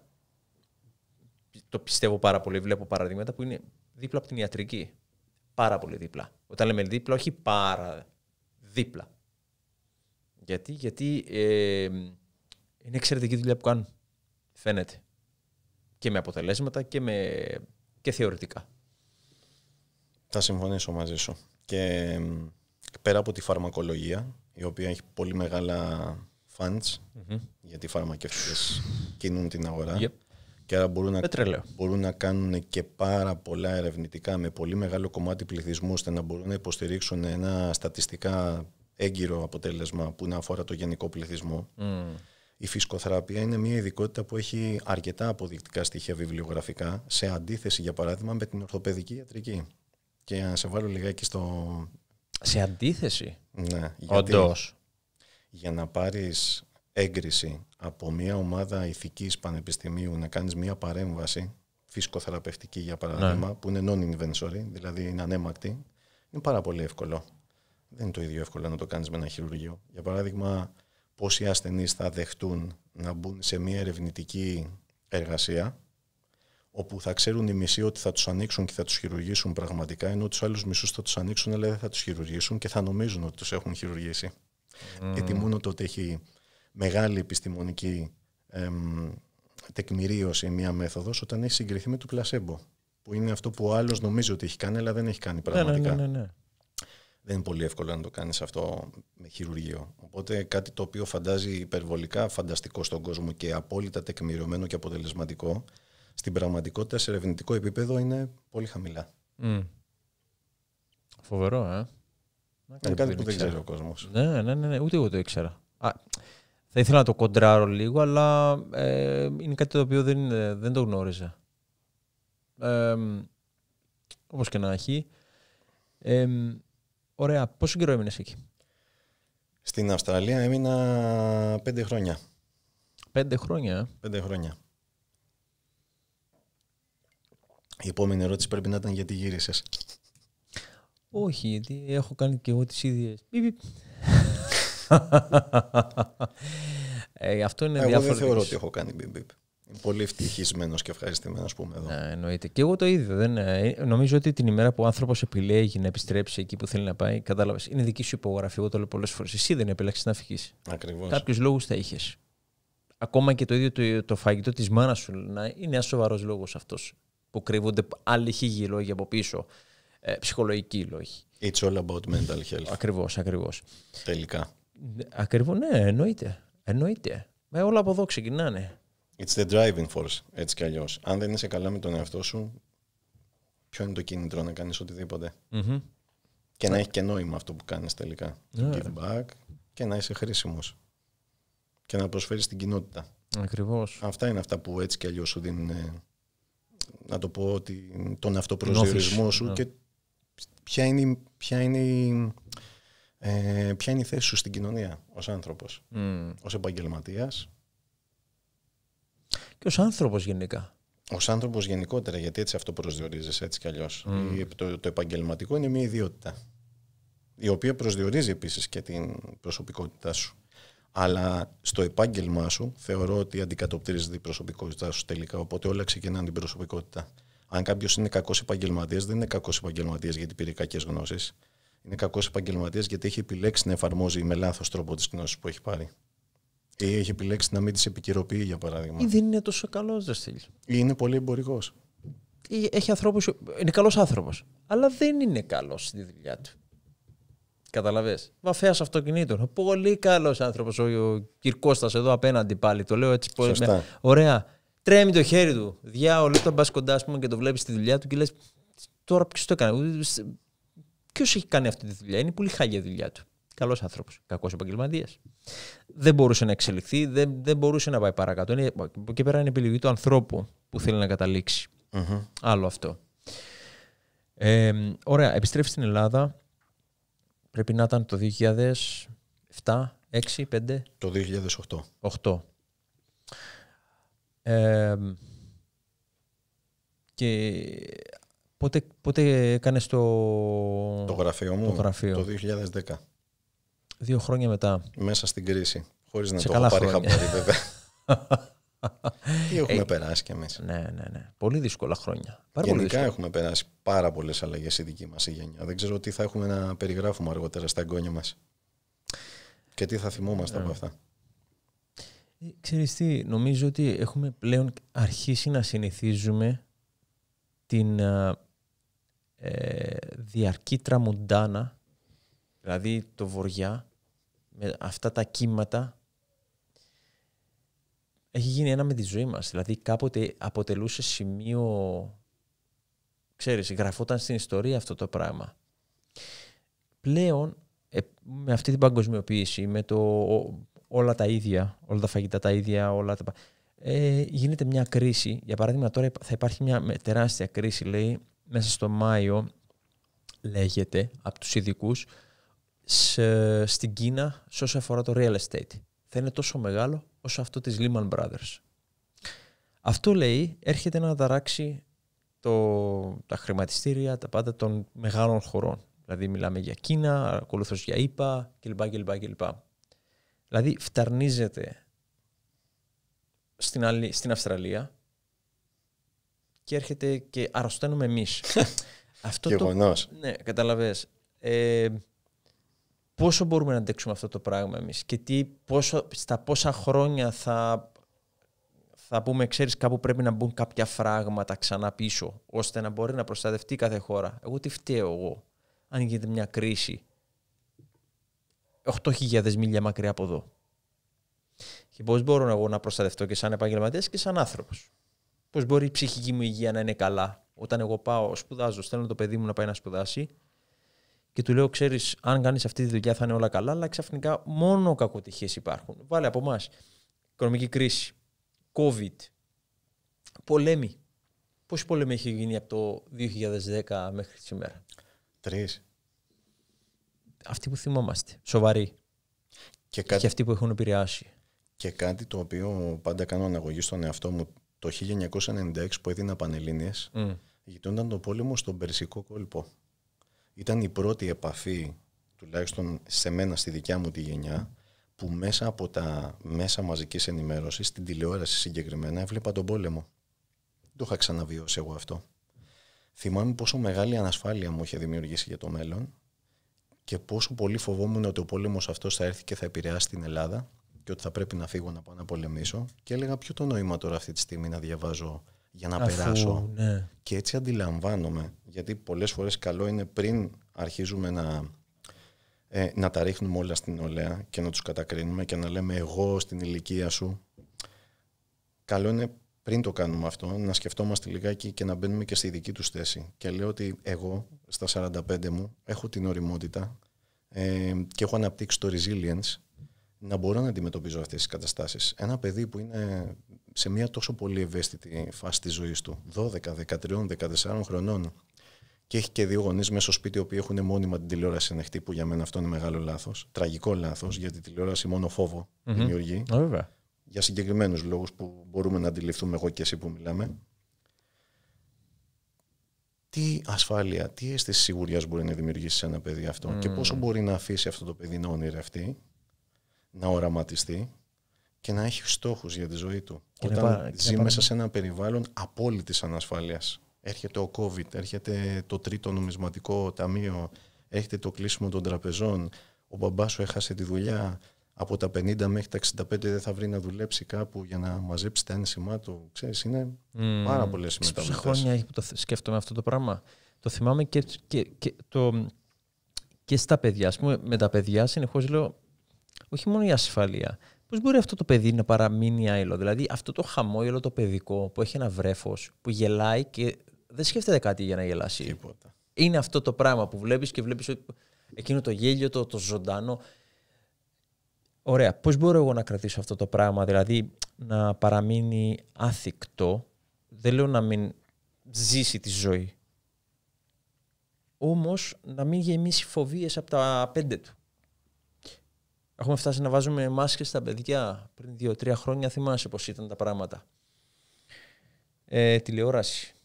το πιστεύω πάρα πολύ, βλέπω παραδείγματα που είναι δίπλα από την ιατρική. Πάρα πολύ δίπλα. Όταν λέμε δίπλα, όχι πάρα δίπλα. Γιατί, γιατί ε, είναι εξαιρετική δουλειά που κάνουν. Φαίνεται. Και με αποτελέσματα και, με, και θεωρητικά. Θα συμφωνήσω μαζί σου. Και πέρα από τη φαρμακολογία, η οποία έχει πολύ μεγάλα funds, mm-hmm. γιατί οι φαρμακευτές κινούν την αγορά. Yep. Και άρα μπορούν να, μπορούν να κάνουν και πάρα πολλά ερευνητικά με πολύ μεγάλο κομμάτι πληθυσμού, ώστε να μπορούν να υποστηρίξουν ένα στατιστικά έγκυρο αποτέλεσμα που να αφορά το γενικό πληθυσμό. Η φυσικοθεραπεία είναι μια ειδικότητα που έχει αρκετά αποδεικτικά στοιχεία βιβλιογραφικά, σε αντίθεση, για παράδειγμα, με την ορθοπαιδική ιατρική και να σε βάλω λιγάκι στο... Σε αντίθεση. Ναι. Όντως. Για να πάρεις έγκριση από μια ομάδα ηθικής πανεπιστημίου να κάνεις μια παρέμβαση φυσικοθεραπευτική για παράδειγμα ναι. που είναι non-inventory, δηλαδή είναι ανέμακτη, είναι πάρα πολύ εύκολο. Δεν είναι το ίδιο εύκολο να το κάνεις με ένα χειρουργείο. Για παράδειγμα, πόσοι ασθενείς θα δεχτούν να μπουν σε μια ερευνητική εργασία όπου θα ξέρουν οι μισοί ότι θα τους ανοίξουν και θα τους χειρουργήσουν πραγματικά, ενώ τους άλλους μισούς θα τους ανοίξουν, αλλά δεν θα τους χειρουργήσουν και θα νομίζουν ότι τους έχουν χειρουργήσει. Mm. Γιατί μόνο τότε έχει μεγάλη επιστημονική εμ, τεκμηρίωση μία μέθοδος, όταν έχει συγκριθεί με το πλασέμπο. Που είναι αυτό που ο άλλος νομίζει ότι έχει κάνει, αλλά δεν έχει κάνει ναι, ναι, ναι, πραγματικά. Ναι, ναι, ναι, δεν είναι πολύ εύκολο να το κάνεις αυτό με χειρουργείο. Οπότε κάτι το οποίο φαντάζει υπερβολικά φανταστικό στον κόσμο και απόλυτα τεκμηριωμένο και αποτελεσματικό, στην πραγματικότητα σε ερευνητικό επίπεδο είναι πολύ χαμηλά. Mm. Φοβερό, ε. Είναι ε, κάτι που δεν ξέρει ο κόσμος. Ναι, ναι, ναι, ναι, ούτε εγώ το ήξερα. Α, θα ήθελα να το κοντράρω λίγο, αλλά ε, είναι κάτι το οποίο δεν, δεν το γνώριζα. Ε, Όπως και να έχει. ωραία. Πόσο καιρό έμεινες εκεί, Στην Αυστραλία έμεινα πέντε χρόνια. Πέντε χρόνια. Ε. Πέντε χρόνια. Η επόμενη ερώτηση πρέπει να ήταν γιατί γύρισες. Όχι, γιατί έχω κάνει και εγώ τις ίδιες. ε, αυτό είναι Εγώ δεν θεωρώ ότι έχω κάνει μπιπ μπιπ. Είμαι πολύ ευτυχισμένος και ευχαριστημένος που είμαι εδώ. Ναι, εννοείται. Και εγώ το ίδιο. Δεν... Ε, νομίζω ότι την ημέρα που ο άνθρωπος επιλέγει να επιστρέψει εκεί που θέλει να πάει, κατάλαβες. Είναι δική σου υπογραφή. Εγώ το λέω πολλές φορές. Εσύ δεν επιλέξεις να φυγεί. Ακριβώς. Κάποιους λόγους θα είχες. Ακόμα και το ίδιο το, το φαγητό της μάνας σου να είναι ένας σοβαρός λόγος αυτός που κρύβονται άλλοι χίλιοι λόγοι από πίσω. Ε, ψυχολογικοί λόγοι. It's all about mental health. Ακριβώς, ακριβώς. Τελικά. Ναι, ακριβώς, ναι, εννοείται. εννοείται. Με όλα από εδώ ξεκινάνε. It's the driving force, έτσι κι αλλιώς. Αν δεν είσαι καλά με τον εαυτό σου, ποιο είναι το κίνητρο να κάνεις οτιδήποτε. Και yeah. να ναι. έχει και νόημα αυτό που κάνεις τελικά. Yeah. Ναι. Give back και να είσαι χρήσιμος. Και να προσφέρεις στην κοινότητα. Ακριβώς. Αυτά είναι αυτά που έτσι κι αλλιώς σου δίνουν ε, να το πω, τον αυτοπροσδιορισμό σου ναι. και ποια είναι, ποια είναι η, ε, ποια είναι η θέση σου στην κοινωνία ως άνθρωπος, mm. ως επαγγελματίας. Και ως άνθρωπος γενικά. Ως άνθρωπος γενικότερα, γιατί έτσι αυτό έτσι κι αλλιώς. Το, το επαγγελματικό είναι μια ιδιότητα, η οποία προσδιορίζει επίσης και την προσωπικότητά σου. Αλλά στο επάγγελμά σου θεωρώ ότι αντικατοπτρίζεται την προσωπικότητά σου τελικά. Οπότε όλα ξεκινάνε την προσωπικότητα. Αν κάποιος είναι κακός επαγγελματίας, δεν είναι κακός επαγγελματίας γιατί πήρε κακές γνώσεις. Είναι κακός επαγγελματίας γιατί έχει επιλέξει να εφαρμόζει με λάθος τρόπο τις γνώσεις που έχει πάρει. Ή έχει επιλέξει να μην τις επικαιροποιεί, για παράδειγμα. Ή δεν είναι τόσο καλός, δεν στείλει. Ή είναι πολύ εμπορικός. έχει Είναι καλός άνθρωπος. Αλλά δεν είναι καλός στη δουλειά του. Καταλαβέ. Βαφέας αυτοκινήτων. Πολύ καλός άνθρωπος ο Κυρκώστα εδώ απέναντι πάλι. Το λέω έτσι Ωραία. Τρέμει το χέρι του. Διάολο, όταν πας κοντά πούμε, και το βλέπεις τη δουλειά του και λες. Τώρα ποιος το έκανε. Ποιος έχει κάνει αυτή τη δουλειά. Είναι πολύ χάγια η δουλειά του. Καλός άνθρωπος. Κακός επαγγελματίας. Δεν μπορούσε να εξελιχθεί, δεν, δεν μπορούσε να πάει παρακάτω. Είναι, και πέρα είναι επιλογή του ανθρώπου που θέλει να καταληξει mm Άλλο αυτό. Ε, ωραία, επιστρέφεις στην Ελλάδα. Πρέπει να ήταν το 2007, 2006, 2005... Το 2008. 8. Ε, και πότε, πότε έκανες το... Το γραφείο μου, το, 2010. Δύο χρόνια μετά. Μέσα στην κρίση. χωρίς να το πάρει χαμπάρι βέβαια. Τι έχουμε ε, περάσει κι εμείς. Ναι, ναι, ναι. Πολύ δύσκολα χρόνια. Πάρα Γενικά έχουμε περάσει πάρα πολλές αλλαγές η δική μας γενιά. Δεν ξέρω τι θα έχουμε να περιγράφουμε αργότερα στα εγγόνια μας. Και τι θα θυμόμαστε από ε, αυτά. Ε, ξέρεις τι, νομίζω ότι έχουμε πλέον αρχίσει να συνηθίζουμε την ε, διαρκή τραμουντάνα, δηλαδή το βοριά, με αυτά τα κύματα έχει γίνει ένα με τη ζωή μας. Δηλαδή κάποτε αποτελούσε σημείο, ξέρεις, γραφόταν στην ιστορία αυτό το πράγμα. Πλέον, ε, με αυτή την παγκοσμιοποίηση, με το όλα τα ίδια, όλα τα φαγητά τα ίδια, όλα τα... Ε, γίνεται μια κρίση. Για παράδειγμα, τώρα θα υπάρχει μια τεράστια κρίση, λέει, μέσα στο Μάιο, λέγεται, από τους ειδικούς, στην Κίνα, σε όσο αφορά το real estate θα είναι τόσο μεγάλο όσο αυτό της Lehman Brothers. Αυτό λέει έρχεται να ταράξει τα χρηματιστήρια, τα πάντα των μεγάλων χωρών. Δηλαδή μιλάμε για Κίνα, ακολουθώς για ΙΠΑ κλπ. κλπ, κλπ. Δηλαδή φταρνίζεται στην, Αυστραλία και έρχεται και αρρωσταίνουμε εμείς. Αυτό Το, ναι, καταλαβες. Ε, πόσο μπορούμε να αντέξουμε αυτό το πράγμα εμείς και τι, πόσο, στα πόσα χρόνια θα, θα πούμε, ξέρεις, κάπου πρέπει να μπουν κάποια φράγματα ξανά πίσω, ώστε να μπορεί να προστατευτεί κάθε χώρα. Εγώ τι φταίω εγώ, αν γίνεται μια κρίση 8.000 μίλια μακριά από εδώ. Και πώς μπορώ εγώ να προστατευτώ και σαν επαγγελματίας και σαν άνθρωπος. Πώς μπορεί η ψυχική μου υγεία να είναι καλά όταν εγώ πάω, σπουδάζω, στέλνω το παιδί μου να πάει να σπουδάσει, και του λέω: Ξέρεις, αν κάνεις αυτή τη δουλειά θα είναι όλα καλά, αλλά ξαφνικά μόνο κακοτυχίες υπάρχουν. Βάλε από εμάς. Οικονομική κρίση, COVID, πολέμοι. Πόσοι πολέμοι έχει γίνει από το 2010 μέχρι σήμερα, Τρεις. Αυτοί που θυμόμαστε. Σοβαροί. Και, κάτι... αυτοί που έχουν επηρεάσει. Και κάτι το οποίο πάντα κάνω αναγωγή στον εαυτό μου το 1996 που έδινα πανελλήνιες mm. γινόταν το πόλεμο στον Περσικό κόλπο ήταν η πρώτη επαφή, τουλάχιστον σε μένα, στη δικιά μου τη γενιά, που μέσα από τα μέσα μαζικής ενημέρωσης, την τηλεόραση συγκεκριμένα, έβλεπα τον πόλεμο. Δεν το είχα ξαναβιώσει εγώ αυτό. Θυμάμαι πόσο μεγάλη ανασφάλεια μου είχε δημιουργήσει για το μέλλον και πόσο πολύ φοβόμουν ότι ο πόλεμος αυτός θα έρθει και θα επηρεάσει την Ελλάδα και ότι θα πρέπει να φύγω να πάω να πολεμήσω. Και έλεγα, ποιο το νόημα τώρα αυτή τη στιγμή να διαβάζω για να περάσω. Ναι. Και έτσι αντιλαμβάνομαι, γιατί πολλές φορές καλό είναι πριν αρχίζουμε να, ε, να τα ρίχνουμε όλα στην ολέα και να τους κατακρίνουμε και να λέμε εγώ στην ηλικία σου. Καλό είναι πριν το κάνουμε αυτό, να σκεφτόμαστε λιγάκι και να μπαίνουμε και στη δική τους θέση. Και λέω ότι εγώ στα 45 μου έχω την οριμότητα ε, και έχω αναπτύξει το resilience να μπορώ να αντιμετωπίζω αυτές τις καταστάσεις. Ένα παιδί που είναι σε μια τόσο πολύ ευαίσθητη φάση της ζωής του, 12, 13, 14 χρονών, και έχει και δύο γονείς μέσα στο σπίτι που έχουν μόνιμα την τηλεόραση ανοιχτή, που για μένα αυτό είναι μεγάλο λάθος. Τραγικό λάθος, γιατί η τηλεόραση μόνο δημιουργεί. Βέβαια. Για συγκεκριμένους λόγους που μπορούμε να αντιληφθούμε εγώ και εσύ που μιλάμε. Τι ασφάλεια, τι αίσθηση σιγουριάς μπορεί να δημιουργήσει σε ένα παιδί αυτό και πόσο μπορεί να αφήσει αυτό το παιδί να ονειρευτεί να οραματιστεί και να έχει στόχους για τη ζωή του. Και Όταν πάρα, ζει μέσα σε ένα περιβάλλον απόλυτης ανασφάλειας, Έρχεται ο COVID, έρχεται το τρίτο νομισματικό ταμείο, έρχεται το κλείσιμο των τραπεζών, ο μπαμπάς σου έχασε τη δουλειά, από τα 50 μέχρι τα 65 δεν θα βρει να δουλέψει κάπου για να μαζέψει τα ένσημά του. Ξέρεις, είναι mm. πάρα πολλές συμμεταβλητές. Πόσα χρόνια έχει που το σκέφτομαι αυτό το πράγμα. Το θυμάμαι και, και, και, το, και στα παιδιά. ας πούμε, με τα παιδιά συνεχώς λέω όχι μόνο η ασφάλεια. Πώς μπορεί αυτό το παιδί να παραμείνει άειλο, Δηλαδή αυτό το χαμόγελο το παιδικό που έχει ένα βρέφος, που γελάει και δεν σκέφτεται κάτι για να γελάσει. Είναι αυτό το πράγμα που βλέπεις και βλέπεις εκείνο το γέλιο, το, το ζωντανό. Ωραία. Πώς μπορώ εγώ να κρατήσω αυτό το πράγμα, δηλαδή να παραμείνει άθικτο. Δεν λέω να μην ζήσει τη ζωή. Όμως, να μην γεμίσει φοβίες από τα πέντε του έχουμε φτάσει να βάζουμε μάσκες στα παιδιά. Πριν δύο-τρία χρόνια θυμάσαι πώς ήταν τα πράγματα. Ε, τηλεόραση.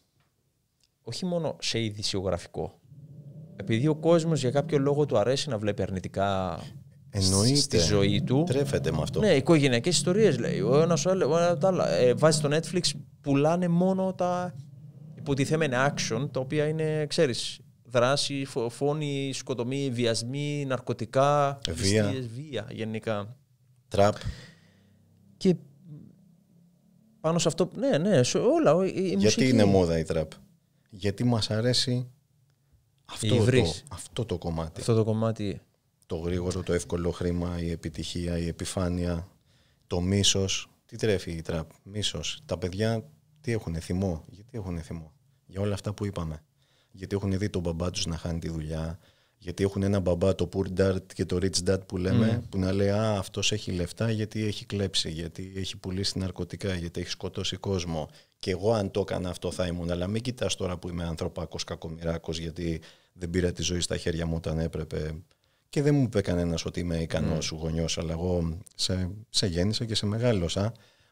Όχι μόνο σε ειδησιογραφικό. Επειδή ο κόσμος για κάποιο λόγο του αρέσει να βλέπει αρνητικά Εννοείται. στη ζωή του. Τρέφεται με αυτό. Ναι, οικογενειακές ιστορίες λέει. Ο ένας ο άλλος. Ε, βάζει το Netflix, πουλάνε μόνο τα υποτιθέμενα action, τα οποία είναι, ξέρεις, δράση, φόνοι, σκοτωμή, βιασμοί, ναρκωτικά, βία, βία γενικά. Τραπ. Και πάνω σε αυτό, ναι, ναι, σε όλα. Η, η Γιατί είναι μόδα η τραπ. Γιατί μας αρέσει αυτό το, κομμάτι. Αυτό το κομμάτι. Το γρήγορο, το εύκολο χρήμα, η επιτυχία, η επιφάνεια, το μίσος. Τι τρέφει η τραπ, μίσος. Τα παιδιά τι έχουν, θυμό. Γιατί έχουν θυμό. Για όλα αυτά που είπαμε γιατί έχουν δει τον μπαμπά τους να χάνει τη δουλειά, γιατί έχουν ένα μπαμπά το poor dad και το rich dad που λέμε, ναι. που να λέει «Α, αυτός έχει λεφτά γιατί έχει κλέψει, γιατί έχει πουλήσει ναρκωτικά, γιατί έχει σκοτώσει κόσμο». Και εγώ αν το έκανα αυτό θα ήμουν, αλλά μην κοιτάς τώρα που είμαι ανθρωπάκος, κακομοιράκος, γιατί δεν πήρα τη ζωή στα χέρια μου όταν έπρεπε. Και δεν μου είπε κανένας ότι είμαι ικανός mm. Ναι. σου γονιός, αλλά εγώ σε, σε γέννησα και σε μεγάλωσα.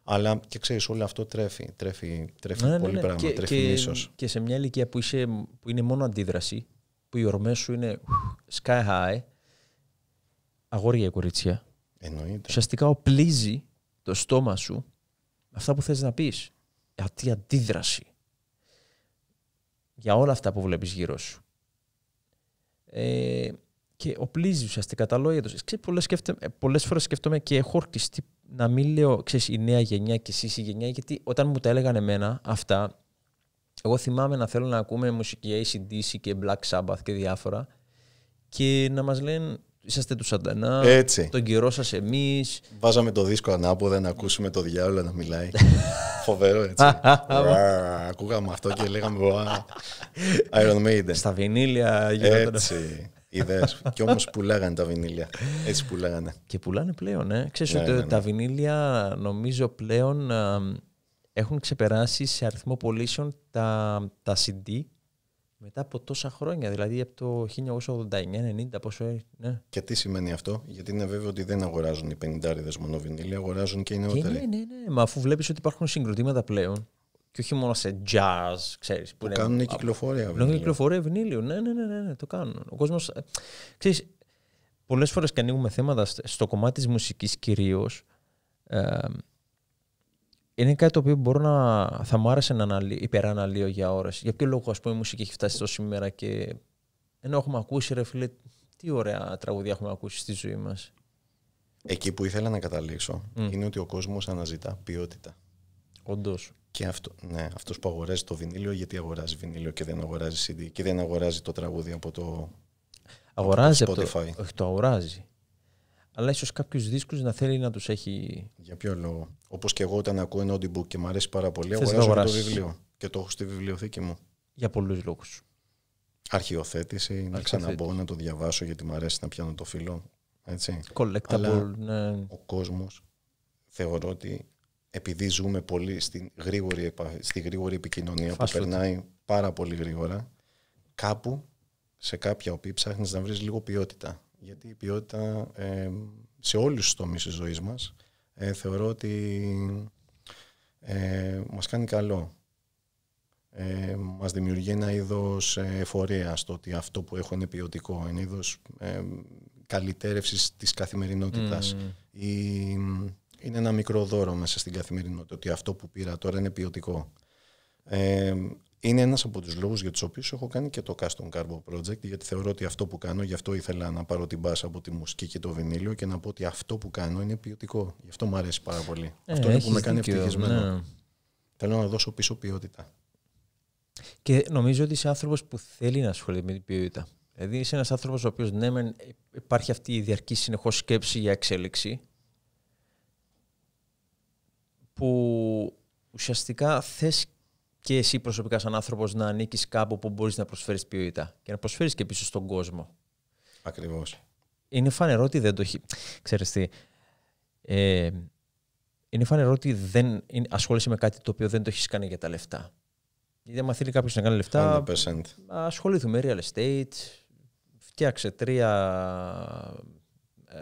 Αλλά και ξέρεις, όλο αυτό τρέφει. Τρέφει, τρέφει ναι, ναι, πολύ ναι, πράγμα. Και, τρέφει και, και σε μια ηλικία που, που είναι μόνο αντίδραση, που οι ορμές σου είναι sky high, αγόρια ή κοριτσιά. Εννοείται. Ουσιαστικά οπλίζει το στόμα σου αυτά που θες να πεις. Αυτή η αντίδραση για όλα αυτά που βλέπεις γύρω σου. Ε, και οπλίζει ουσιαστικά τα λόγια τους. Πολλέ φορές σκέφτομαι και έχω ορκιστεί να μην λέω, ξέρεις, η νέα γενιά και εσείς η γενιά, γιατί όταν μου τα έλεγαν εμένα αυτά, εγώ θυμάμαι να θέλω να ακούμε μουσική ACDC και Black Sabbath και διάφορα και να μας λένε είσαστε του Σαντανά, τον καιρό σας εμείς. Βάζαμε το δίσκο ανάποδα να ακούσουμε το διάολο να μιλάει. Φοβερό έτσι. Ακούγαμε αυτό και λέγαμε Iron Maiden. Στα βινίλια γινόταν. Έτσι και Κι όμως πουλάγανε τα βινίλια. Έτσι πουλάγανε. Και πουλάνε πλέον, ε. Ξέρεις ναι, ότι ναι, ναι. τα βινίλια νομίζω πλέον ε, έχουν ξεπεράσει σε αριθμό πωλήσεων τα, τα CD μετά από τόσα χρόνια, δηλαδή από το 1989-90, πόσο ναι. Και τι σημαίνει αυτό, Γιατί είναι βέβαιο ότι δεν αγοράζουν οι 50 μόνο βινίλια, αγοράζουν και οι νεότεροι. Ναι, ναι, ναι, μα αφού βλέπεις ότι υπάρχουν συγκροτήματα πλέον και όχι μόνο σε jazz, ξέρεις. Που, που είναι, κάνουν κυκλοφορία. Κάνουν ναι, κυκλοφορία βινίλιο. Ναι, ναι, ναι, ναι, ναι το κάνουν. Ο κόσμος, ε, ξέρεις, πολλές φορές και ανοίγουμε θέματα στο κομμάτι της μουσικής κυρίως. Ε, είναι κάτι το οποίο μπορώ να, θα μου άρεσε να υπεραναλύω για ώρες. Για ποιο λόγο, ας πούμε, η μουσική έχει φτάσει τόσο σήμερα και ενώ έχουμε ακούσει, ρε φίλε, τι ωραία τραγουδία έχουμε ακούσει στη ζωή μας. Εκεί που ήθελα να καταλήξω mm. είναι ότι ο κόσμος αναζητά ποιότητα. Όντως. Και αυτό, ναι, αυτός που αγοράζει το βινίλιο, γιατί αγοράζει βινίλιο και δεν αγοράζει CD και δεν αγοράζει το τραγούδι από το, αγοράζει από το Spotify. Το, όχι, το αγοράζει. Αλλά ίσως κάποιους δίσκους να θέλει να τους έχει. Για ποιο λόγο. Όπως και εγώ όταν ακούω ένα audiobook και μου αρέσει πάρα πολύ, Θες αγοράζω το, το βιβλίο. Και το έχω στη βιβλιοθήκη μου. Για πολλούς λόγους. Αρχιοθέτηση, να ξαναμπω να το διαβάσω γιατί μου αρέσει να πιάνω το φιλό. Έτσι. Collectable. Αλλά ναι. Ο κόσμος θεωρώ ότι επειδή ζούμε πολύ στη γρήγορη, στη γρήγορη επικοινωνία που περνάει πάρα πολύ γρήγορα, κάπου σε κάποια οποία ψάχνεις να βρεις λίγο ποιότητα. Γιατί η ποιότητα σε όλους τους τομείς της ζωής μας ε, θεωρώ ότι ε, μας κάνει καλό. Ε, μας δημιουργεί ένα είδος ε, εφορία στο ότι αυτό που έχω είναι ποιοτικό, ένα είδος ε, καλυτέρευσης της καθημερινότητας. Mm είναι ένα μικρό δώρο μέσα στην καθημερινότητα ότι αυτό που πήρα τώρα είναι ποιοτικό. Ε, είναι ένας από τους λόγους για τους οποίους έχω κάνει και το Custom Carbo Project γιατί θεωρώ ότι αυτό που κάνω, γι' αυτό ήθελα να πάρω την μπάσα από τη μουσική και το βινίλιο και να πω ότι αυτό που κάνω είναι ποιοτικό. Γι' αυτό μου αρέσει πάρα πολύ. Ε, αυτό είναι που με κάνει ευτυχισμένο. Ναι. Θέλω να δώσω πίσω ποιότητα. Και νομίζω ότι είσαι άνθρωπος που θέλει να ασχολείται με την ποιότητα. Δηλαδή είσαι ένας άνθρωπος ο οποίος ναι, ε, υπάρχει αυτή η διαρκή συνεχώς σκέψη για εξέλιξη, που ουσιαστικά θες και εσύ προσωπικά σαν άνθρωπος να ανήκεις κάπου που μπορείς να προσφέρεις ποιότητα και να προσφέρεις και πίσω στον κόσμο. Ακριβώς. Είναι φανερό ότι δεν το έχει... Ξέρεις τι... Ε, είναι φανερό ότι δεν ασχολείσαι με κάτι το οποίο δεν το έχεις κάνει για τα λεφτά. Γιατί άμα θέλει κάποιος να κάνει λεφτά, 100%. ασχοληθούμε real estate, φτιάξε τρία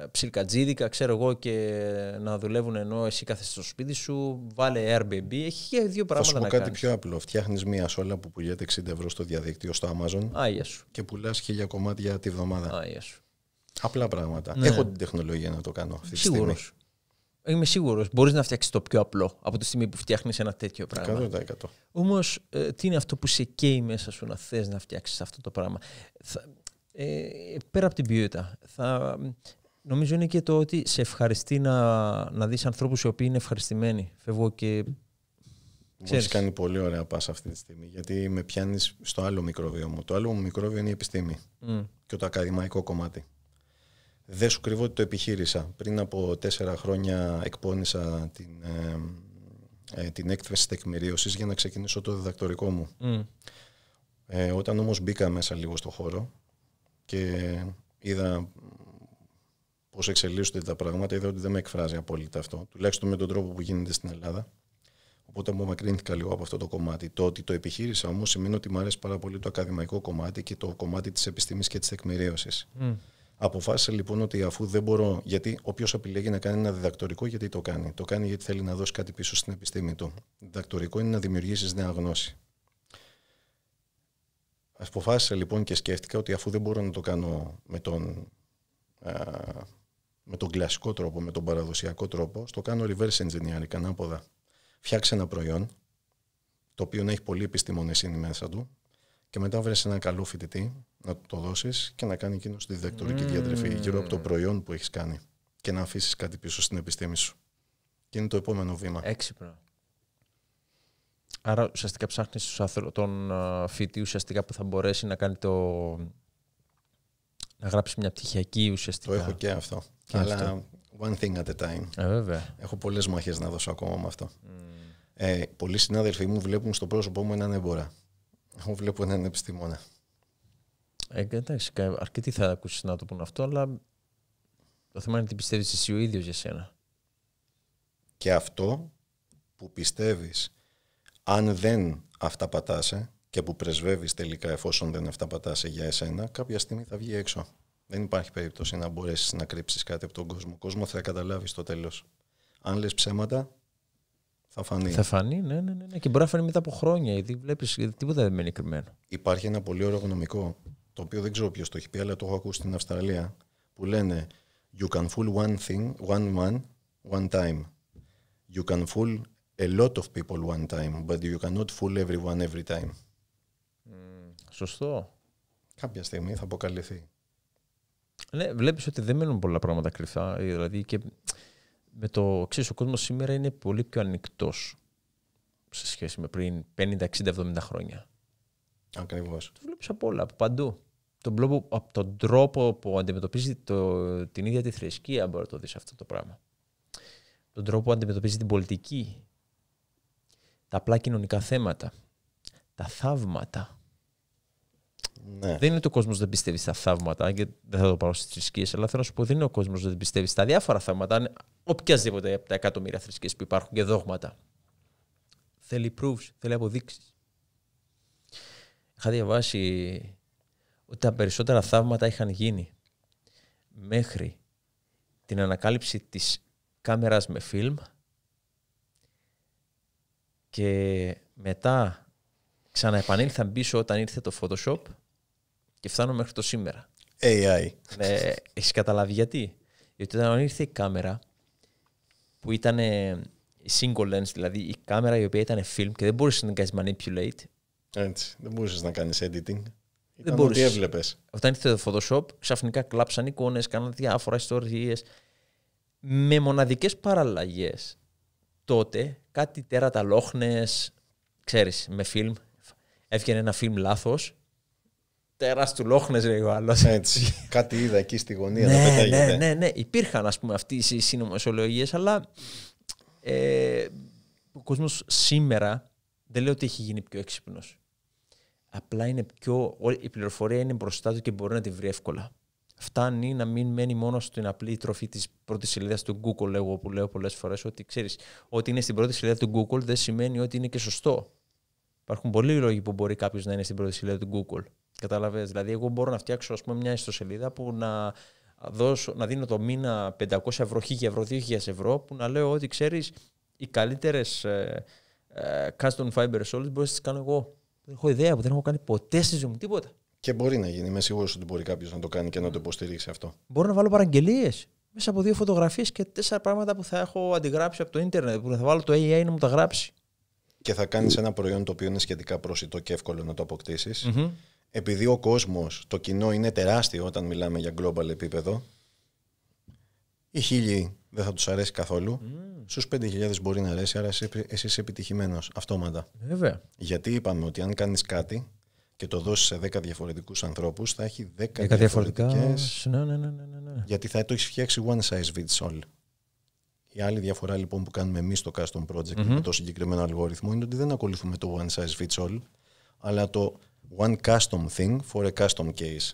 ε, ψιλκατζίδικα, ξέρω εγώ, και να δουλεύουν ενώ εσύ κάθεσαι στο σπίτι σου. Βάλε Airbnb. Έχει και δύο πράγματα να κάνει. Θα σου πω κάτι πιο απλό. Φτιάχνεις μία σόλα που πουλιέται 60 ευρώ στο διαδίκτυο στο Amazon. Α, Και πουλάς χίλια κομμάτια τη βδομάδα. Α, Απλά πράγματα. Ναι. Έχω την τεχνολογία να το κάνω αυτή τη Σίγουρος. στιγμή. Είμαι σίγουρος. Μπορείς να φτιάξεις το πιο απλό από τη στιγμή που φτιάχνεις ένα τέτοιο πράγμα. 100%. Όμως, ε, τι είναι αυτό που σε καίει μέσα σου να θες να φτιάξεις αυτό το πράγμα. ε, πέρα από την ποιότητα, θα, Νομίζω είναι και το ότι σε ευχαριστεί να, να δεις ανθρώπους οι οποίοι είναι ευχαριστημένοι. Φεύγω και... Μου έχεις κάνει πολύ ωραία πάσα αυτή τη στιγμή, γιατί με πιάνεις στο άλλο μικρόβιο μου. Το άλλο μου μικρόβιο είναι η επιστήμη mm. και το ακαδημαϊκό κομμάτι. Δεν σου κρυβώ ότι το επιχείρησα. Πριν από τέσσερα χρόνια εκπώνησα την, ε, την έκθεση τεκμηρίωσης για να ξεκινήσω το διδακτορικό μου. Mm. Ε, όταν όμως μπήκα μέσα λίγο στο χώρο και είδα πώς εξελίσσονται τα πράγματα, είδα ότι δεν με εκφράζει απόλυτα αυτό, τουλάχιστον με τον τρόπο που γίνεται στην Ελλάδα. Οπότε απομακρύνθηκα λίγο από αυτό το κομμάτι. Το ότι το επιχείρησα όμως σημαίνει ότι μου αρέσει πάρα πολύ το ακαδημαϊκό κομμάτι και το κομμάτι της επιστήμης και της τεκμηρίωση. Mm. Αποφάσισα λοιπόν ότι αφού δεν μπορώ, γιατί όποιος επιλέγει να κάνει ένα διδακτορικό, γιατί το κάνει. Το κάνει γιατί θέλει να δώσει κάτι πίσω στην επιστήμη του. Διδακτορικό είναι να δημιουργήσεις νέα γνώση. Αποφάσισα λοιπόν και σκέφτηκα ότι αφού δεν μπορώ να το κάνω με τον με τον κλασικό τρόπο, με τον παραδοσιακό τρόπο, στο κάνω reverse engineering, ανάποδα. Φτιάξε ένα προϊόν, το οποίο να έχει πολύ επιστημονεσύνη μέσα του, και μετά βρες ένα καλό φοιτητή να το δώσεις και να κάνει εκείνο τη διδακτορική mm. γύρω από το προϊόν που έχεις κάνει και να αφήσεις κάτι πίσω στην επιστήμη σου. Και είναι το επόμενο βήμα. Έξυπνο. Άρα ουσιαστικά ψάχνεις τον φοιτητή ουσιαστικά που θα μπορέσει να κάνει το. να γράψει μια πτυχιακή ουσιαστικά. Το έχω και αυτό. Αλλά one thing at a time. Ε, Έχω πολλές μαχέ να δώσω ακόμα με αυτό. Ε, πολλοί συνάδελφοί μου βλέπουν στο πρόσωπό μου έναν έμπορα. Εγώ βλέπω έναν επιστήμονα. Ε, εντάξει, αρκετοί θα ακούσεις να το πούν αυτό, αλλά το θέμα είναι τι πιστεύεις εσύ ο ίδιος για σένα. Και αυτό που πιστεύεις, αν δεν αυταπατάσαι και που πρεσβεύεις τελικά εφόσον δεν αυταπατάσαι για εσένα, κάποια στιγμή θα βγει έξω. Δεν υπάρχει περίπτωση να μπορέσεις να κρύψεις κάτι από τον κόσμο. Ο κόσμο θα καταλάβεις στο τέλος. Αν λες ψέματα, θα φανεί. Θα φανεί, ναι, ναι, ναι, ναι. Και μπορεί να φανεί μετά από χρόνια, γιατί βλέπεις τίποτα δεν μένει κρυμμένο. Υπάρχει ένα πολύ ωραίο γνωμικό, το οποίο δεν ξέρω ποιος το έχει πει, αλλά το έχω ακούσει στην Αυστραλία, που λένε You can fool one thing, one man, one time. You can fool a lot of people one time, but you cannot fool everyone every time. Mm, σωστό. Κάποια στιγμή θα αποκαλυφθεί. Ναι, βλέπεις ότι δεν μένουν πολλά πράγματα κρυφά. Ε, δηλαδή και με το ξέρεις, ο κόσμος σήμερα είναι πολύ πιο ανοιχτός σε σχέση με πριν 50, 60, 70 χρόνια. Ακριβώς. Το βλέπεις από όλα, από παντού. Τον τρόπο, από τον τρόπο που αντιμετωπίζει το, την ίδια τη θρησκεία μπορεί να το δεις αυτό το πράγμα. Τον τρόπο που αντιμετωπίζει την πολιτική. Τα απλά κοινωνικά θέματα. Τα θαύματα. Ναι. Δεν είναι ότι ο κόσμος δεν πιστεύει στα θαύματα, και δεν θα το πάω στις θρησκείες, αλλά θέλω να σου πω δεν είναι ο κόσμος που δεν πιστεύει στα διάφορα θαύματα, οποιασδήποτε από τα εκατομμύρια θρησκείες που υπάρχουν και δόγματα. Θέλει proofs, θέλει αποδείξεις. Είχα διαβάσει ότι τα περισσότερα θαύματα είχαν γίνει μέχρι την ανακάλυψη της κάμερας με φιλμ και μετά ξαναεπανήλθαν πίσω όταν ήρθε το Photoshop και φτάνω μέχρι το σήμερα. AI. Ε, Έχεις καταλάβει γιατί. Γιατί όταν ήρθε η κάμερα που ήταν ε, η single lens, δηλαδή η κάμερα η οποία ήταν film και δεν μπορούσες να κάνεις manipulate. Έτσι. Δεν μπορούσες να κάνεις editing. Δεν μπορούσε. Όταν ήρθε το Photoshop, ξαφνικά κλάψαν εικόνες, κάναν διάφορα ιστορίες. Με μοναδικές παραλλαγές τότε κάτι τέρατα λόχνες, ξέρεις, με film. Έβγαινε ένα φιλμ λάθο Τεράστου Λόχνες, λέει ο άλλος. Έτσι. Κάτι είδα εκεί στη γωνία Ναι, ναι, ναι, ναι. Υπήρχαν ας πούμε, αυτέ οι συνωμοσιολογίες, αλλά ε, ο κόσμος σήμερα δεν λέει ότι έχει γίνει πιο έξυπνος. Απλά είναι πιο. Η πληροφορία είναι μπροστά του και μπορεί να τη βρει εύκολα. Φτάνει να μην μένει μόνο στην απλή τροφή της πρώτης σελίδας του Google, εγώ που λέω πολλές φορές, ότι ξέρεις, ότι είναι στην πρώτη σελίδα του Google δεν σημαίνει ότι είναι και σωστό. Υπάρχουν πολλοί λόγοι που μπορεί κάποιος να είναι στην πρώτη σελίδα του Google. Κατάλαβε. Δηλαδή, εγώ μπορώ να φτιάξω ας πούμε, μια ιστοσελίδα που να, δώσω, να δίνω το μήνα 500 ευρώ, 1000 ευρώ, 2000 ευρώ, που να λέω ότι ξέρεις οι καλύτερες ε, ε, custom fiber solids μπορείς να τις κάνω εγώ. Δεν έχω ιδέα, δεν έχω κάνει ποτέ στη ζωή μου τίποτα. Και μπορεί να γίνει. Είμαι σίγουρος ότι μπορεί κάποιος να το κάνει και να το υποστηρίξει αυτό. Μπορώ να βάλω παραγγελίες μέσα από δύο φωτογραφίες και τέσσερα πράγματα που θα έχω αντιγράψει από το ίντερνετ, που θα βάλω το AI να μου τα γράψει. Και θα κάνεις ένα προϊόν το οποίο είναι σχετικά προσιτό και εύκολο να το αποκτησει επειδή ο κόσμος, το κοινό είναι τεράστιο όταν μιλάμε για global επίπεδο, οι χίλιοι δεν θα τους αρέσει καθόλου. Mm. Στους 5.000 μπορεί να αρέσει, άρα εσύ, είσαι επιτυχημένος, αυτόματα. Βέβαια. Γιατί είπαμε ότι αν κάνεις κάτι και το δώσεις σε 10 διαφορετικούς ανθρώπους, θα έχει 10, 10 διαφορετικές... Ναι, ναι, ναι, ναι, Γιατί θα το έχεις φτιάξει one size fits all. Η άλλη διαφορά λοιπόν που κάνουμε εμείς στο custom project με το συγκεκριμένο αλγόριθμο είναι ότι δεν ακολουθούμε το one size fits all, αλλά το One custom thing for a custom case.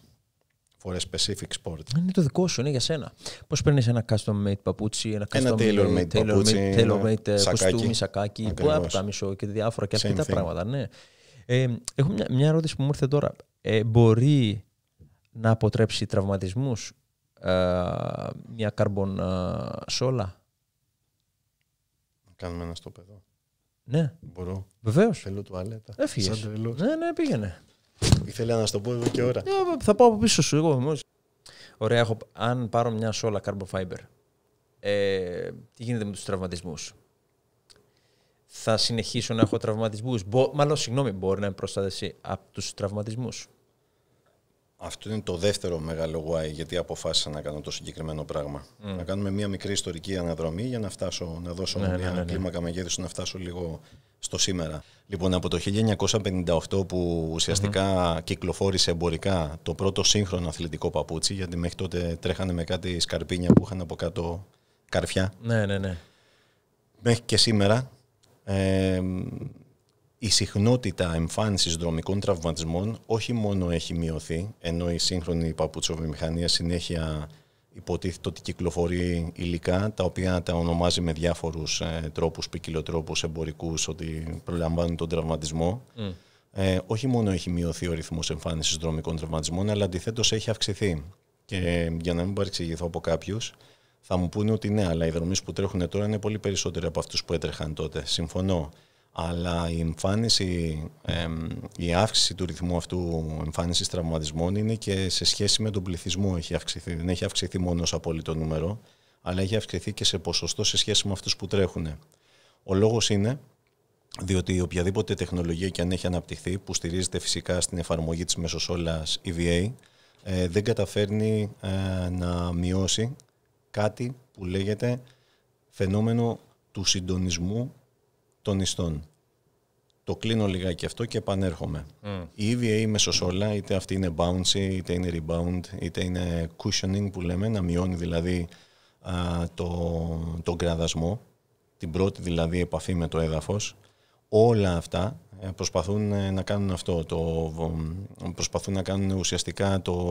For a specific sport. Ε, είναι το δικό σου, είναι για σένα. Πώς παίρνεις ένα custom made παπούτσι, ένα custom ε, ε, ένα tailor made παπούτσι, tailor made κοστούμι, σακάκι, που μισό και διάφορα και αυτά τα πράγματα. Ναι. Ε, έχω μια, μια ερώτηση που μου ήρθε τώρα. Ε, μπορεί να αποτρέψει τραυματισμούς ε, μια carbon ε, σόλα. Να κάνουμε ένα στο παιδό. Ναι. Μπορώ. Βεβαίως. Θέλω τουαλέτα. Έφυγες. Ναι, ναι, πήγαινε. Ήθελα να στο πω εδώ και ώρα. Ναι, θα πάω από πίσω σου, εγώ όμως. Ωραία, έχω, αν πάρω μια σόλα carbon fiber, ε, τι γίνεται με τους τραυματισμούς, Θα συνεχίσω να έχω τραυματισμούς. Μπο, μάλλον, συγγνώμη, μπορεί να είμαι προστατευτεί από τους τραυματισμούς. Αυτό είναι το δεύτερο μεγάλο why γιατί αποφάσισα να κάνω το συγκεκριμένο πράγμα. Mm. Να κάνουμε μια μικρή ιστορική αναδρομή για να φτάσω, να δώσω ναι, μια ναι, ναι, ναι, κλίμακα μεγέθους, να φτάσω λίγο στο σήμερα. Λοιπόν, από το 1958 που ουσιαστικά κυκλοφόρησε εμπορικά το πρώτο σύγχρονο αθλητικό παπούτσι, γιατί μέχρι τότε τρέχανε με κάτι σκαρπίνια που είχαν από κάτω καρφιά. Ναι, ναι, ναι. Μέχρι και σήμερα ε, η συχνότητα εμφάνισης δρομικών τραυματισμών όχι μόνο έχει μειωθεί, ενώ η σύγχρονη μηχανία συνέχεια υποτίθεται ότι κυκλοφορεί υλικά τα οποία τα ονομάζει με διάφορους ε, τρόπους, ποικιλοτρόπους, εμπορικούς ότι προλαμβάνουν τον τραυματισμό. Mm. Ε, όχι μόνο έχει μειωθεί ο ρυθμός εμφάνισης δρομικών τραυματισμών, αλλά αντιθέτως έχει αυξηθεί. Και για να μην παρεξηγηθώ από κάποιους, θα μου πούνε ότι ναι, αλλά οι δρομές που τρέχουν τώρα είναι πολύ περισσότεροι από αυτούς που έτρεχαν τότε. Συμφωνώ αλλά η εμφάνιση, η αύξηση του ρυθμού αυτού εμφάνισης τραυματισμών είναι και σε σχέση με τον πληθυσμό έχει αυξηθεί. Δεν έχει αυξηθεί μόνο σε απόλυτο νούμερο, αλλά έχει αυξηθεί και σε ποσοστό σε σχέση με αυτούς που τρέχουν. Ο λόγος είναι διότι οποιαδήποτε τεχνολογία και αν έχει αναπτυχθεί, που στηρίζεται φυσικά στην εφαρμογή της μεσοσόλας EVA, ε, δεν καταφέρνει ε, να μειώσει κάτι που λέγεται φαινόμενο του συντονισμού των ιστών. Το κλείνω λιγάκι αυτό και επανέρχομαι. Mm. Η EVA μεσοσόλα, είτε αυτή είναι bouncy, είτε είναι rebound, είτε είναι cushioning που λέμε, να μειώνει δηλαδή α, το, τον κραδασμό, την πρώτη δηλαδή επαφή με το έδαφος. Όλα αυτά ε, προσπαθούν ε, να κάνουν αυτό, το, προσπαθούν να κάνουν ουσιαστικά το,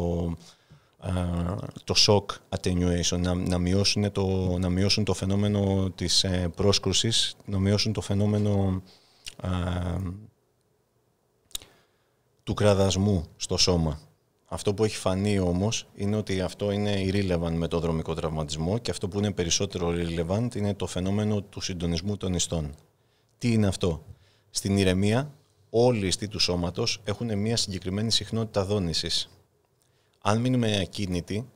το shock attenuation, να, μειώσουν το, να μειώσουν το φαινόμενο της ε, πρόσκρουσης, να μειώσουν το φαινόμενο του κραδασμού στο σώμα. Αυτό που έχει φανεί όμως είναι ότι αυτό είναι irrelevant με το δρομικό τραυματισμό και αυτό που είναι περισσότερο relevant είναι το φαινόμενο του συντονισμού των ιστών. Τι είναι αυτό. Στην ηρεμία όλοι οι ιστοί του σώματος έχουν μια συγκεκριμένη συχνότητα δόνησης αν μείνουμε ακίνητοι,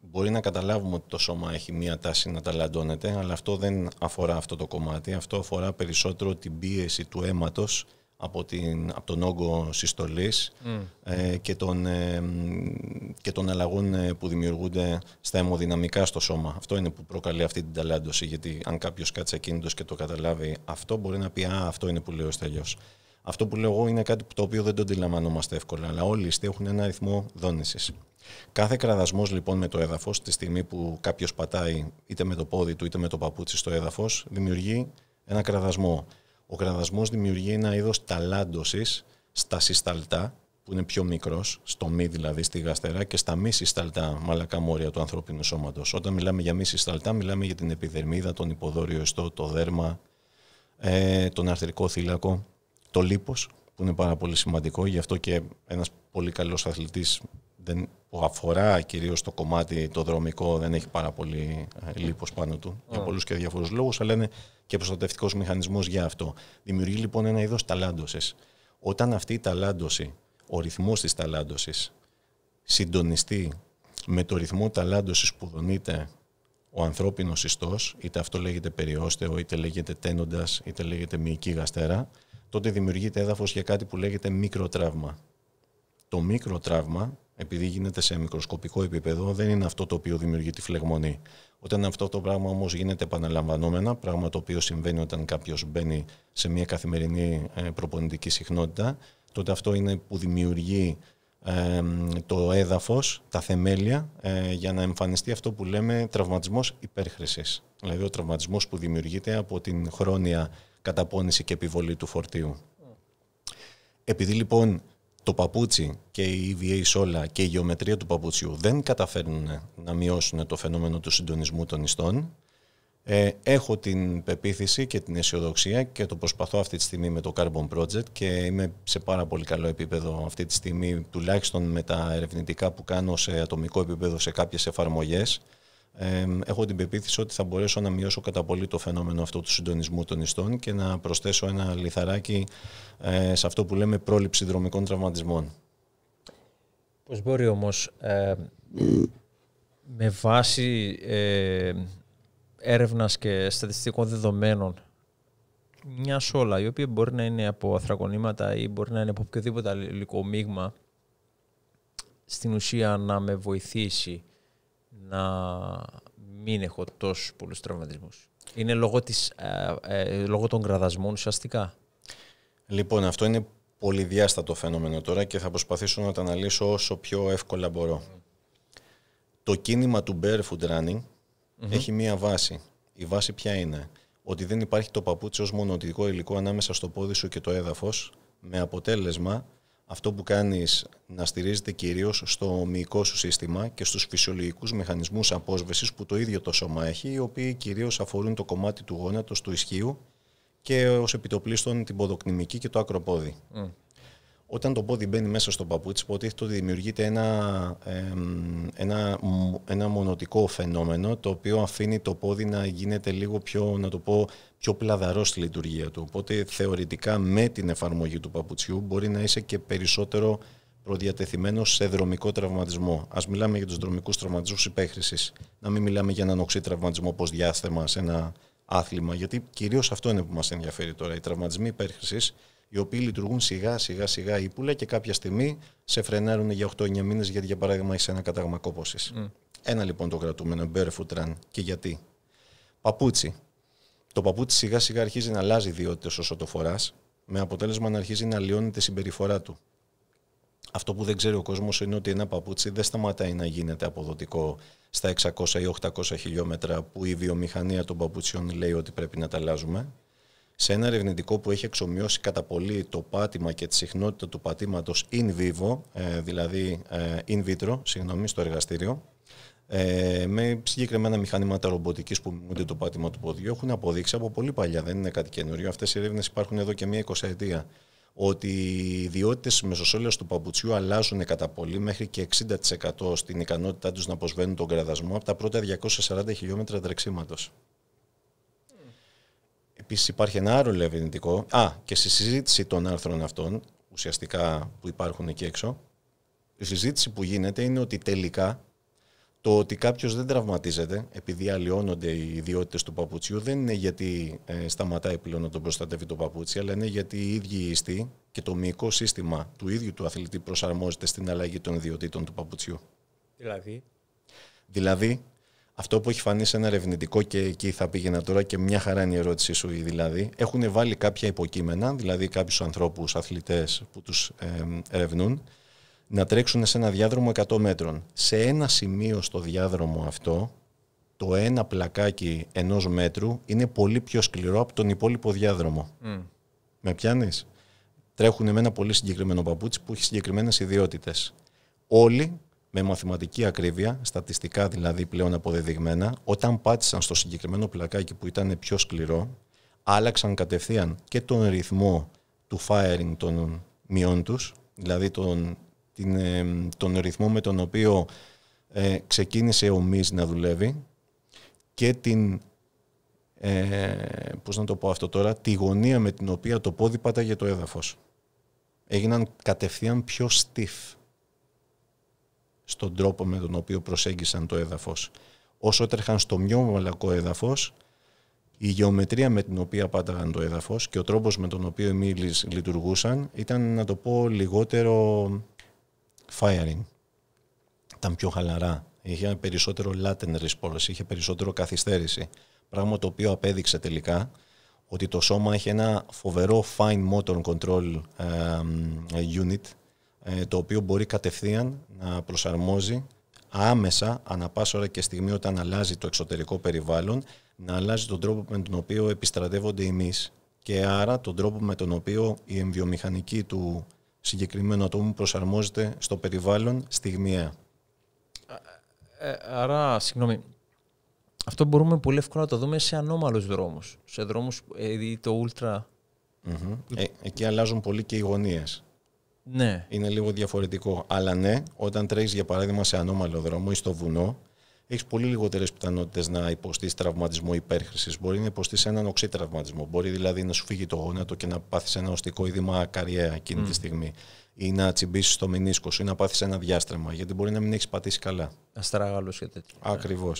μπορεί να καταλάβουμε ότι το σώμα έχει μία τάση να ταλαντώνεται, αλλά αυτό δεν αφορά αυτό το κομμάτι. Αυτό αφορά περισσότερο την πίεση του αίματος από, την, από τον όγκο συστολής και, των, ε, και ε, αλλαγών ε, που δημιουργούνται στα αιμοδυναμικά στο σώμα. Αυτό είναι που προκαλεί αυτή την ταλάντωση, γιατί αν κάποιος κάτσει ακίνητος και το καταλάβει αυτό, μπορεί να πει «Α, αυτό είναι που λέω Στέλιος». Αυτό που λέω εγώ είναι κάτι που το οποίο δεν το αντιλαμβανόμαστε εύκολα, αλλά όλοι οι ιστοί έχουν ένα αριθμό δόνησης. Κάθε κραδασμός λοιπόν με το έδαφος, τη στιγμή που κάποιος πατάει είτε με το πόδι του είτε με το παπούτσι στο έδαφος, δημιουργεί ένα κραδασμό. Ο κραδασμός δημιουργεί ένα είδος ταλάντωσης στα συσταλτά, που είναι πιο μικρός, στο μη δηλαδή, στη γαστερά και στα μη συσταλτά μαλακά μόρια του ανθρώπινου σώματος. Όταν μιλάμε για μη συσταλτά, μιλάμε για την επιδερμίδα, τον υποδόριο ιστό, το δέρμα, ε, τον αρθρικό θύλακο, το λίπος που είναι πάρα πολύ σημαντικό, γι' αυτό και ένας πολύ καλός αθλητής δεν, που αφορά κυρίως το κομμάτι το δρομικό δεν έχει πάρα πολύ ε, λίπος πάνω του για πολλούς και διαφορούς λόγους, αλλά είναι και προστατευτικός μηχανισμός για αυτό. Δημιουργεί λοιπόν ένα είδος ταλάντωσης. Όταν αυτή η ταλάντωση, ο ρυθμός της ταλάντωσης συντονιστεί με το ρυθμό ταλάντωσης που δονείται ο ανθρώπινος ιστός, είτε αυτό λέγεται περιόστεο, είτε λέγεται τένοντας, είτε λέγεται μυϊκή γαστέρα, τότε δημιουργείται έδαφος για κάτι που λέγεται μικροτραύμα. Το μικροτραύμα, επειδή γίνεται σε μικροσκοπικό επίπεδο, δεν είναι αυτό το οποίο δημιουργεί τη φλεγμονή. Όταν αυτό το πράγμα όμως γίνεται επαναλαμβανόμενα, πράγμα το οποίο συμβαίνει όταν κάποιος μπαίνει σε μια καθημερινή ε, προπονητική συχνότητα, τότε αυτό είναι που δημιουργεί το έδαφος, τα θεμέλια, ε, για να εμφανιστεί αυτό που λέμε τραυματισμός υπέρχρησης. Δηλαδή ο τραυματισμός που δημιουργείται από την χρόνια καταπώνηση και επιβολή του φορτίου. Επειδή λοιπόν το παπούτσι και η EVA σόλα και η γεωμετρία του παπούτσιου δεν καταφέρνουν να μειώσουν το φαινόμενο του συντονισμού των ιστών, ε, έχω την πεποίθηση και την αισιοδοξία και το προσπαθώ αυτή τη στιγμή με το Carbon Project και είμαι σε πάρα πολύ καλό επίπεδο αυτή τη στιγμή, τουλάχιστον με τα ερευνητικά που κάνω σε ατομικό επίπεδο σε κάποιες εφαρμογές, έχω την πεποίθηση ότι θα μπορέσω να μειώσω κατά πολύ το φαινόμενο αυτό του συντονισμού των ιστών και να προσθέσω ένα λιθαράκι ε, σε αυτό που λέμε πρόληψη δρομικών τραυματισμών. Πώς μπορεί όμως ε, με βάση ε, έρευνας και στατιστικών δεδομένων μια σόλα η οποία μπορεί να είναι από αθρακονήματα ή μπορεί να είναι από οποιοδήποτε υλικό μείγμα, στην ουσία να με βοηθήσει να μην έχω τόσους πολλούς τραυματισμούς. Είναι λόγω, της, ε, ε λόγω των κραδασμών ουσιαστικά. Λοιπόν, αυτό είναι πολυδιάστατο φαινόμενο τώρα και θα προσπαθήσω να το αναλύσω όσο πιο εύκολα μπορώ. Το κίνημα του barefoot running έχει μία βάση. Η βάση ποια είναι. Ότι δεν υπάρχει το παπούτσι ως μονοτικό υλικό ανάμεσα στο πόδι σου και το έδαφος με αποτέλεσμα αυτό που κάνεις να στηρίζεται κυρίως στο μυϊκό σου σύστημα και στους φυσιολογικούς μηχανισμούς απόσβεσης που το ίδιο το σώμα έχει, οι οποίοι κυρίως αφορούν το κομμάτι του γόνατος, του ισχύου και ως επιτοπλίστων την ποδοκνημική και το ακροπόδι. Όταν το πόδι μπαίνει μέσα στο παπούτσι, υποτίθεται ότι δημιουργείται ένα, ένα, ένα μονοτικό φαινόμενο το οποίο αφήνει το πόδι να γίνεται λίγο πιο, να το πω, πιο πλαδαρό στη λειτουργία του. Οπότε θεωρητικά με την εφαρμογή του παπουτσιού μπορεί να είσαι και περισσότερο προδιατεθειμένος σε δρομικό τραυματισμό. Ας μιλάμε για τους δρομικούς τραυματισμούς υπέχρησης. Να μην μιλάμε για έναν οξύ τραυματισμό όπω διάστημα σε ένα άθλημα. Γιατί κυρίως αυτό είναι που μας ενδιαφέρει τώρα. Οι τραυματισμοί υπέχρησης, οι οποίοι λειτουργούν σιγά σιγά σιγά ύπουλα και κάποια στιγμή σε φρενάρουν για 8-9 μήνες γιατί για παράδειγμα είσαι ένα καταγμακό Ένα λοιπόν το κρατούμενο, barefoot run. Και γιατί. Παπούτσι το παπούτσι σιγά σιγά αρχίζει να αλλάζει ιδιότητες όσο το φοράς, με αποτέλεσμα να αρχίζει να λιώνει η συμπεριφορά του. Αυτό που δεν ξέρει ο κόσμος είναι ότι ένα παπούτσι δεν σταματάει να γίνεται αποδοτικό στα 600 ή 800 χιλιόμετρα που η βιομηχανία των παπούτσιων λέει ότι πρέπει να τα αλλάζουμε. Σε ένα ερευνητικό που έχει εξομοιώσει κατά πολύ το πάτημα και τη συχνότητα του πατήματος in vivo, ε, δηλαδή ε, in vitro, συγγνώμη, στο εργαστήριο, ε, με συγκεκριμένα μηχανήματα ρομποτικής που μιμούνται το πάτημα του ποδιού έχουν αποδείξει από πολύ παλιά, δεν είναι κάτι καινούριο. Αυτές οι έρευνες υπάρχουν εδώ και μία εικοσαετία. Ότι οι ιδιότητες της του παπουτσιού αλλάζουν κατά πολύ μέχρι και 60% στην ικανότητά τους να αποσβαίνουν τον κραδασμό από τα πρώτα 240 χιλιόμετρα τρεξίματος. Επίσης υπάρχει ένα άλλο ερευνητικό. Α, και στη συζήτηση των άρθρων αυτών, ουσιαστικά που υπάρχουν εκεί έξω, η συζήτηση που γίνεται είναι ότι τελικά το ότι κάποιος δεν τραυματίζεται επειδή αλλοιώνονται οι ιδιότητες του παπουτσιού δεν είναι γιατί ε, σταματάει πλέον να τον προστατεύει το παπούτσι, αλλά είναι γιατί οι ίδιοι οι ιστοί και το μυϊκό σύστημα του ίδιου του αθλητή προσαρμόζεται στην αλλαγή των ιδιότητων του παπουτσιού. Δηλαδή. Δηλαδή, αυτό που έχει φανεί σε ένα ερευνητικό και εκεί θα πήγαινα τώρα και μια χαρά είναι η ερώτησή σου, δηλαδή, έχουν βάλει κάποια υποκείμενα, δηλαδή κάποιους ανθρώπους αθλητές που τους ε, ερευνούν να τρέξουν σε ένα διάδρομο 100 μέτρων. Σε ένα σημείο στο διάδρομο αυτό, το ένα πλακάκι ενός μέτρου είναι πολύ πιο σκληρό από τον υπόλοιπο διάδρομο. Mm. Με πιάνεις, Τρέχουν με ένα πολύ συγκεκριμένο παπούτσι που έχει συγκεκριμένες ιδιότητες. Όλοι με μαθηματική ακρίβεια, στατιστικά δηλαδή πλέον αποδεδειγμένα, όταν πάτησαν στο συγκεκριμένο πλακάκι που ήταν πιο σκληρό, άλλαξαν κατευθείαν και τον ρυθμό του firing των μειών τους, δηλαδή των την, τον ρυθμό με τον οποίο ε, ξεκίνησε ο Μις να δουλεύει και την, ε, πώς να το πω αυτό τώρα, τη γωνία με την οποία το πόδι πάταγε το έδαφος. Έγιναν κατευθείαν πιο stiff στον τρόπο με τον οποίο προσέγγισαν το έδαφος. Όσο τρέχαν στο πιο μαλακό έδαφος, η γεωμετρία με την οποία πάταγαν το έδαφος και ο τρόπος με τον οποίο οι εμείς λειτουργούσαν ήταν, να το πω, λιγότερο firing ήταν πιο χαλαρά, είχε περισσότερο latent response, είχε περισσότερο καθυστέρηση. Πράγμα το οποίο απέδειξε τελικά ότι το σώμα έχει ένα φοβερό fine motor control unit ε, το οποίο μπορεί κατευθείαν να προσαρμόζει άμεσα, ανά πάσα ώρα και στιγμή όταν αλλάζει το εξωτερικό περιβάλλον, να αλλάζει τον τρόπο με τον οποίο επιστρατεύονται οι και άρα τον τρόπο με τον οποίο η εμβιομηχανική του συγκεκριμένο ατόμου προσαρμόζεται στο περιβάλλον στιγμιαία. Ε, ε, άρα, συγγνώμη, αυτό μπορούμε πολύ εύκολα να το δούμε σε ανώμαλους δρόμους. Σε δρόμους, δηλαδή το ουλτρα εκεί αλλάζουν πολύ και οι γωνίες. Ναι. Είναι λίγο διαφορετικό. Αλλά ναι, όταν τρέχεις για παράδειγμα σε ανώμαλο δρόμο ή στο βουνό, έχεις πολύ λιγότερες πιθανότητες να υποστείς τραυματισμό υπέρχρηση. Μπορεί να υποστείς έναν οξύ τραυματισμό. Μπορεί δηλαδή να σου φύγει το γόνατο και να πάθεις ένα οστικό είδημα καριέρα εκείνη mm. τη στιγμή. Ή να τσιμπήσεις το μηνίσκος ή να πάθεις ένα διάστρεμα. Γιατί μπορεί να μην έχεις πατήσει καλά. Αστράγαλο και τέτοιο. Ακριβώς.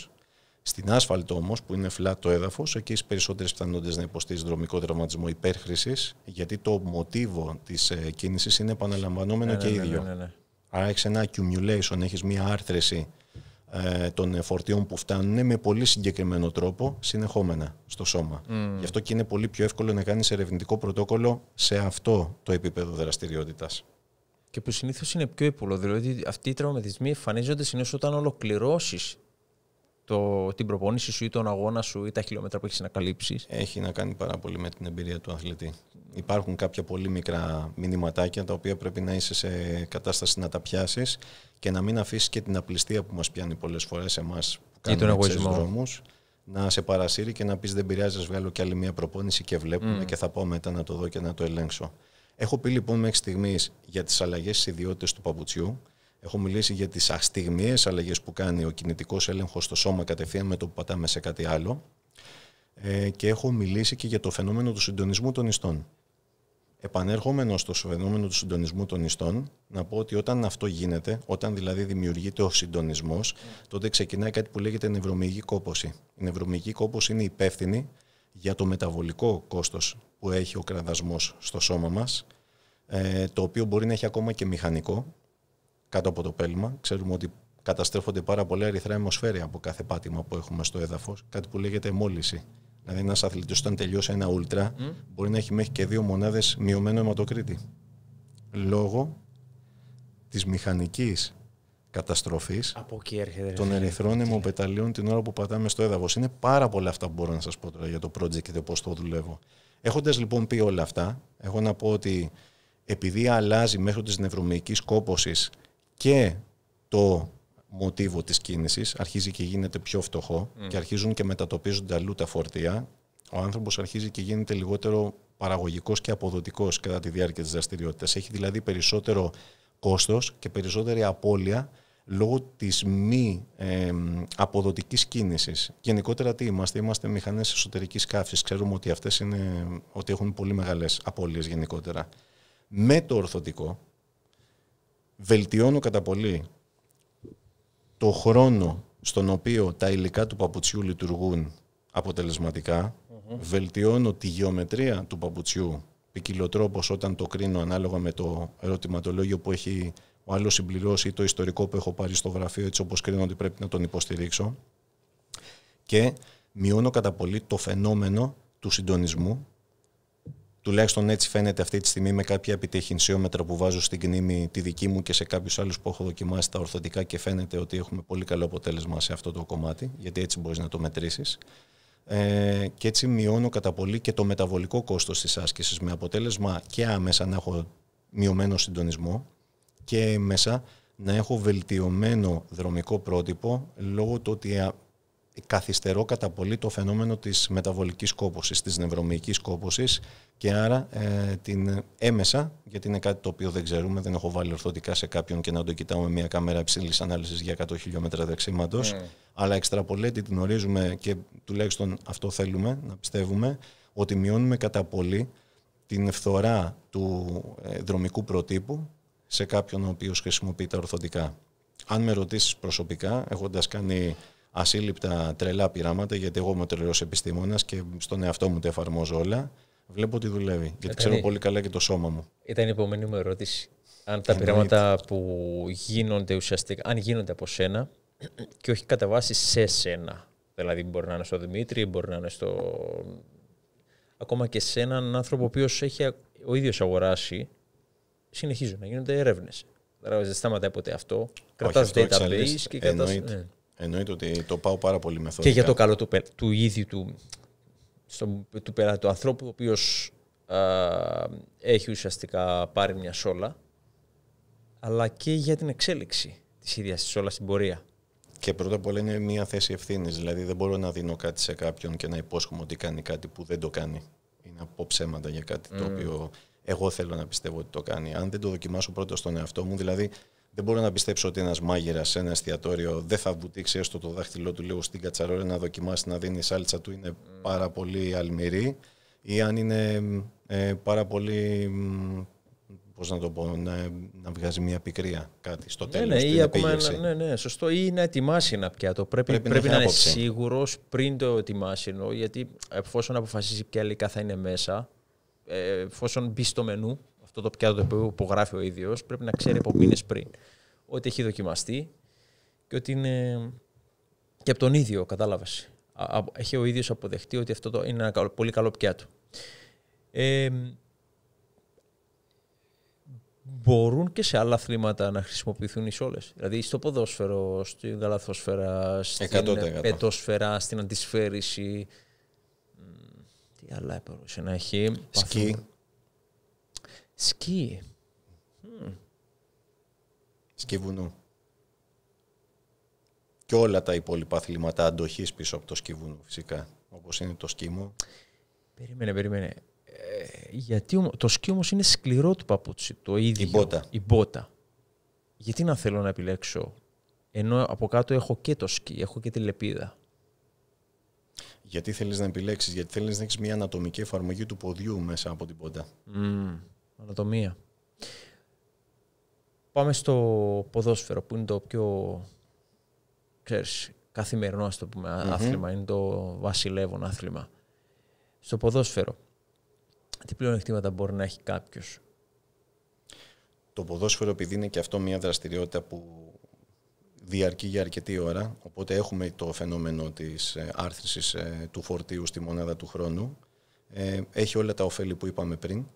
Στην άσφαλτο όμως, που είναι φυλά το έδαφος, εκεί έχεις περισσότερες πιθανότητες να υποστείς δρομικό τραυματισμό υπέρχρηση, γιατί το μοτίβο της ε, κίνησης είναι επαναλαμβανόμενο ναι, ναι και ναι, ναι, ίδιο. Ναι, ναι. Άρα έχεις ένα accumulation, έχεις μία άρθρεση ε, των φορτίων που φτάνουν με πολύ συγκεκριμένο τρόπο συνεχόμενα στο σώμα. Mm. Γι' αυτό και είναι πολύ πιο εύκολο να κάνεις ερευνητικό πρωτόκολλο σε αυτό το επίπεδο δραστηριότητας. Και που συνήθως είναι πιο ύπουλο. Δηλαδή, αυτοί οι τραυματισμοί εμφανίζονται συνήθως όταν ολοκληρώσεις το, την προπόνηση σου ή τον αγώνα σου ή τα χιλιόμετρα που έχεις να καλύψει. Έχει να κάνει πάρα πολύ με την εμπειρία του αθλητή. Υπάρχουν κάποια πολύ μικρά μηνυματάκια τα οποία πρέπει να είσαι σε κατάσταση να τα πιάσεις και να μην αφήσεις και την απληστία που μας πιάνει πολλές φορές εμάς που κάνουμε του δρόμους να σε παρασύρει και να πεις Δεν πειράζει, βγάλω και άλλη μια προπόνηση και βλέπουμε και θα πάω μετά να το δω και να το ελέγξω. Έχω πει λοιπόν μέχρι στιγμής για τις αλλαγές στις ιδιότητες του παπουτσιού Έχω μιλήσει για τις αστιγμίες αλλαγές που κάνει ο κινητικός έλεγχος στο σώμα κατευθείαν με το που πατάμε σε κάτι άλλο ε, και έχω μιλήσει και για το φαινόμενο του συντονισμού των ιστών. Επανέρχομαι στο φαινόμενο του συντονισμού των ιστών, να πω ότι όταν αυτό γίνεται, όταν δηλαδή δημιουργείται ο συντονισμός, τότε ξεκινάει κάτι που λέγεται νευρομυγική κόπωση. Η νευρομυγική κόπωση είναι υπεύθυνη για το μεταβολικό κόστος που έχει ο κραδασμός στο σώμα μας, ε, το οποίο μπορεί να έχει ακόμα και μηχανικό, κάτω από το πέλμα. Ξέρουμε ότι καταστρέφονται πάρα πολλά αριθρά αιμοσφαίρια από κάθε πάτημα που έχουμε στο έδαφος. Κάτι που λέγεται μόλυση. Δηλαδή, ένας αθλητής, όταν τελειώσει ένα ούλτρα, mm. μπορεί να έχει μέχρι και δύο μονάδες μειωμένο αιματοκρίτη. Λόγω της μηχανικής καταστροφής των ερυθρών αιμοπεταλίων την ώρα που πατάμε στο έδαφος. Είναι πάρα πολλά αυτά που μπορώ να σας πω τώρα για το project και το πώς το δουλεύω. Έχοντας λοιπόν πει όλα αυτά, έχω να πω ότι επειδή αλλάζει μέσω της νευρομυϊκής κόπωσης και το μοτίβο της κίνησης αρχίζει και γίνεται πιο φτωχό και αρχίζουν και μετατοπίζονται αλλού τα φορτία, ο άνθρωπος αρχίζει και γίνεται λιγότερο παραγωγικός και αποδοτικός κατά τη διάρκεια της δραστηριότητας. Έχει δηλαδή περισσότερο κόστος και περισσότερη απώλεια λόγω της μη ε, αποδοτικής κίνησης. Γενικότερα τι είμαστε, είμαστε μηχανές εσωτερικής καύσης. Ξέρουμε ότι αυτές είναι, ότι έχουν πολύ μεγάλες απώλειες γενικότερα. Με το ορθωτικό, βελτιώνω κατά πολύ το χρόνο στον οποίο τα υλικά του παπουτσιού λειτουργούν βελτιώνω τη γεωμετρία του παπουτσιού ποικιλοτρόπως όταν το κρίνω ανάλογα με το ερωτηματολόγιο που έχει ο άλλος συμπληρώσει ή το ιστορικό που έχω πάρει στο γραφείο έτσι όπως κρίνω ότι πρέπει να τον υποστηρίξω και μειώνω κατά πολύ το φαινόμενο του συντονισμού Τουλάχιστον έτσι φαίνεται αυτή τη στιγμή με κάποια επιτεχυνσιόμετρα που βάζω στην κνήμη τη δική μου και σε κάποιους άλλους που έχω δοκιμάσει τα ορθωτικά και φαίνεται ότι έχουμε πολύ καλό αποτέλεσμα σε αυτό το κομμάτι, γιατί έτσι μπορείς να το μετρήσεις. Ε, και έτσι μειώνω κατά πολύ και το μεταβολικό κόστος της άσκησης με αποτέλεσμα και άμεσα να έχω μειωμένο συντονισμό και μέσα να έχω βελτιωμένο δρομικό πρότυπο λόγω του ότι καθυστερώ κατά πολύ το φαινόμενο της μεταβολικής κόπωσης, της νευρομυϊκής κόπωσης και άρα ε, την έμεσα, γιατί είναι κάτι το οποίο δεν ξέρουμε, δεν έχω βάλει ορθωτικά σε κάποιον και να το κοιτάω με μια κάμερα υψηλής ανάλυσης για 100 χιλιόμετρα δεξίματο. Ναι. Αλλά εξτραπολέτη την ορίζουμε και τουλάχιστον αυτό θέλουμε να πιστεύουμε, ότι μειώνουμε κατά πολύ την φθορά του ε, δρομικού προτύπου σε κάποιον ο οποίος χρησιμοποιεί τα ορθωτικά. Αν με ρωτήσεις προσωπικά, έχοντας κάνει ασύλληπτα τρελά πειράματα, γιατί εγώ είμαι ο επιστήμονας και στον εαυτό μου τα εφαρμόζω όλα, Βλέπω ότι δουλεύει. Γιατί ξέρω πολύ καλά και το σώμα μου. Ήταν η επόμενη μου ερώτηση. Αν τα πειράματα που γίνονται ουσιαστικά, αν γίνονται από σένα και όχι κατά βάση σε σένα. Δηλαδή μπορεί να είναι στο Δημήτρη, μπορεί να είναι στο... Ακόμα και σε έναν άνθρωπο ο οποίος έχει ο ίδιος αγοράσει, συνεχίζουν να γίνονται έρευνες. Δηλαδή δεν σταματάει ποτέ αυτό. Κρατάς database και κρατάς... Εννοείται. Ναι. Εννοείται ότι το πάω πάρα πολύ μεθοδικά. Και για το καλό του, του ίδιου του, στο, του, του ανθρώπου ο οποίος έχει ουσιαστικά πάρει μια σόλα, αλλά και για την εξέλιξη της ίδιας της σόλας στην πορεία. Και πρώτα απ' όλα είναι μια θέση ευθύνης. Δηλαδή, δεν μπορώ να δίνω κάτι σε κάποιον και να υπόσχομαι ότι κάνει κάτι που δεν το κάνει. Είναι από ψέματα για κάτι το mm. οποίο εγώ θέλω να πιστεύω ότι το κάνει. Αν δεν το δοκιμάσω πρώτα στον εαυτό μου, δηλαδή δεν μπορώ να πιστέψω ότι ένας μάγειρας σε ένα εστιατόριο δεν θα βουτήξει έστω το δάχτυλό του λίγο στην κατσαρόλα να δοκιμάσει να δίνει η σάλτσα του. Είναι πάρα πολύ αλμυρή. Ή αν είναι ε, πάρα πολύ. Πώς να το πω, να, να βγάζει μια πικρία κάτι στο τέλος. Ναι, ναι, ναι, ναι, σωστό. Ή να ετοιμάσει ένα πιάτο. Πρέπει, πρέπει, να, να είναι σίγουρος πριν το ετοιμάσει. γιατί εφόσον αποφασίζει ποια υλικά θα είναι μέσα, ε, εφόσον μπει στο μενού, το πιάτο το οποίο υπογράφει ο ίδιος, πρέπει να ξέρει από μήνες πριν ότι έχει δοκιμαστεί και ότι είναι και από τον ίδιο, κατάλαβες. Έχει ο ίδιος αποδεχτεί ότι αυτό το είναι ένα πολύ καλό πιάτο. Ε, μπορούν και σε άλλα αθλήματα να χρησιμοποιηθούν οι Δηλαδή στο ποδόσφαιρο, στην γαλαθόσφαιρα, στην 100%. πετόσφαιρα, στην αντισφαίριση. Τι άλλα έπρεπε να έχει. Σκι. Σκι. Σκι βουνού. Και όλα τα υπόλοιπα αθλήματα αντοχής πίσω από το σκι βουνού φυσικά. Όπως είναι το σκι μου. Περίμενε, περίμενε. Ε, γιατί το σκι όμως είναι σκληρό του παπούτσι, το ίδιο. Η μπότα. Γιατί να θέλω να επιλέξω, ενώ από κάτω έχω και το σκι, έχω και τη λεπίδα. Γιατί θέλεις να επιλέξεις, γιατί θέλεις να έχεις μια ανατομική εφαρμογή του ποδιού μέσα από την πόντα. Ανατομία. Πάμε στο ποδόσφαιρο που είναι το πιο ξέρεις, καθημερινό ας το πουμε άθλημα. Είναι το βασιλεύον άθλημα. Στο ποδόσφαιρο, τι πλεονεκτήματα μπορεί να έχει κάποιος. Το ποδόσφαιρο επειδή είναι και αυτό μια δραστηριότητα που διαρκεί για αρκετή ώρα, οπότε έχουμε το φαινόμενο της ε, άρθρησης ε, του φορτίου στη μονάδα του χρόνου. Ε, έχει όλα τα ωφέλη που είπαμε πριν,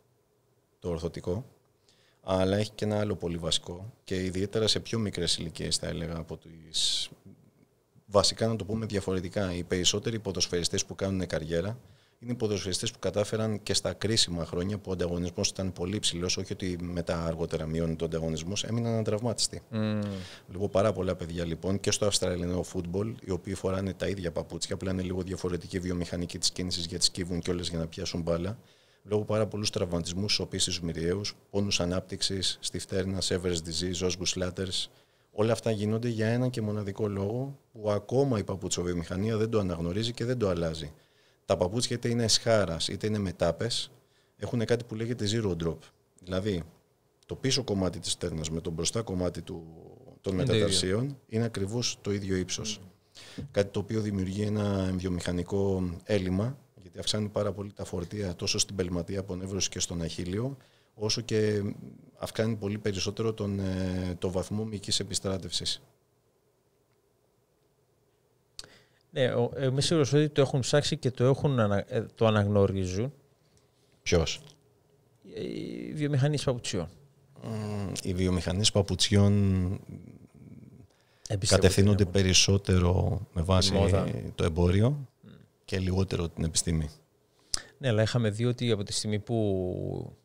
το ορθωτικό, αλλά έχει και ένα άλλο πολύ βασικό και ιδιαίτερα σε πιο μικρές ηλικίες θα έλεγα από τις. Βασικά να το πούμε διαφορετικά, οι περισσότεροι ποδοσφαιριστές που κάνουν καριέρα είναι οι ποδοσφαιριστές που κατάφεραν και στα κρίσιμα χρόνια που ο ανταγωνισμός ήταν πολύ ψηλός, όχι ότι μετά αργότερα μειώνει τον ανταγωνισμός, έμειναν αντραυμάτιστοι. Mm. Λοιπόν, πάρα πολλά παιδιά λοιπόν και στο αυστραλιανό φούτμπολ, οι οποίοι φοράνε τα ίδια παπούτσια, απλά είναι λίγο διαφορετική βιομηχανική της κίνησης γιατί σκύβουν κιόλας για να πιάσουν μπάλα λόγω πάρα πολλούς τραυματισμούς στους μυριαίους, πόνους ανάπτυξης, στη φτέρνα, severs disease, osgus slatters. Όλα αυτά γίνονται για έναν και μοναδικό λόγο που ακόμα η παπουτσοβιομηχανία δεν το αναγνωρίζει και δεν το αλλάζει. Τα παπούτσια είτε είναι σχάρας είτε είναι μετάπες έχουν κάτι που λέγεται zero drop. Δηλαδή, το πίσω κομμάτι της φτέρνα με το μπροστά κομμάτι του, των μεταταρσίων είναι ακριβώς το ίδιο ύψος. Mm. Κάτι το οποίο δημιουργεί ένα βιομηχανικό έλλειμμα αυξάνει πάρα πολύ τα φορτία τόσο στην πελματία πονεύρωση και στον αχίλιο, όσο και αυξάνει πολύ περισσότερο τον, ε, το βαθμό μυϊκής επιστράτευσης. Ναι, ε, είμαι οι ότι το έχουν ψάξει και το, έχουν, ε, το αναγνωρίζουν. Ποιος, Οι βιομηχανίες παπουτσιών. Mm, οι βιομηχανίες παπουτσιών Κατευθύνονται ναι, περισσότερο με βάση το εμπόριο και λιγότερο την επιστήμη. Ναι, αλλά είχαμε δει ότι από τη στιγμή που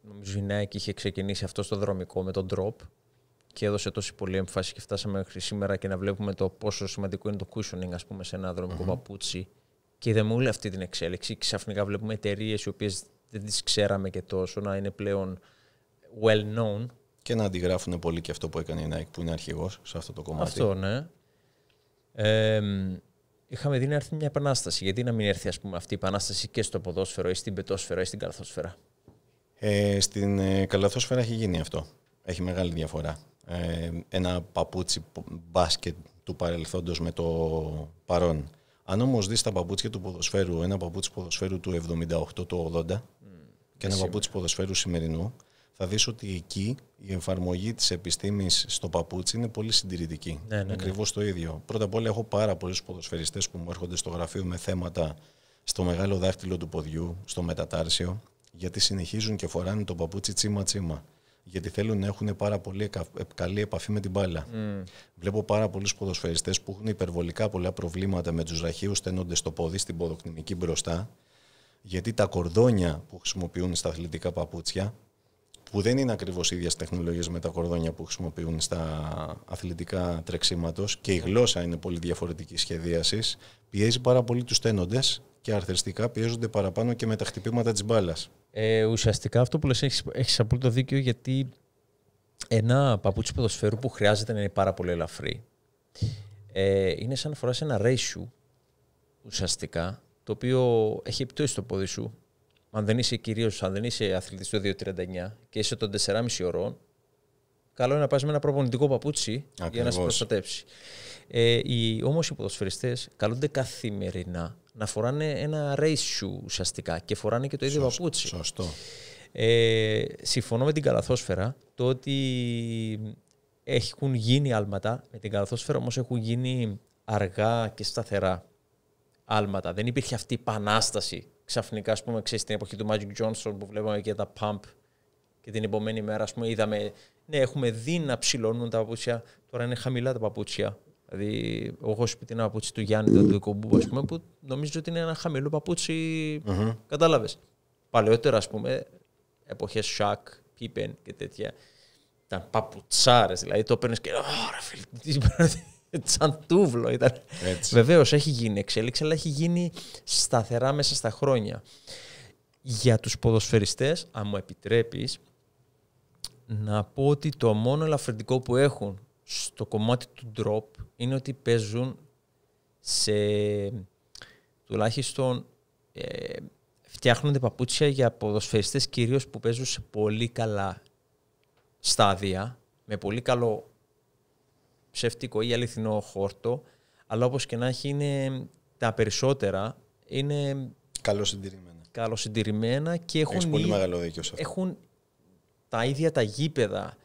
νομίζω η Nike είχε ξεκινήσει αυτό στο δρομικό με τον drop και έδωσε τόση πολύ έμφαση και φτάσαμε μέχρι σήμερα και να βλέπουμε το πόσο σημαντικό είναι το cushioning ας πούμε σε ένα παπούτσι και είδαμε όλη αυτή την εξέλιξη ξαφνικά βλέπουμε εταιρείες οι οποίες δεν τις ξέραμε και τόσο να είναι πλέον well known και να αντιγράφουν πολύ και αυτό που έκανε η Nike που είναι αρχηγός σε αυτό το κομμάτι. Αυτό ναι. Ε, είχαμε δει να έρθει μια επανάσταση. Γιατί να μην έρθει ας πούμε, αυτή η επανάσταση και στο ποδόσφαιρο ή στην πετόσφαιρα ή στην καλαθόσφαιρα. Ε, στην ε, καλαθόσφαιρα έχει γίνει αυτό. Έχει μεγάλη διαφορά. Ε, ένα παπούτσι μπάσκετ του παρελθόντος με το παρόν. Αν όμως δεις τα παπούτσια του ποδοσφαίρου, ένα παπούτσι ποδοσφαίρου του 78 80 και ένα σήμερα. παπούτσι ποδοσφαίρου σημερινού, θα δεις ότι εκεί η εφαρμογή της επιστήμης στο παπούτσι είναι πολύ συντηρητική. Ναι, ναι, ναι, Ακριβώς το ίδιο. Πρώτα απ' όλα έχω πάρα πολλούς ποδοσφαιριστές που μου έρχονται στο γραφείο με θέματα στο μεγάλο δάχτυλο του ποδιού, στο μετατάρσιο, γιατί συνεχίζουν και φοράνε το παπούτσι τσίμα-τσίμα. Γιατί θέλουν να έχουν πάρα πολύ ε, καλή επαφή με την μπάλα. Mm. Βλέπω πάρα πολλούς ποδοσφαιριστές που έχουν υπερβολικά πολλά προβλήματα με τους ραχείους, στενώντα το πόδι, στην ποδοκλινική μπροστά, γιατί τα κορδόνια που χρησιμοποιούν στα αθλητικά παπούτσια που δεν είναι ακριβώς ίδια τεχνολογίες με τα κορδόνια που χρησιμοποιούν στα αθλητικά τρεξίματος και η γλώσσα είναι πολύ διαφορετική σχεδίασης, πιέζει πάρα πολύ τους στένοντες και αρθριστικά πιέζονται παραπάνω και με τα χτυπήματα της μπάλας. Ε, ουσιαστικά αυτό που λες έχεις, έχεις απόλυτο δίκιο γιατί ένα παπούτσι ποδοσφαίρου που χρειάζεται να είναι πάρα πολύ ελαφρύ ε, είναι σαν να φοράς ένα ρέι ουσιαστικά το οποίο έχει επιπτώσει το πόδι σου αν δεν είσαι κυρίως, αν δεν είσαι αθλητής του 2,39 και είσαι των 4,5 ωρών, καλό είναι να πας με ένα προπονητικό παπούτσι για να σε προστατεύσει. Ε, οι, όμως οι ποδοσφαιριστές καλούνται καθημερινά να φοράνε ένα race ουσιαστικά και φοράνε και το ίδιο παπούτσι. Σωστό. Ε, συμφωνώ με την καλαθόσφαιρα το ότι έχουν γίνει άλματα, με την καλαθόσφαιρα όμως έχουν γίνει αργά και σταθερά άλματα. Δεν υπήρχε αυτή η πανάσταση ξαφνικά, ας πούμε, ξέρεις την εποχή του Magic Johnson που βλέπαμε και τα pump και την επόμενη μέρα, ας πούμε, είδαμε, ναι, έχουμε δει να ψηλώνουν τα παπούτσια, τώρα είναι χαμηλά τα παπούτσια. Δηλαδή, εγώ έχω πει ένα παπούτσι του Γιάννη, του Αντικομπού, ας πούμε, που νομίζω ότι είναι ένα χαμηλό παπούτσι, mm-hmm. κατάλαβες. Παλαιότερα, ας πούμε, εποχές Σακ, Πίπεν και τέτοια, ήταν παπουτσάρες, δηλαδή το παίρνεις και, ωραία φίλε, σαν τούβλο ήταν. Βεβαίως έχει γίνει εξέλιξη, αλλά έχει γίνει σταθερά μέσα στα χρόνια. Για τους ποδοσφαιριστές, αν μου επιτρέπεις, να πω ότι το μόνο ελαφρυντικό που έχουν στο κομμάτι του drop είναι ότι παίζουν σε τουλάχιστον ε, φτιάχνονται παπούτσια για ποδοσφαιριστές κυρίως που παίζουν σε πολύ καλά στάδια με πολύ καλό ψευτικό ή αληθινό χόρτο, αλλά όπως και να έχει είναι τα περισσότερα είναι καλοσυντηρημένα, συντηρημένα και έχουν, Έχεις πολύ μεγάλο δίκιο σε αυτό. έχουν τα ίδια τα γήπεδα,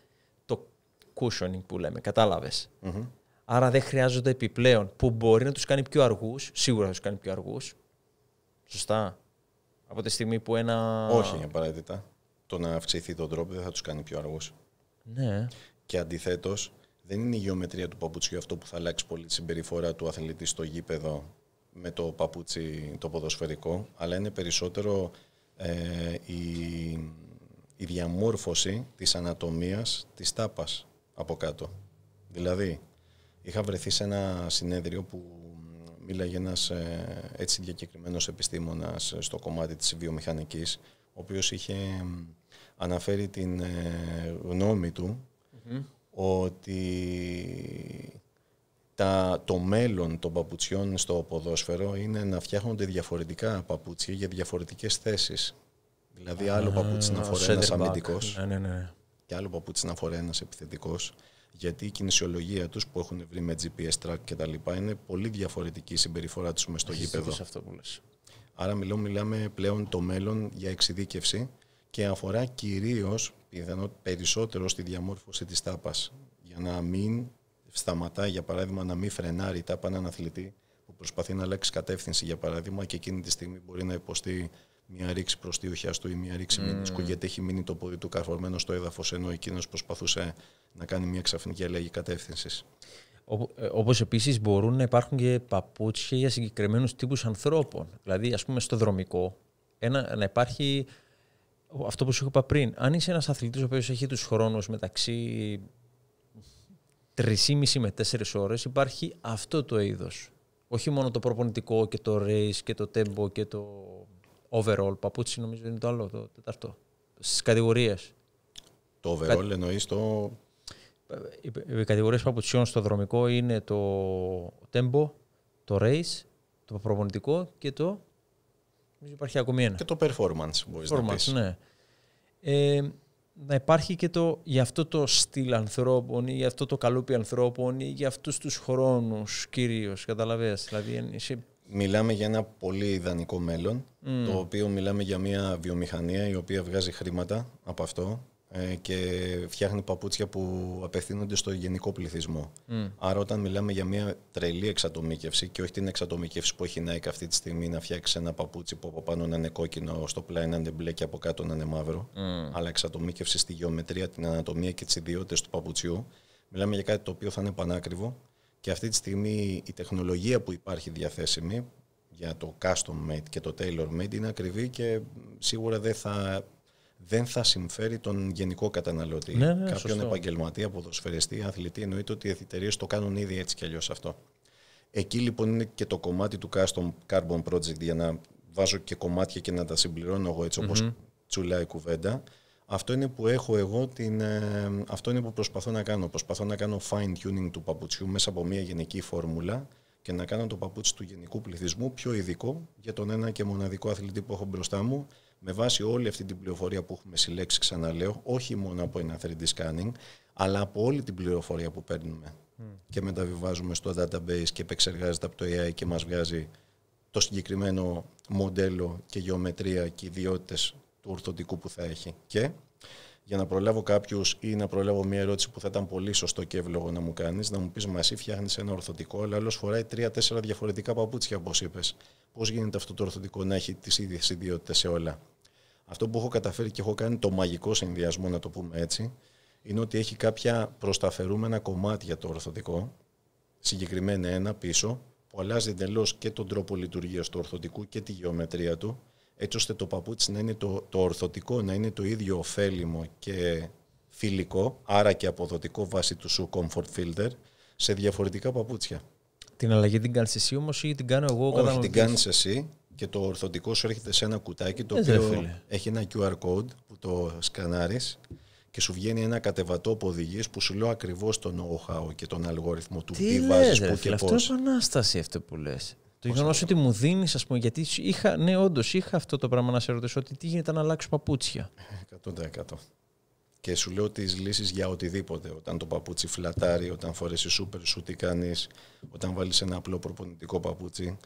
το cushioning που λέμε, Άρα δεν χρειάζονται επιπλέον που μπορεί να τους κάνει πιο αργούς, σίγουρα θα τους κάνει πιο αργούς, σωστά. Από τη στιγμή που ένα... Όχι, απαραίτητα. Το να αυξηθεί τον τρόπο δεν θα τους κάνει πιο αργούς. Ναι. Και αντιθέτως, δεν είναι η γεωμετρία του παπούτσιου αυτό που θα αλλάξει πολύ τη συμπεριφορά του αθλητή στο γήπεδο με το παπούτσι το ποδοσφαιρικό, αλλά είναι περισσότερο ε, η, η διαμόρφωση της ανατομίας της τάπας από κάτω. Δηλαδή, είχα βρεθεί σε ένα συνέδριο που μίλαγε ένας ε, έτσι διακεκριμένος επιστήμονας ε, στο κομμάτι της βιομηχανικής, ο οποίος είχε αναφέρει την ε, γνώμη του ότι τα, το μέλλον των παπουτσιών στο ποδόσφαιρο είναι να φτιάχνονται διαφορετικά παπούτσια για διαφορετικές θέσεις. Δηλαδή άλλο παπούτσι να φορέ ένας αμυντικός ναι, ναι, ναι. και άλλο παπούτσι να φορέσει ένας επιθετικός γιατί η κινησιολογία τους που έχουν βρει με GPS track και τα λοιπά είναι πολύ διαφορετική η συμπεριφορά τους μες στο γήπεδο. Άρα μιλάμε πλέον το μέλλον για εξειδίκευση και αφορά κυρίως πιθανό περισσότερο στη διαμόρφωση της τάπας για να μην σταματά, για παράδειγμα να μην φρενάρει η τάπα έναν αθλητή που προσπαθεί να αλλάξει κατεύθυνση για παράδειγμα και εκείνη τη στιγμή μπορεί να υποστεί μια ρήξη προς τη του ή μια ρήξη mm. μήνυσκου, γιατί έχει μείνει το πόδι του καρφωμένο στο έδαφος, ενώ εκείνος προσπαθούσε να κάνει μια ξαφνική αλλαγή κατεύθυνσης. Ε, Όπως επίσης μπορούν να υπάρχουν και παπούτσια για συγκεκριμένους τύπους ανθρώπων. Δηλαδή, ας πούμε, στο δρομικό, ένα, να υπάρχει αυτό που σου είπα πριν, αν είσαι ένας αθλητής ο έχει τους χρόνους μεταξύ 3,5 με 4 ώρες, υπάρχει αυτό το είδος. Όχι μόνο το προπονητικό και το race και το tempo και το overall. Παπούτσι νομίζω είναι το άλλο, το τέταρτο. Στις κατηγορίες. Το overall Κα... εννοείς το. Οι κατηγορίες παπουτσιών στο δρομικό είναι το tempo, το race, το προπονητικό και το υπάρχει ακόμη ένα. Και το performance, μπορείς performance, να πεις. Ναι. Ε, να υπάρχει και το, για αυτό το στυλ ανθρώπων ή για αυτό το καλούπι ανθρώπων ή για αυτούς τους χρόνους κυρίως, καταλαβαίνεις. Δηλαδή, εσύ... Μιλάμε για ένα πολύ ιδανικό μέλλον, το οποίο μιλάμε για μια βιομηχανία η οποία βγάζει χρήματα από αυτό, ε, και φτιάχνει παπούτσια που απευθύνονται στο γενικό πληθυσμό. Mm. Άρα όταν μιλάμε για μια τρελή εξατομίκευση και όχι την εξατομίκευση που έχει να έχει αυτή τη στιγμή να φτιάξει ένα παπούτσι που από πάνω να είναι κόκκινο, στο πλάι να είναι μπλε και από κάτω να είναι μαύρο, mm. αλλά εξατομίκευση στη γεωμετρία, την ανατομία και τις ιδιότητες του παπουτσιού, μιλάμε για κάτι το οποίο θα είναι πανάκριβο και αυτή τη στιγμή η τεχνολογία που υπάρχει διαθέσιμη για το custom made και το tailor made είναι ακριβή και σίγουρα δεν θα δεν θα συμφέρει τον γενικό καταναλωτή. Ναι, ναι, Κάποιον σωστό. επαγγελματία, ποδοσφαιριστή, αθλητή, εννοείται ότι οι εταιρείε το κάνουν ήδη έτσι κι αλλιώς αυτό. Εκεί λοιπόν είναι και το κομμάτι του custom carbon project για να βάζω και κομμάτια και να τα συμπληρώνω εγώ έτσι όπως mm-hmm. τσουλάει η κουβέντα. Αυτό είναι που έχω εγώ, την, ε, αυτό είναι που προσπαθώ να κάνω. Προσπαθώ να κάνω fine tuning του παπουτσιού μέσα από μια γενική φόρμουλα και να κάνω το παπούτσι του γενικού πληθυσμού πιο ειδικό για τον ένα και μοναδικό αθλητή που έχω μπροστά μου με βάση όλη αυτή την πληροφορία που έχουμε συλλέξει, ξαναλέω, όχι μόνο από ένα 3D scanning, αλλά από όλη την πληροφορία που παίρνουμε και μεταβιβάζουμε στο database και επεξεργάζεται από το AI και μας βγάζει το συγκεκριμένο μοντέλο και γεωμετρία και ιδιότητες του ορθωτικού που θα έχει. Και για να προλάβω κάποιους ή να προλάβω μια ερώτηση που θα ήταν πολύ σωστό και εύλογο να μου κάνεις, να μου πεις Μα εσύ φτιάχνεις ένα ορθωτικό, αλλά άλλος φοράει τρία-τέσσερα διαφορετικά παπούτσια, όπως είπες. Πώς γίνεται αυτό το ορθωτικό να έχει τις ίδιες ιδιότητες σε όλα. Αυτό που έχω καταφέρει και έχω κάνει το μαγικό συνδυασμό, να το πούμε έτσι, είναι ότι έχει κάποια προσταφερούμενα κομμάτια το ορθωτικό, συγκεκριμένα ένα πίσω, που αλλάζει εντελώς και τον τρόπο λειτουργίας του ορθωτικού και τη γεωμετρία του έτσι ώστε το παπούτσι να είναι το, το ορθωτικό, να είναι το ίδιο ωφέλιμο και φιλικό, άρα και αποδοτικό βάσει του σου comfort filter, σε διαφορετικά παπούτσια. Την αλλαγή την κάνεις εσύ όμως ή την κάνω εγώ κατά Όχι, την κάνεις εσύ και το ορθωτικό σου έρχεται σε ένα κουτάκι το ε, οποίο έχει ένα QR code που το σκανάρεις και σου βγαίνει ένα κατεβατό από οδηγίες που σου λέω ακριβώς το know-how και τον αλγόριθμο του τι, βάζει, που και πώ. Αυτό είναι επανάσταση αυτό που λες. Το γεγονός ότι μου δίνεις, ας πούμε, γιατί είχα, ναι, όντως είχα αυτό το πράγμα να σε ρωτήσω, ότι τι γίνεται να αλλάξω παπούτσια. 100%. Και σου λέω τις λύσεις για οτιδήποτε. Όταν το παπούτσι φλατάρει, όταν φορέσεις σούπερ σου, τι κάνεις, όταν βάλεις ένα απλό προπονητικό παπούτσι,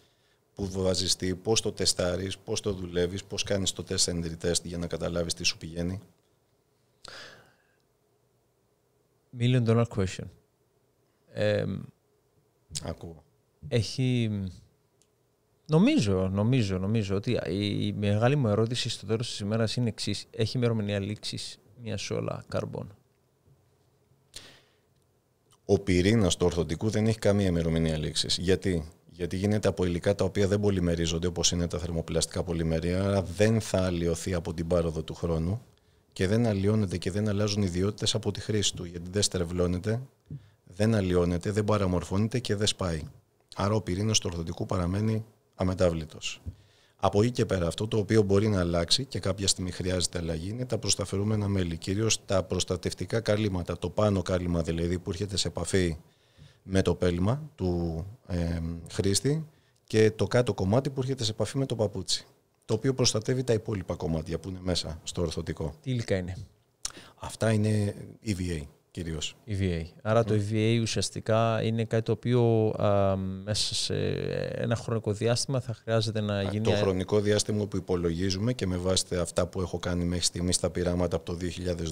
που βάζεις τι, πώς το τεστάρεις, πώς το δουλεύεις, πώς κάνεις το τεστ and retest για να καταλάβεις τι σου πηγαίνει. Million dollar question. Ε, Ακούω. Έχει Νομίζω, νομίζω, νομίζω ότι η μεγάλη μου ερώτηση στο τέλος της ημέρας είναι εξής. Έχει ημερομηνία λήξης μια σόλα καρμπών. Ο πυρήνας του ορθωτικού δεν έχει καμία ημερομηνία λήξης. Γιατί? Γιατί γίνεται από υλικά τα οποία δεν πολυμερίζονται, όπως είναι τα θερμοπλαστικά πολυμερία, άρα δεν θα αλλοιωθεί από την πάροδο του χρόνου και δεν αλλοιώνεται και δεν αλλάζουν ιδιότητες από τη χρήση του. Γιατί δεν στρεβλώνεται, δεν αλλοιώνεται, δεν παραμορφώνεται και δεν σπάει. Άρα ο πυρήνας του ορθωτικού παραμένει αμετάβλητος. Από εκεί και πέρα αυτό το οποίο μπορεί να αλλάξει και κάποια στιγμή χρειάζεται αλλαγή είναι τα προσταφερούμενα μέλη, τα προστατευτικά καλύματα, το πάνω καλύμα δηλαδή που έρχεται σε επαφή με το πέλμα του ε, χρήστη και το κάτω κομμάτι που έρχεται σε επαφή με το παπούτσι, το οποίο προστατεύει τα υπόλοιπα κομμάτια που είναι μέσα στο ορθωτικό. Τι υλικά είναι? Αυτά είναι EVA. EVA. Άρα το EVA ουσιαστικά είναι κάτι το οποίο α, μέσα σε ένα χρονικό διάστημα θα χρειάζεται να γίνει... Το χρονικό διάστημα που υπολογίζουμε και με βάση αυτά που έχω κάνει μέχρι στιγμής στα πειράματα από το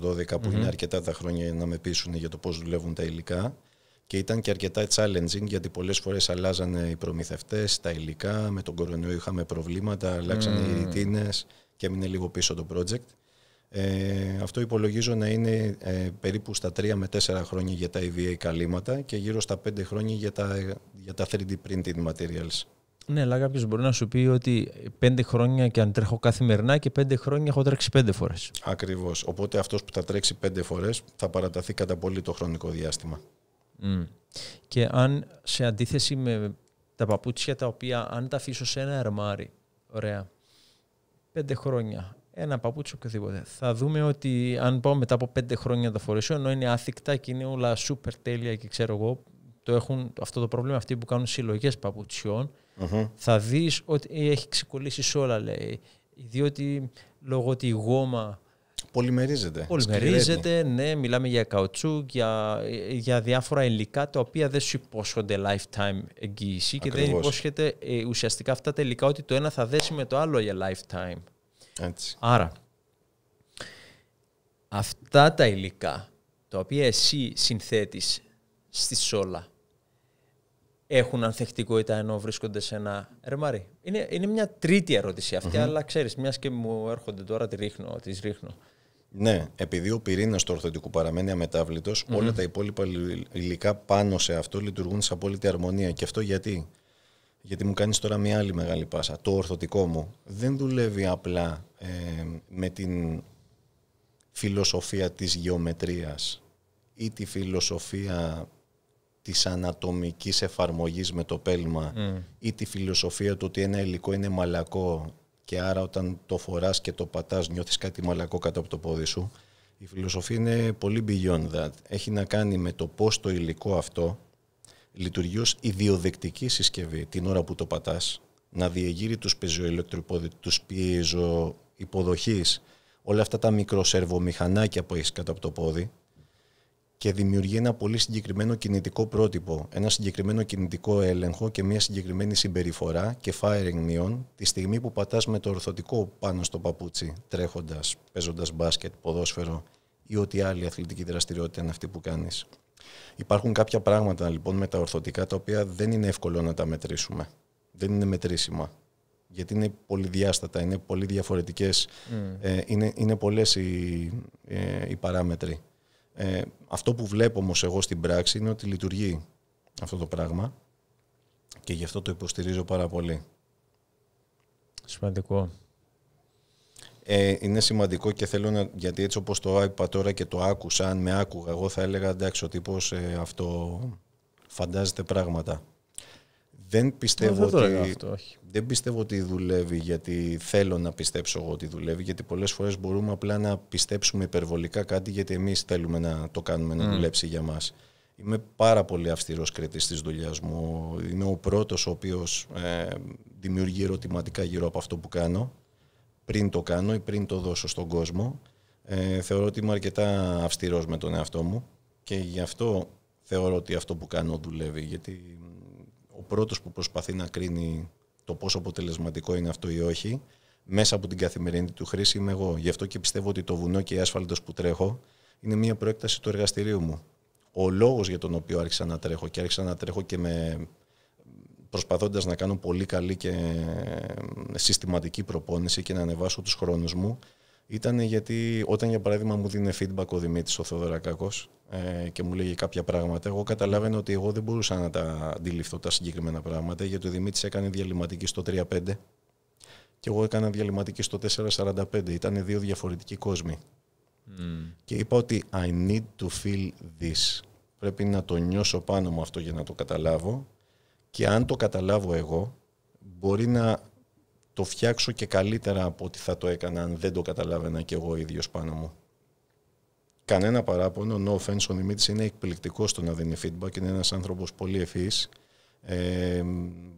2012 που mm είναι αρκετά τα χρόνια να με πείσουν για το πώς δουλεύουν τα υλικά και ήταν και αρκετά challenging γιατί πολλές φορές αλλάζανε οι προμηθευτές, τα υλικά, με τον κορονοϊό είχαμε προβλήματα, αλλάξανε mm. οι ρητίνες και έμεινε λίγο πίσω το project. Ε, αυτό υπολογίζω να είναι ε, περίπου στα 3 με 4 χρόνια για τα EVA καλύματα και γύρω στα 5 χρόνια για τα, για τα 3D printed materials. Ναι, αλλά κάποιος μπορεί να σου πει ότι 5 χρόνια και αν τρέχω καθημερινά και 5 χρόνια έχω τρέξει 5 φορές. Ακριβώς. Οπότε αυτός που θα τρέξει 5 φορές θα παραταθεί κατά πολύ το χρονικό διάστημα. Mm. Και αν σε αντίθεση με τα παπούτσια τα οποία αν τα αφήσω σε ένα αρμάρι, ωραία, 5 χρόνια ένα παπούτσι οποιοδήποτε. Θα δούμε ότι αν πάω μετά από πέντε χρόνια να τα φορέσω, ενώ είναι άθικτα και είναι όλα super τέλεια και ξέρω εγώ, το έχουν αυτό το πρόβλημα αυτοί που κάνουν συλλογές παπουτσιών, mm-hmm. θα δεις ότι έχει ξεκολλήσει όλα, λέει. Διότι λόγω ότι η γόμα. Πολυμερίζεται. Πολυμερίζεται, ναι. Μιλάμε για καουτσού, για, για διάφορα υλικά τα οποία δεν σου υπόσχονται lifetime εγγύηση Ακριβώς. και δεν υπόσχεται ε, ουσιαστικά αυτά τα υλικά ότι το ένα θα δέσει με το άλλο για lifetime. Άρα, αυτά τα υλικά τα οποία εσύ συνθέτεις στη σόλα έχουν ανθεκτικότητα ενώ βρίσκονται σε ένα ρεμάρι. Είναι, είναι μια τρίτη ερώτηση αλλά ξέρεις, μιας και μου έρχονται τώρα τη ρίχνω, τις ρίχνω. Ναι, επειδή ο πυρήνας του ορθωτικού αμετάβλητος, όλα τα υπόλοιπα υλικά πάνω σε αυτό λειτουργούν σε απόλυτη αρμονία. Και αυτό γιατί γιατί μου κάνεις τώρα μια άλλη μεγάλη πάσα, το ορθωτικό μου δεν δουλεύει απλά ε, με την φιλοσοφία της γεωμετρίας ή τη φιλοσοφία της ανατομικής εφαρμογής με το πέλμα mm. ή τη φιλοσοφία του ότι ένα υλικό είναι μαλακό και άρα όταν το φοράς και το πατάς νιώθεις κάτι μαλακό κάτω από το πόδι σου. Η φιλοσοφία είναι πολύ beyond that. Έχει να κάνει με το πώς το υλικό αυτό λειτουργεί ως ιδιοδεκτική συσκευή την ώρα που το πατάς, να διεγείρει τους τους πιεζοϊποδοχείς, όλα αυτά τα μικροσερβομηχανάκια που έχεις κάτω από το πόδι και δημιουργεί ένα πολύ συγκεκριμένο κινητικό πρότυπο, ένα συγκεκριμένο κινητικό έλεγχο και μια συγκεκριμένη συμπεριφορά και firing μειών τη στιγμή που πατάς με το ορθωτικό πάνω στο παπούτσι τρέχοντας, παίζοντας μπάσκετ, ποδόσφαιρο ή ό,τι άλλη αθλητική δραστηριότητα είναι αυτή που κάνεις. Υπάρχουν κάποια πράγματα λοιπόν με τα ορθωτικά τα οποία δεν είναι εύκολο να τα μετρήσουμε. Δεν είναι μετρήσιμα. Γιατί είναι πολυδιάστατα, είναι πολύ διαφορετικές, mm. ε, είναι, είναι πολλές οι, ε, οι παράμετροι. Ε, αυτό που βλέπω όμως εγώ στην πράξη είναι ότι λειτουργεί αυτό το πράγμα και γι' αυτό το υποστηρίζω πάρα πολύ. Σημαντικό. Ε, είναι σημαντικό και θέλω να. Γιατί έτσι όπως το είπα τώρα και το άκουσα, αν με άκουγα, εγώ θα έλεγα εντάξει, ο τύπος ε, αυτό φαντάζεται πράγματα. Δεν πιστεύω, ε, ότι, δεν πιστεύω ότι δουλεύει γιατί θέλω να πιστέψω εγώ ότι δουλεύει γιατί πολλές φορές μπορούμε απλά να πιστέψουμε υπερβολικά κάτι γιατί εμείς θέλουμε να το κάνουμε να mm. δουλέψει για μας. Είμαι πάρα πολύ αυστηρός κριτής της δουλειάς μου. Είμαι ο πρώτος ο οποίος ε, δημιουργεί ερωτηματικά γύρω από αυτό που κάνω πριν το κάνω ή πριν το δώσω στον κόσμο. Ε, θεωρώ ότι είμαι αρκετά αυστηρός με τον εαυτό μου και γι' αυτό θεωρώ ότι αυτό που κάνω δουλεύει. Γιατί ο πρώτος που προσπαθεί να κρίνει το πόσο αποτελεσματικό είναι αυτό ή όχι, μέσα από την καθημερινή του χρήση είμαι εγώ. Γι' αυτό και πιστεύω ότι το βουνό και η άσφαλτος που τρέχω είναι μια προέκταση του εργαστηρίου μου. Ο λόγος για τον οποίο άρχισα να τρέχω και άρχισα να τρέχω και με προσπαθώντας να κάνω πολύ καλή και ε, συστηματική προπόνηση και να ανεβάσω τους χρόνους μου ήταν γιατί όταν για παράδειγμα μου δίνει feedback ο Δημήτρης ο Θεοδωρακάκος ε, και μου λέγει κάποια πράγματα, εγώ καταλάβαινα ότι εγώ δεν μπορούσα να τα αντιληφθώ τα συγκεκριμένα πράγματα γιατί ο Δημήτρης έκανε διαλυματική στο 3-5 και εγώ έκανα διαλυματική στο 4-45. Ήταν δύο διαφορετικοί κόσμοι. Mm. Και είπα ότι I need to feel this. Πρέπει να το νιώσω πάνω μου αυτό για να το καταλάβω και αν το καταλάβω εγώ, μπορεί να το φτιάξω και καλύτερα από ό,τι θα το έκανα αν δεν το καταλάβαινα και εγώ ίδιος πάνω μου. Κανένα παράπονο, no offense, ο Δημήτρης είναι εκπληκτικός στο να δίνει feedback, είναι ένας άνθρωπος πολύ ευφύης. Ε,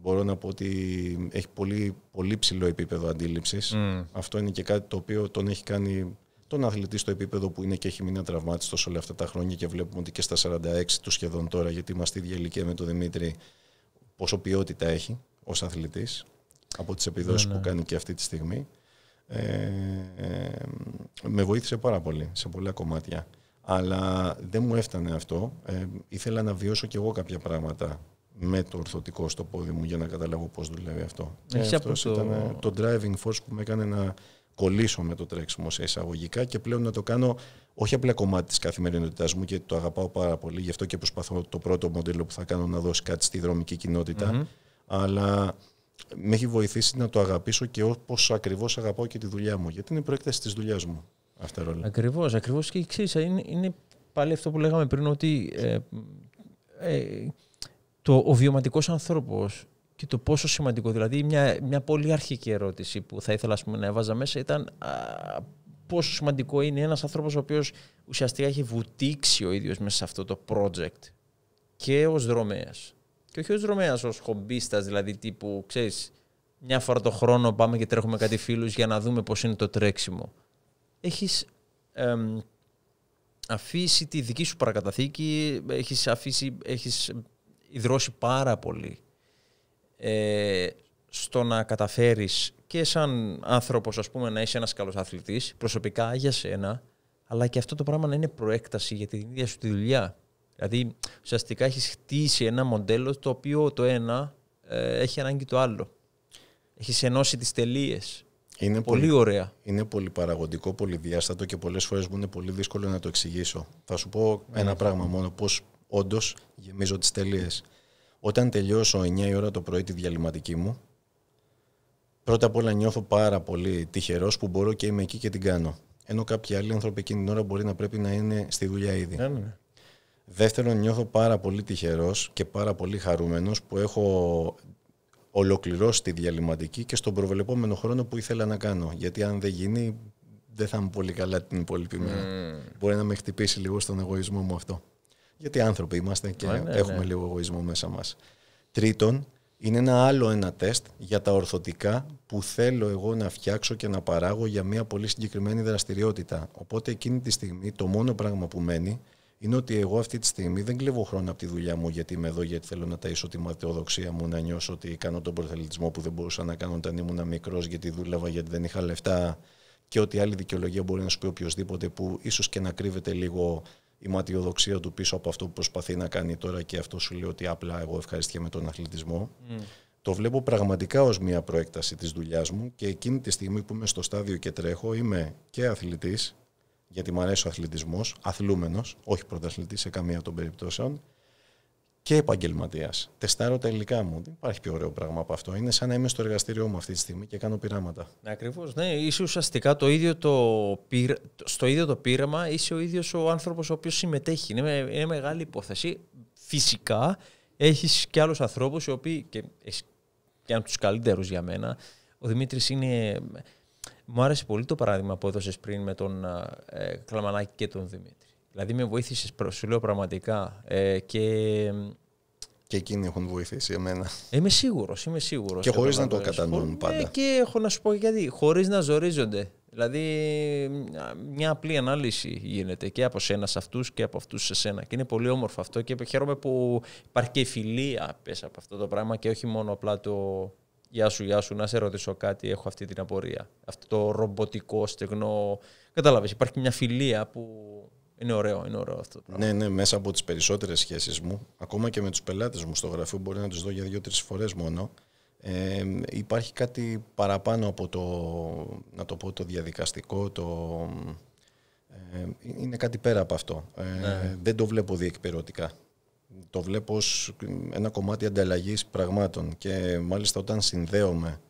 μπορώ να πω ότι έχει πολύ, πολύ ψηλό επίπεδο αντίληψης. Mm. Αυτό είναι και κάτι το οποίο τον έχει κάνει τον αθλητή στο επίπεδο που είναι και έχει μείνει τραυμάτιστος όλα αυτά τα χρόνια και βλέπουμε ότι και στα 46 του σχεδόν τώρα, γιατί είμαστε ίδια ηλικία με τον Δημήτρη, πόσο ποιότητα έχει ως αθλητής από τις επιδόσεις ναι, που ναι. κάνει και αυτή τη στιγμή. Ε, ε, με βοήθησε πάρα πολύ σε πολλά κομμάτια. Αλλά δεν μου έφτανε αυτό. Ε, ήθελα να βιώσω κι εγώ κάποια πράγματα με το ορθωτικό στο πόδι μου για να καταλάβω πώς δουλεύει αυτό. Ε, αυτός το... Ε, το driving force που με έκανε να κολλήσω με το τρέξιμο σε εισαγωγικά και πλέον να το κάνω όχι απλά κομμάτι της καθημερινότητάς μου και το αγαπάω πάρα πολύ, γι' αυτό και προσπαθώ το πρώτο μοντέλο που θα κάνω να δώσει κάτι στη δρομική αλλά με έχει βοηθήσει να το αγαπήσω και όπως ακριβώς αγαπάω και τη δουλειά μου, γιατί είναι η προέκταση της δουλειάς μου. Αυτά όλα. Ακριβώς, ακριβώς και ξέρεις, είναι, είναι πάλι αυτό που λέγαμε πριν ότι ε, ε, το, ο βιωματικός ανθρώπος και το πόσο σημαντικό. Δηλαδή, μια, μια πολύ αρχική ερώτηση που θα ήθελα πούμε, να έβαζα μέσα ήταν πόσο σημαντικό είναι ένας άνθρωπος ο οποίος ουσιαστικά έχει βουτήξει ο ίδιος μέσα σε αυτό το project και ως δρομέας. Και όχι ως δρομέας, ως χομπίστας, δηλαδή τύπου, ξέρεις, μια φορά το χρόνο πάμε και τρέχουμε κάτι φίλους για να δούμε πώς είναι το τρέξιμο. Έχεις αφήσει τη δική σου παρακαταθήκη, έχεις, αφήσει, έχεις ε, υδρώσει πάρα πολύ ε, στο να καταφέρεις και σαν άνθρωπος ας πούμε να είσαι ένας καλός αθλητής προσωπικά για σένα αλλά και αυτό το πράγμα να είναι προέκταση για την ίδια σου τη δουλειά. Δηλαδή ουσιαστικά έχεις χτίσει ένα μοντέλο το οποίο το ένα ε, έχει ανάγκη το άλλο. Έχεις ενώσει τις τελείες. Είναι πολύ, ωραία. Είναι πολύ παραγωγικό, πολύ διάστατο και πολλές φορές μου είναι πολύ δύσκολο να το εξηγήσω. Θα σου πω ένα ναι. πράγμα μόνο, πώς όντως γεμίζω τις τελείες. Όταν τελειώσω 9 η ώρα το πρωί τη διαλυματική μου, πρώτα απ' όλα νιώθω πάρα πολύ τυχερός που μπορώ και είμαι εκεί και την κάνω. Ενώ κάποιοι άλλοι άνθρωποι εκείνη την ώρα μπορεί να πρέπει να είναι στη δουλειά ήδη. Ναι, ναι. ναι. Δεύτερον, νιώθω πάρα πολύ τυχερός και πάρα πολύ χαρούμενος που έχω ολοκληρώσει τη διαλυματική και στον προβλεπόμενο χρόνο που ήθελα να κάνω. Γιατί αν δεν γίνει, δεν θα είμαι πολύ καλά την υπόλοιπη μέρα. Mm. Μπορεί να με χτυπήσει λίγο στον εγωισμό μου αυτό γιατί άνθρωποι είμαστε και ναι, ναι, έχουμε ναι. λίγο εγωισμό μέσα μας. Τρίτον, είναι ένα άλλο ένα τεστ για τα ορθωτικά που θέλω εγώ να φτιάξω και να παράγω για μια πολύ συγκεκριμένη δραστηριότητα. Οπότε εκείνη τη στιγμή το μόνο πράγμα που μένει είναι ότι εγώ αυτή τη στιγμή δεν κλέβω χρόνο από τη δουλειά μου γιατί είμαι εδώ, γιατί θέλω να ταΐσω τη ματαιοδοξία μου, να νιώσω ότι κάνω τον προθελητισμό που δεν μπορούσα να κάνω όταν ήμουν μικρός, γιατί δούλευα, γιατί δεν είχα λεφτά και ό,τι άλλη δικαιολογία μπορεί να σου πει οποιοδήποτε που ίσως και να κρύβεται λίγο η ματιοδοξία του πίσω από αυτό που προσπαθεί να κάνει τώρα και αυτό σου λέει ότι απλά εγώ με τον αθλητισμό. Mm. Το βλέπω πραγματικά ως μια προέκταση της δουλειάς μου και εκείνη τη στιγμή που είμαι στο στάδιο και τρέχω είμαι και αθλητής, γιατί μου αρέσει ο αθλητισμός, αθλούμενος, όχι πρωταθλητής σε καμία των περιπτώσεων, και επαγγελματίας. Τεστάρω τα υλικά μου. Δεν υπάρχει πιο ωραίο πράγμα από αυτό. Είναι σαν να είμαι στο εργαστήριό μου αυτή τη στιγμή και κάνω πειράματα. Ναι, Ακριβώς. Ναι, είσαι ουσιαστικά το ίδιο το στο ίδιο το πείραμα, είσαι ο ίδιος ο άνθρωπος ο οποίος συμμετέχει. Είναι, με... μεγάλη υπόθεση. Φυσικά έχεις και άλλους ανθρώπους οι οποίοι. και, και από τους καλύτερους για μένα. Ο Δημήτρης είναι. Μου άρεσε πολύ το παράδειγμα που έδωσες πριν με τον ε, Κλαμανάκη και τον Δημήτρη. Δηλαδή με βοήθησες, σου λέω πραγματικά. Ε, και... και εκείνοι έχουν βοηθήσει εμένα. Είμαι σίγουρος, είμαι σίγουρος. Και χωρίς να το κατανοούν ναι, πάντα. Ε, και έχω να σου πω γιατί, χωρίς να ζορίζονται. Δηλαδή μια απλή ανάλυση γίνεται και από σένα σε αυτούς και από αυτούς σε σένα. Και είναι πολύ όμορφο αυτό και χαίρομαι που υπάρχει και φιλία πέσα από αυτό το πράγμα και όχι μόνο απλά το «Γεια σου, γεια σου, να σε ρωτήσω κάτι, έχω αυτή την απορία». Αυτό το ρομποτικό, στεγνό, Κατάλαβες. υπάρχει μια φιλία που είναι ωραίο, είναι ωραίο αυτό. Ναι, ναι, μέσα από τις περισσότερες σχέσεις μου, ακόμα και με τους πελάτες μου στο γραφείο, μπορεί να τους δω για δύο-τρει φορές μόνο. Ε, υπάρχει κάτι παραπάνω από το, να το πω, το διαδικαστικό, το, ε, είναι κάτι πέρα από αυτό. Ε, ναι. δεν το βλέπω διεκπαιρεωτικά. Το βλέπω ως ένα κομμάτι ανταλλαγής πραγμάτων και μάλιστα όταν συνδέομαι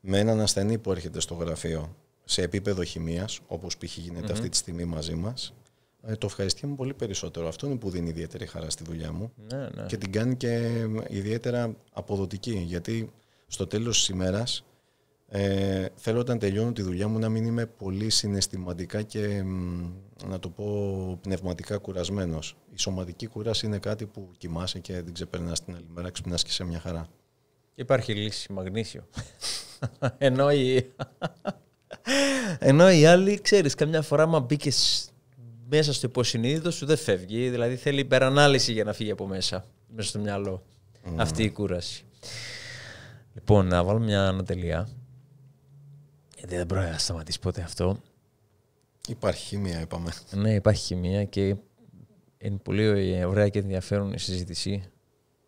με έναν ασθενή που έρχεται στο γραφείο σε επίπεδο χημίας, όπως π.χ. γινεται αυτή τη στιγμή μαζί μας, ε, το ευχαριστη μου πολύ περισσότερο. Αυτό είναι που δίνει ιδιαίτερη χαρά στη δουλειά μου ναι, ναι. και την κάνει και ιδιαίτερα αποδοτική. Γιατί στο τέλος της ημέρας ε, θέλω όταν τελειώνω τη δουλειά μου να μην είμαι πολύ συναισθηματικά και να το πω πνευματικά κουρασμένος. Η σωματική κουράση είναι κάτι που κοιμάσαι και δεν ξεπερνάς την άλλη μέρα, ξυπνάς και σε μια χαρά. Υπάρχει λύση, μαγνήσιο. Ενώ Ενώ οι άλλοι, ξέρεις, καμιά φορά μα μπήκες μέσα στο υποσυνείδητο σου δεν φεύγει. Δηλαδή θέλει υπερανάλυση για να φύγει από μέσα, μέσα στο μυαλό. Ναι. Αυτή η κούραση. Λοιπόν, να βάλω μια ανατελεία. Γιατί δεν πρόκειται να σταματήσει ποτέ αυτό. Υπάρχει χημεία, είπαμε. Ναι, υπάρχει χημεία και είναι πολύ ωραία και ενδιαφέρον η συζήτηση.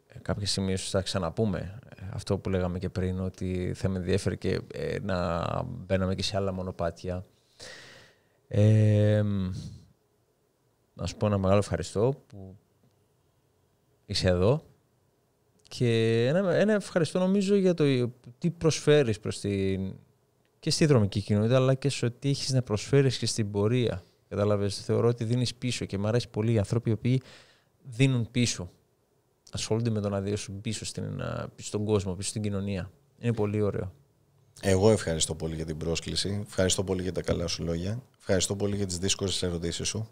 Ε, κάποια στιγμή θα ξαναπούμε ε, αυτό που λέγαμε και πριν, ότι θα με ενδιαφέρει και ε, να μπαίναμε και σε άλλα μονοπάτια. Ε, να σου πω ένα μεγάλο ευχαριστώ που είσαι εδώ και ένα, ένα ευχαριστώ νομίζω για το τι προσφέρεις προς την, και στη δρομική κοινότητα αλλά και σε τι έχεις να προσφέρεις και στην πορεία. Κατάλαβες, θεωρώ ότι δίνεις πίσω και μου αρέσει πολύ οι άνθρωποι οι οποίοι δίνουν πίσω. Ασχολούνται με το να δίνουν πίσω στην, στον κόσμο, πίσω στην κοινωνία. Είναι πολύ ωραίο. Εγώ ευχαριστώ πολύ για την πρόσκληση. Ευχαριστώ πολύ για τα καλά σου λόγια. Ευχαριστώ πολύ για τις δύσκολες ερωτήσεις σου.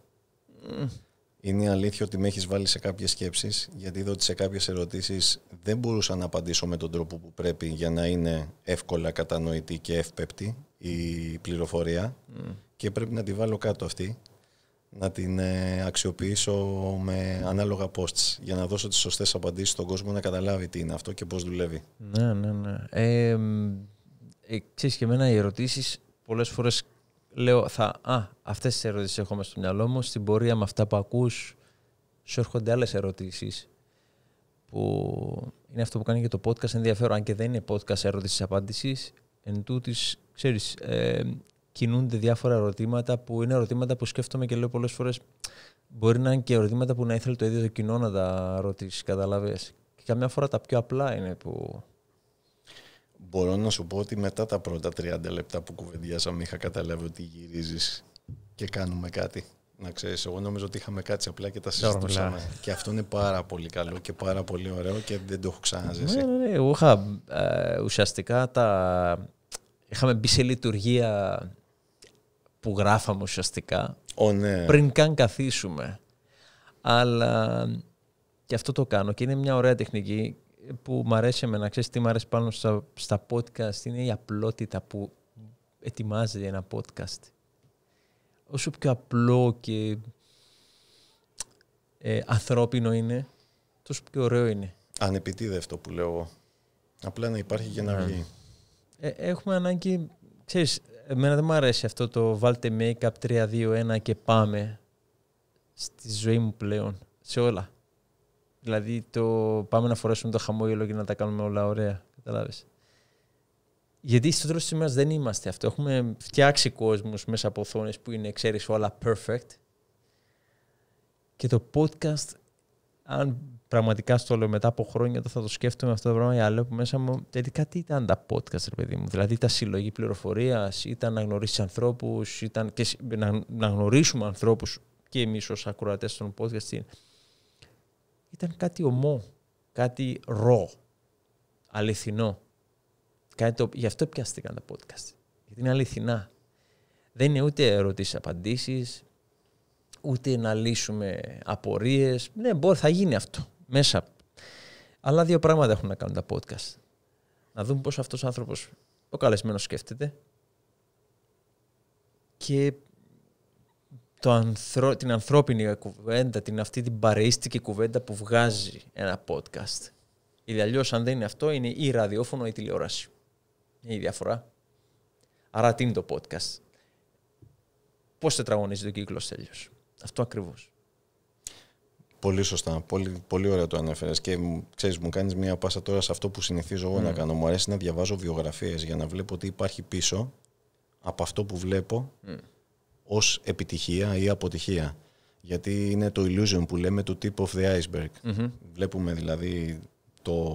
Είναι αλήθεια ότι με έχεις βάλει σε κάποιες σκέψεις, γιατί είδα ότι σε κάποιες ερωτήσεις δεν μπορούσα να απαντήσω με τον τρόπο που πρέπει για να είναι εύκολα κατανοητή και εύπεπτη η πληροφορία. Και πρέπει να τη βάλω κάτω αυτή, να την ε, αξιοποιήσω με ανάλογα posts για να δώσω τις σωστές απαντήσεις στον κόσμο να καταλάβει τι είναι αυτό και πώς δουλεύει. Ναι, ναι, ναι. Ε, ε και εμένα οι ερωτήσεις πολλές φορές λέω, θα, α, αυτές τις ερωτήσεις έχω μέσα στο μυαλό μου, στην πορεία με αυτά που ακούς, σου έρχονται άλλες ερωτήσεις που είναι αυτό που κάνει και το podcast ενδιαφέρον, αν και δεν είναι podcast ερωτήσεις-απάντησης, Εν τούτης, ξέρεις, ε, κινούνται διάφορα ερωτήματα που είναι ερωτήματα που σκέφτομαι και λέω πολλές φορές μπορεί να είναι και ερωτήματα που να ήθελε το ίδιο το κοινό να τα ρωτήσει, καταλάβες. Και καμιά φορά τα πιο απλά είναι που μπορώ να σου πω ότι μετά τα πρώτα 30 λεπτά που κουβεντιάσαμε είχα καταλάβει ότι γυρίζεις και κάνουμε κάτι. Να ξέρεις, εγώ νομίζω ότι είχαμε κάτι απλά και τα συζητούσαμε. και αυτό είναι πάρα πολύ καλό και πάρα πολύ ωραίο και δεν το έχω ξαναζήσει. Ναι, ναι, ναι Εγώ είχα ε, ουσιαστικά τα... Είχαμε μπει σε λειτουργία που γράφαμε ουσιαστικά ναι. πριν καν καθίσουμε. Αλλά και αυτό το κάνω και είναι μια ωραία τεχνική που μου αρέσει εμένα, ξέρεις τι μου αρέσει πάνω στα, στα podcast, είναι η απλότητα που ετοιμάζει ένα podcast. Όσο πιο απλό και ε, ανθρώπινο είναι, τόσο πιο ωραίο είναι. Ανεπιτίδευτο αυτό που λέω εγώ. Απλά να υπάρχει και να ναι. βγει. Ε, έχουμε ανάγκη, ξέρεις, εμένα δεν μου αρέσει αυτό το βάλτε make-up 3, 2, 1 και πάμε στη ζωή μου πλέον, σε όλα. Δηλαδή το πάμε να φορέσουμε το χαμόγελο και να τα κάνουμε όλα ωραία. καταλάβεις. Γιατί στο τέλος της ημέρας δεν είμαστε αυτό. Έχουμε φτιάξει κόσμους μέσα από οθόνες που είναι, ξέρεις, όλα perfect. Και το podcast, αν πραγματικά στο λέω μετά από χρόνια, θα το σκέφτομαι αυτό το πράγμα για άλλο που μέσα μου. Τελικά τι ήταν τα podcast, ρε παιδί μου. Δηλαδή ήταν συλλογή πληροφορίας, ήταν να γνωρίσεις ανθρώπους, ήταν και να, να γνωρίσουμε ανθρώπους και εμείς ως ακροατές των podcast ήταν κάτι ομό, κάτι ρο, αληθινό. Γι' αυτό πιάστηκαν τα podcast. Γιατί είναι αληθινά. Δεν είναι ερωτήσει ερωτήσεις-απαντήσεις, ούτε να λύσουμε απορίες. Ναι, μπορεί, θα γίνει αυτό μέσα. Αλλά δύο πράγματα έχουν να κάνουν τα podcast. Να δούμε πώς αυτός ο άνθρωπος, ο καλεσμένος σκέφτεται και το την ανθρώπινη κουβέντα, την αυτή την παρείστικη κουβέντα που βγάζει ένα podcast. Ή αλλιώς, αν δεν είναι αυτό, είναι ή ραδιόφωνο ή τηλεόραση. Είναι η διαφορά. Άρα, τι είναι το podcast. Πώς τετραγωνίζει το κύκλο τέλειω. Αυτό ακριβώς. Πολύ σωστά. Πολύ, πολύ ωραία το ανέφερες. Και ξέρεις, μου κάνεις μια πάσα τώρα σε αυτό που συνηθίζω εγώ mm. να κάνω. Μου αρέσει να διαβάζω βιογραφίες για να βλέπω τι υπάρχει πίσω από αυτό που βλέπω. Mm ως επιτυχία ή αποτυχία. Γιατί είναι το illusion που λέμε το tip of the iceberg. Βλέπουμε δηλαδή το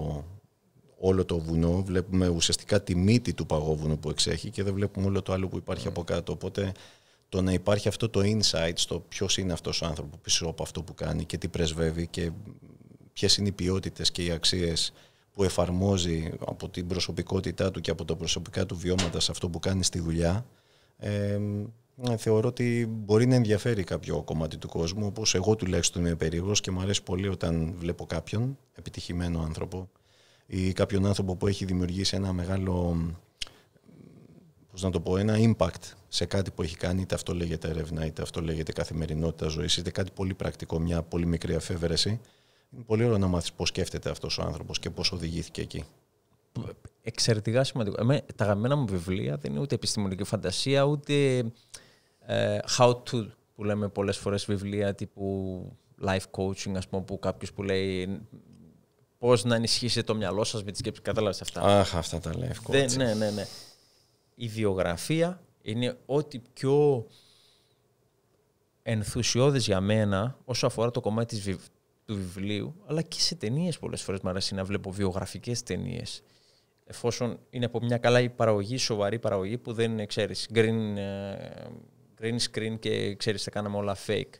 όλο το βουνό, βλέπουμε ουσιαστικά τη μύτη του παγόβουνου που εξέχει και δεν βλέπουμε όλο το άλλο που υπάρχει από κάτω. Οπότε το να υπάρχει αυτό το insight στο ποιος είναι αυτός ο άνθρωπος, πίσω από αυτό που κάνει και τι πρεσβεύει και ποιες είναι οι ποιότητες και οι αξίες που εφαρμόζει από την προσωπικότητά του και από τα προσωπικά του βιώματα σε αυτό που κάνει στη δουλειά. Ναι, θεωρώ ότι μπορεί να ενδιαφέρει κάποιο κομμάτι του κόσμου, όπως εγώ τουλάχιστον είμαι περίεργος και μου αρέσει πολύ όταν βλέπω κάποιον επιτυχημένο άνθρωπο ή κάποιον άνθρωπο που έχει δημιουργήσει ένα μεγάλο, πώς να το πω, ένα impact σε κάτι που έχει κάνει, είτε αυτό λέγεται έρευνα, είτε αυτό λέγεται καθημερινότητα ζωής, είτε κάτι πολύ πρακτικό, μια πολύ μικρή αφεύρεση Είναι πολύ ωραίο να μάθεις πώς σκέφτεται αυτός ο άνθρωπος και πώς οδηγήθηκε εκεί εξαιρετικά σημαντικό. τα γαμμένα μου βιβλία δεν είναι ούτε επιστημονική φαντασία, ούτε ε, how to που λέμε πολλές φορές βιβλία τύπου life coaching, ας πούμε, που κάποιος που λέει πώς να ενισχύσετε το μυαλό σας με τη σκέψη, κατάλαβες αυτά. Αχ, αυτά τα life ναι, coaching. Δεν, ναι, ναι, ναι. Η βιογραφία είναι ό,τι πιο ενθουσιώδες για μένα όσο αφορά το κομμάτι της του βιβλίου, αλλά και σε ταινίες πολλές φορές μου αρέσει να βλέπω βιογραφικές ταινίες. Εφόσον είναι από μια καλά παραγωγή, σοβαρή παραγωγή που δεν ξέρεις, green ε, green screen και ξέρεις τα κάναμε όλα fake.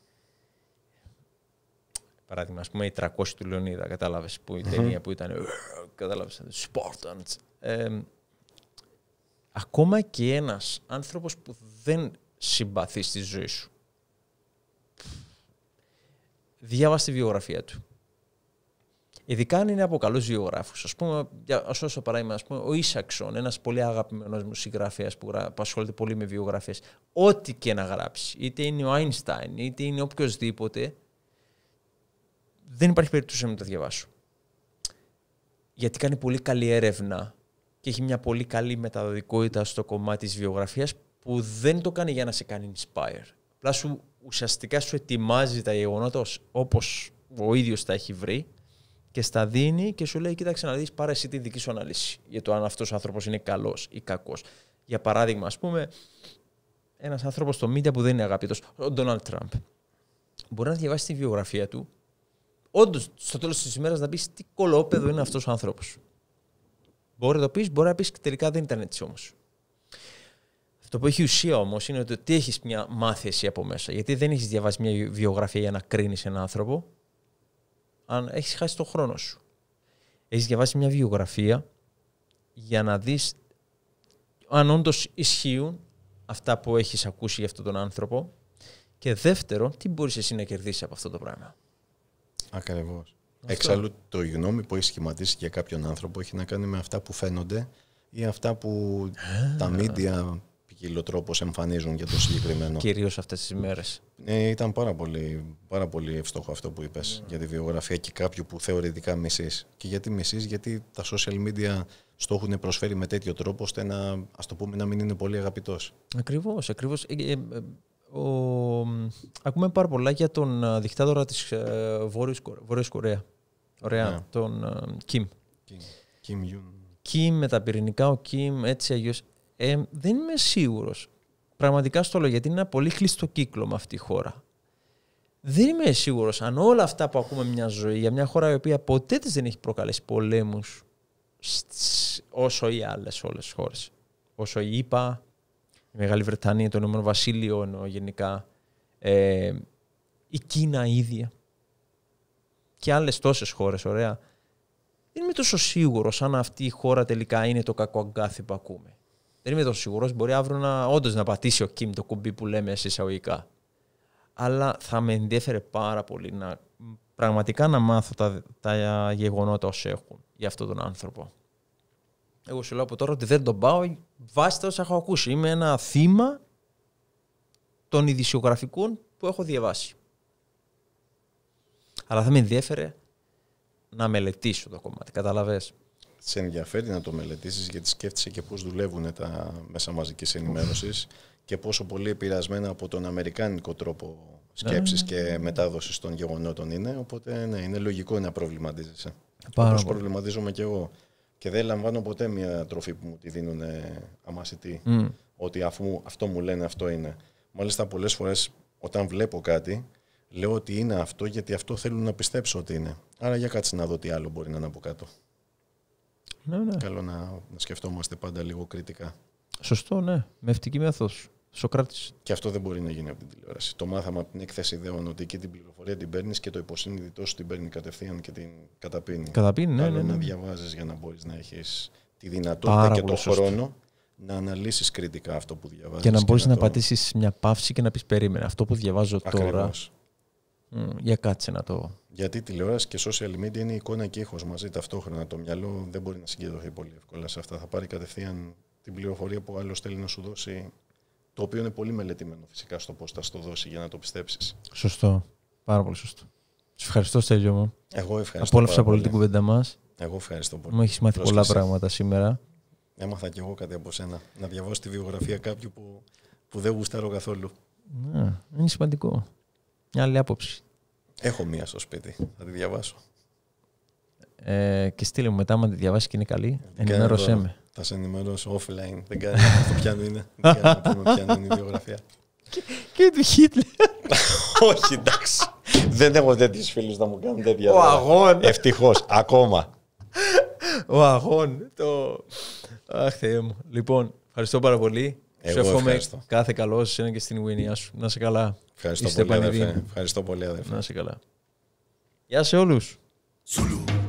Παράδειγμα, ας πούμε, η 300 του Λεωνίδα, κατάλαβες, που η ταινία που ήταν, κατάλαβες, Spartans. Ε, ακόμα και ένας άνθρωπος που δεν συμπαθεί στη ζωή σου, διάβασε τη βιογραφία του. Ειδικά αν είναι από καλούς βιογράφου. Ας πούμε, ας όσο παράδειγμα, ας πούμε, ο Ισαξον, ένας πολύ αγαπημένος μου συγγραφέας που, ασχολείται πολύ με βιογραφίες, ό,τι και να γράψει, είτε είναι ο Άινστάιν, είτε είναι οποιοδήποτε, δεν υπάρχει περίπτωση να μην το διαβάσω. Γιατί κάνει πολύ καλή έρευνα και έχει μια πολύ καλή μεταδοτικότητα στο κομμάτι της βιογραφίας που δεν το κάνει για να σε κάνει inspire. Απλά σου ουσιαστικά σου ετοιμάζει τα γεγονότα όπως ο ίδιος τα έχει βρει και στα δίνει και σου λέει: Κοίταξε να δεις, πάρε εσύ τη δική σου ανάλυση για το αν αυτός ο άνθρωπος είναι καλός ή κακός. Για παράδειγμα, ας πούμε, ένας άνθρωπος στο media που δεν είναι αγαπητός, ο Ντόναλτ Τραμπ. Μπορεί να διαβάσει τη βιογραφία του, όντως στο τέλος της ημέρας να πεις τι κολόπεδο είναι αυτός ο άνθρωπος. Μπορεί να το πεις, μπορεί να πεις και τελικά δεν ήταν έτσι όμως. Αυτό που έχει ουσία όμως είναι ότι έχεις μια μάθηση από μέσα. Γιατί δεν έχεις διαβάσει μια βιογραφία για να κρίνεις έναν άνθρωπο, αν έχεις χάσει τον χρόνο σου. έχεις διαβάσει μια βιογραφία για να δεις αν όντως ισχύουν αυτά που έχεις ακούσει για αυτόν τον άνθρωπο. Και δεύτερο, τι μπορείς εσύ να κερδίσεις από αυτό το πράγμα. Ακριβώς. Εξάλλου, το γνώμη που έχεις σχηματίσει για κάποιον άνθρωπο έχει να κάνει με αυτά που φαίνονται ή αυτά που τα μίντια ποικίλο τρόπο εμφανίζουν για το συγκεκριμένο. Κυρίως αυτές τις ημέρες. Ε, ήταν πάρα πολύ, πάρα πολύ εύστοχο αυτό που είπες mm. Ναι. για τη βιογραφία και κάποιου που θεωρητικά μισείς. Και γιατί μισείς, γιατί τα social media στο έχουν προσφέρει με τέτοιο τρόπο ώστε να, ας το πούμε, να μην είναι πολύ αγαπητός. Ακριβώς, ακριβώς. Ε, ε, ο... Ακούμε πάρα πολλά για τον ε, δικτάτορα της ε, Κορέα. Ωραία, yeah. Ναι. τον ε, Κιμ. Κιμ Κιμ με τα πυρηνικά, ο Κιμ έτσι αγιώς... Ε, δεν είμαι σίγουρος. Πραγματικά στο λέω γιατί είναι ένα πολύ κλειστό κύκλο με αυτή η χώρα. Δεν είμαι σίγουρος αν όλα αυτά που ακούμε μια ζωή για μια χώρα η οποία ποτέ της δεν έχει προκαλέσει πολέμους όσο οι άλλες όλες χώρες. Όσο η ΙΠΑ, η Μεγάλη Βρετανία, το Ηνωμένο Βασίλειο εννοώ γενικά, ε, η Κίνα η ίδια και άλλες τόσες χώρες, ωραία. Δεν είμαι τόσο σίγουρος αν αυτή η χώρα τελικά είναι το κακό αγκάθι που ακούμε. Δεν είμαι τόσο σίγουρος. Μπορεί αύριο να, όντως να πατήσει ο Κιμ το κουμπί που λέμε σε εισαγωγικά. Αλλά θα με ενδιαφέρε πάρα πολύ να πραγματικά να μάθω τα, τα γεγονότα όσοι έχουν για αυτόν τον άνθρωπο. Εγώ σου λέω από τώρα ότι δεν τον πάω βάσει τα όσα έχω ακούσει. Είμαι ένα θύμα των ειδησιογραφικών που έχω διαβάσει. Αλλά θα με ενδιαφέρε να μελετήσω το κομμάτι, καταλαβες σε ενδιαφέρει να το μελετήσεις γιατί σκέφτησε και πώς δουλεύουν τα μέσα μαζικής ενημέρωσης και πόσο πολύ επηρεασμένα από τον αμερικάνικο τρόπο ναι. σκέψης ναι. και μετάδοσης των γεγονότων είναι. Οπότε ναι, είναι λογικό να προβληματίζεσαι. Πάρα Όπως προβληματίζομαι και εγώ. Και δεν λαμβάνω ποτέ μια τροφή που μου τη δίνουν αμασιτή. Mm. Ότι αφού αυτό μου λένε αυτό είναι. Μάλιστα πολλές φορές όταν βλέπω κάτι λέω ότι είναι αυτό γιατί αυτό θέλουν να πιστέψω ότι είναι. Άρα για κάτσε να δω τι άλλο μπορεί να είναι από κάτω. Ναι, ναι. Καλό να, σκεφτόμαστε πάντα λίγο κριτικά. Σωστό, ναι. Με ευτική μέθοδος. Σοκράτης. Και αυτό δεν μπορεί να γίνει από την τηλεόραση. Το μάθαμε από την έκθεση ιδεών ότι εκεί την πληροφορία την παίρνεις και το υποσυνείδητό σου την παίρνει κατευθείαν και την καταπίνει. Καταπίνει, ναι, ναι, ναι, να ναι. διαβάζεις για να μπορείς να έχεις τη δυνατότητα και τον χρόνο να αναλύσεις κριτικά αυτό που διαβάζεις. Και να μπορείς να, να πατήσεις μια παύση και να πεις περίμενε. Αυτό που διαβάζω Ακριβώς. τώρα. Μ, για κάτσε να το γιατί τηλεόραση και social media είναι εικόνα και ήχος μαζί ταυτόχρονα. Το μυαλό δεν μπορεί να συγκεντρωθεί πολύ εύκολα σε αυτά. Θα πάρει κατευθείαν την πληροφορία που άλλος θέλει να σου δώσει, το οποίο είναι πολύ μελετημένο φυσικά στο πώς θα σου το δώσει για να το πιστέψεις. Σωστό. Πάρα πολύ σωστό. Σου ευχαριστώ, Στέλιο μου. Εγώ ευχαριστώ. Απόλαυσα πολύ την κουβέντα μας. Εγώ ευχαριστώ πολύ. Μου έχεις μάθει πολλά πράγματα σήμερα. Έμαθα κι εγώ κάτι από σένα. Να διαβάσω τη βιογραφία κάποιου που, που δεν γουστάρω καθόλου. Ναι, είναι σημαντικό. Μια άλλη άποψη. Έχω μία στο σπίτι. Θα τη διαβάσω. Ε, και στείλε μου μετά, αν τη διαβάσει και είναι καλή, ναι, ενημέρωσέ με. Θα σε ενημερώσω offline. Δεν κάνει να το είναι. Δεν κάνει είναι η βιογραφία. Και, του Χίτλερ. Όχι, εντάξει. Δεν έχω τέτοιους φίλους να μου κάνουν τέτοια. Ο αγών. Ευτυχώς, ακόμα. Ο αγών. Το... Αχ, Θεέ μου. Λοιπόν, ευχαριστώ πάρα πολύ. Εγώ σου εύχομαι ευχαριστώ. κάθε καλό σε ένα και στην Ουινία σου. Να σε καλά. Ευχαριστώ Είστε πολύ, αδερφέ. Ευχαριστώ πολύ, αδερφέ. Να σε καλά. Γεια σε όλους. Zulu.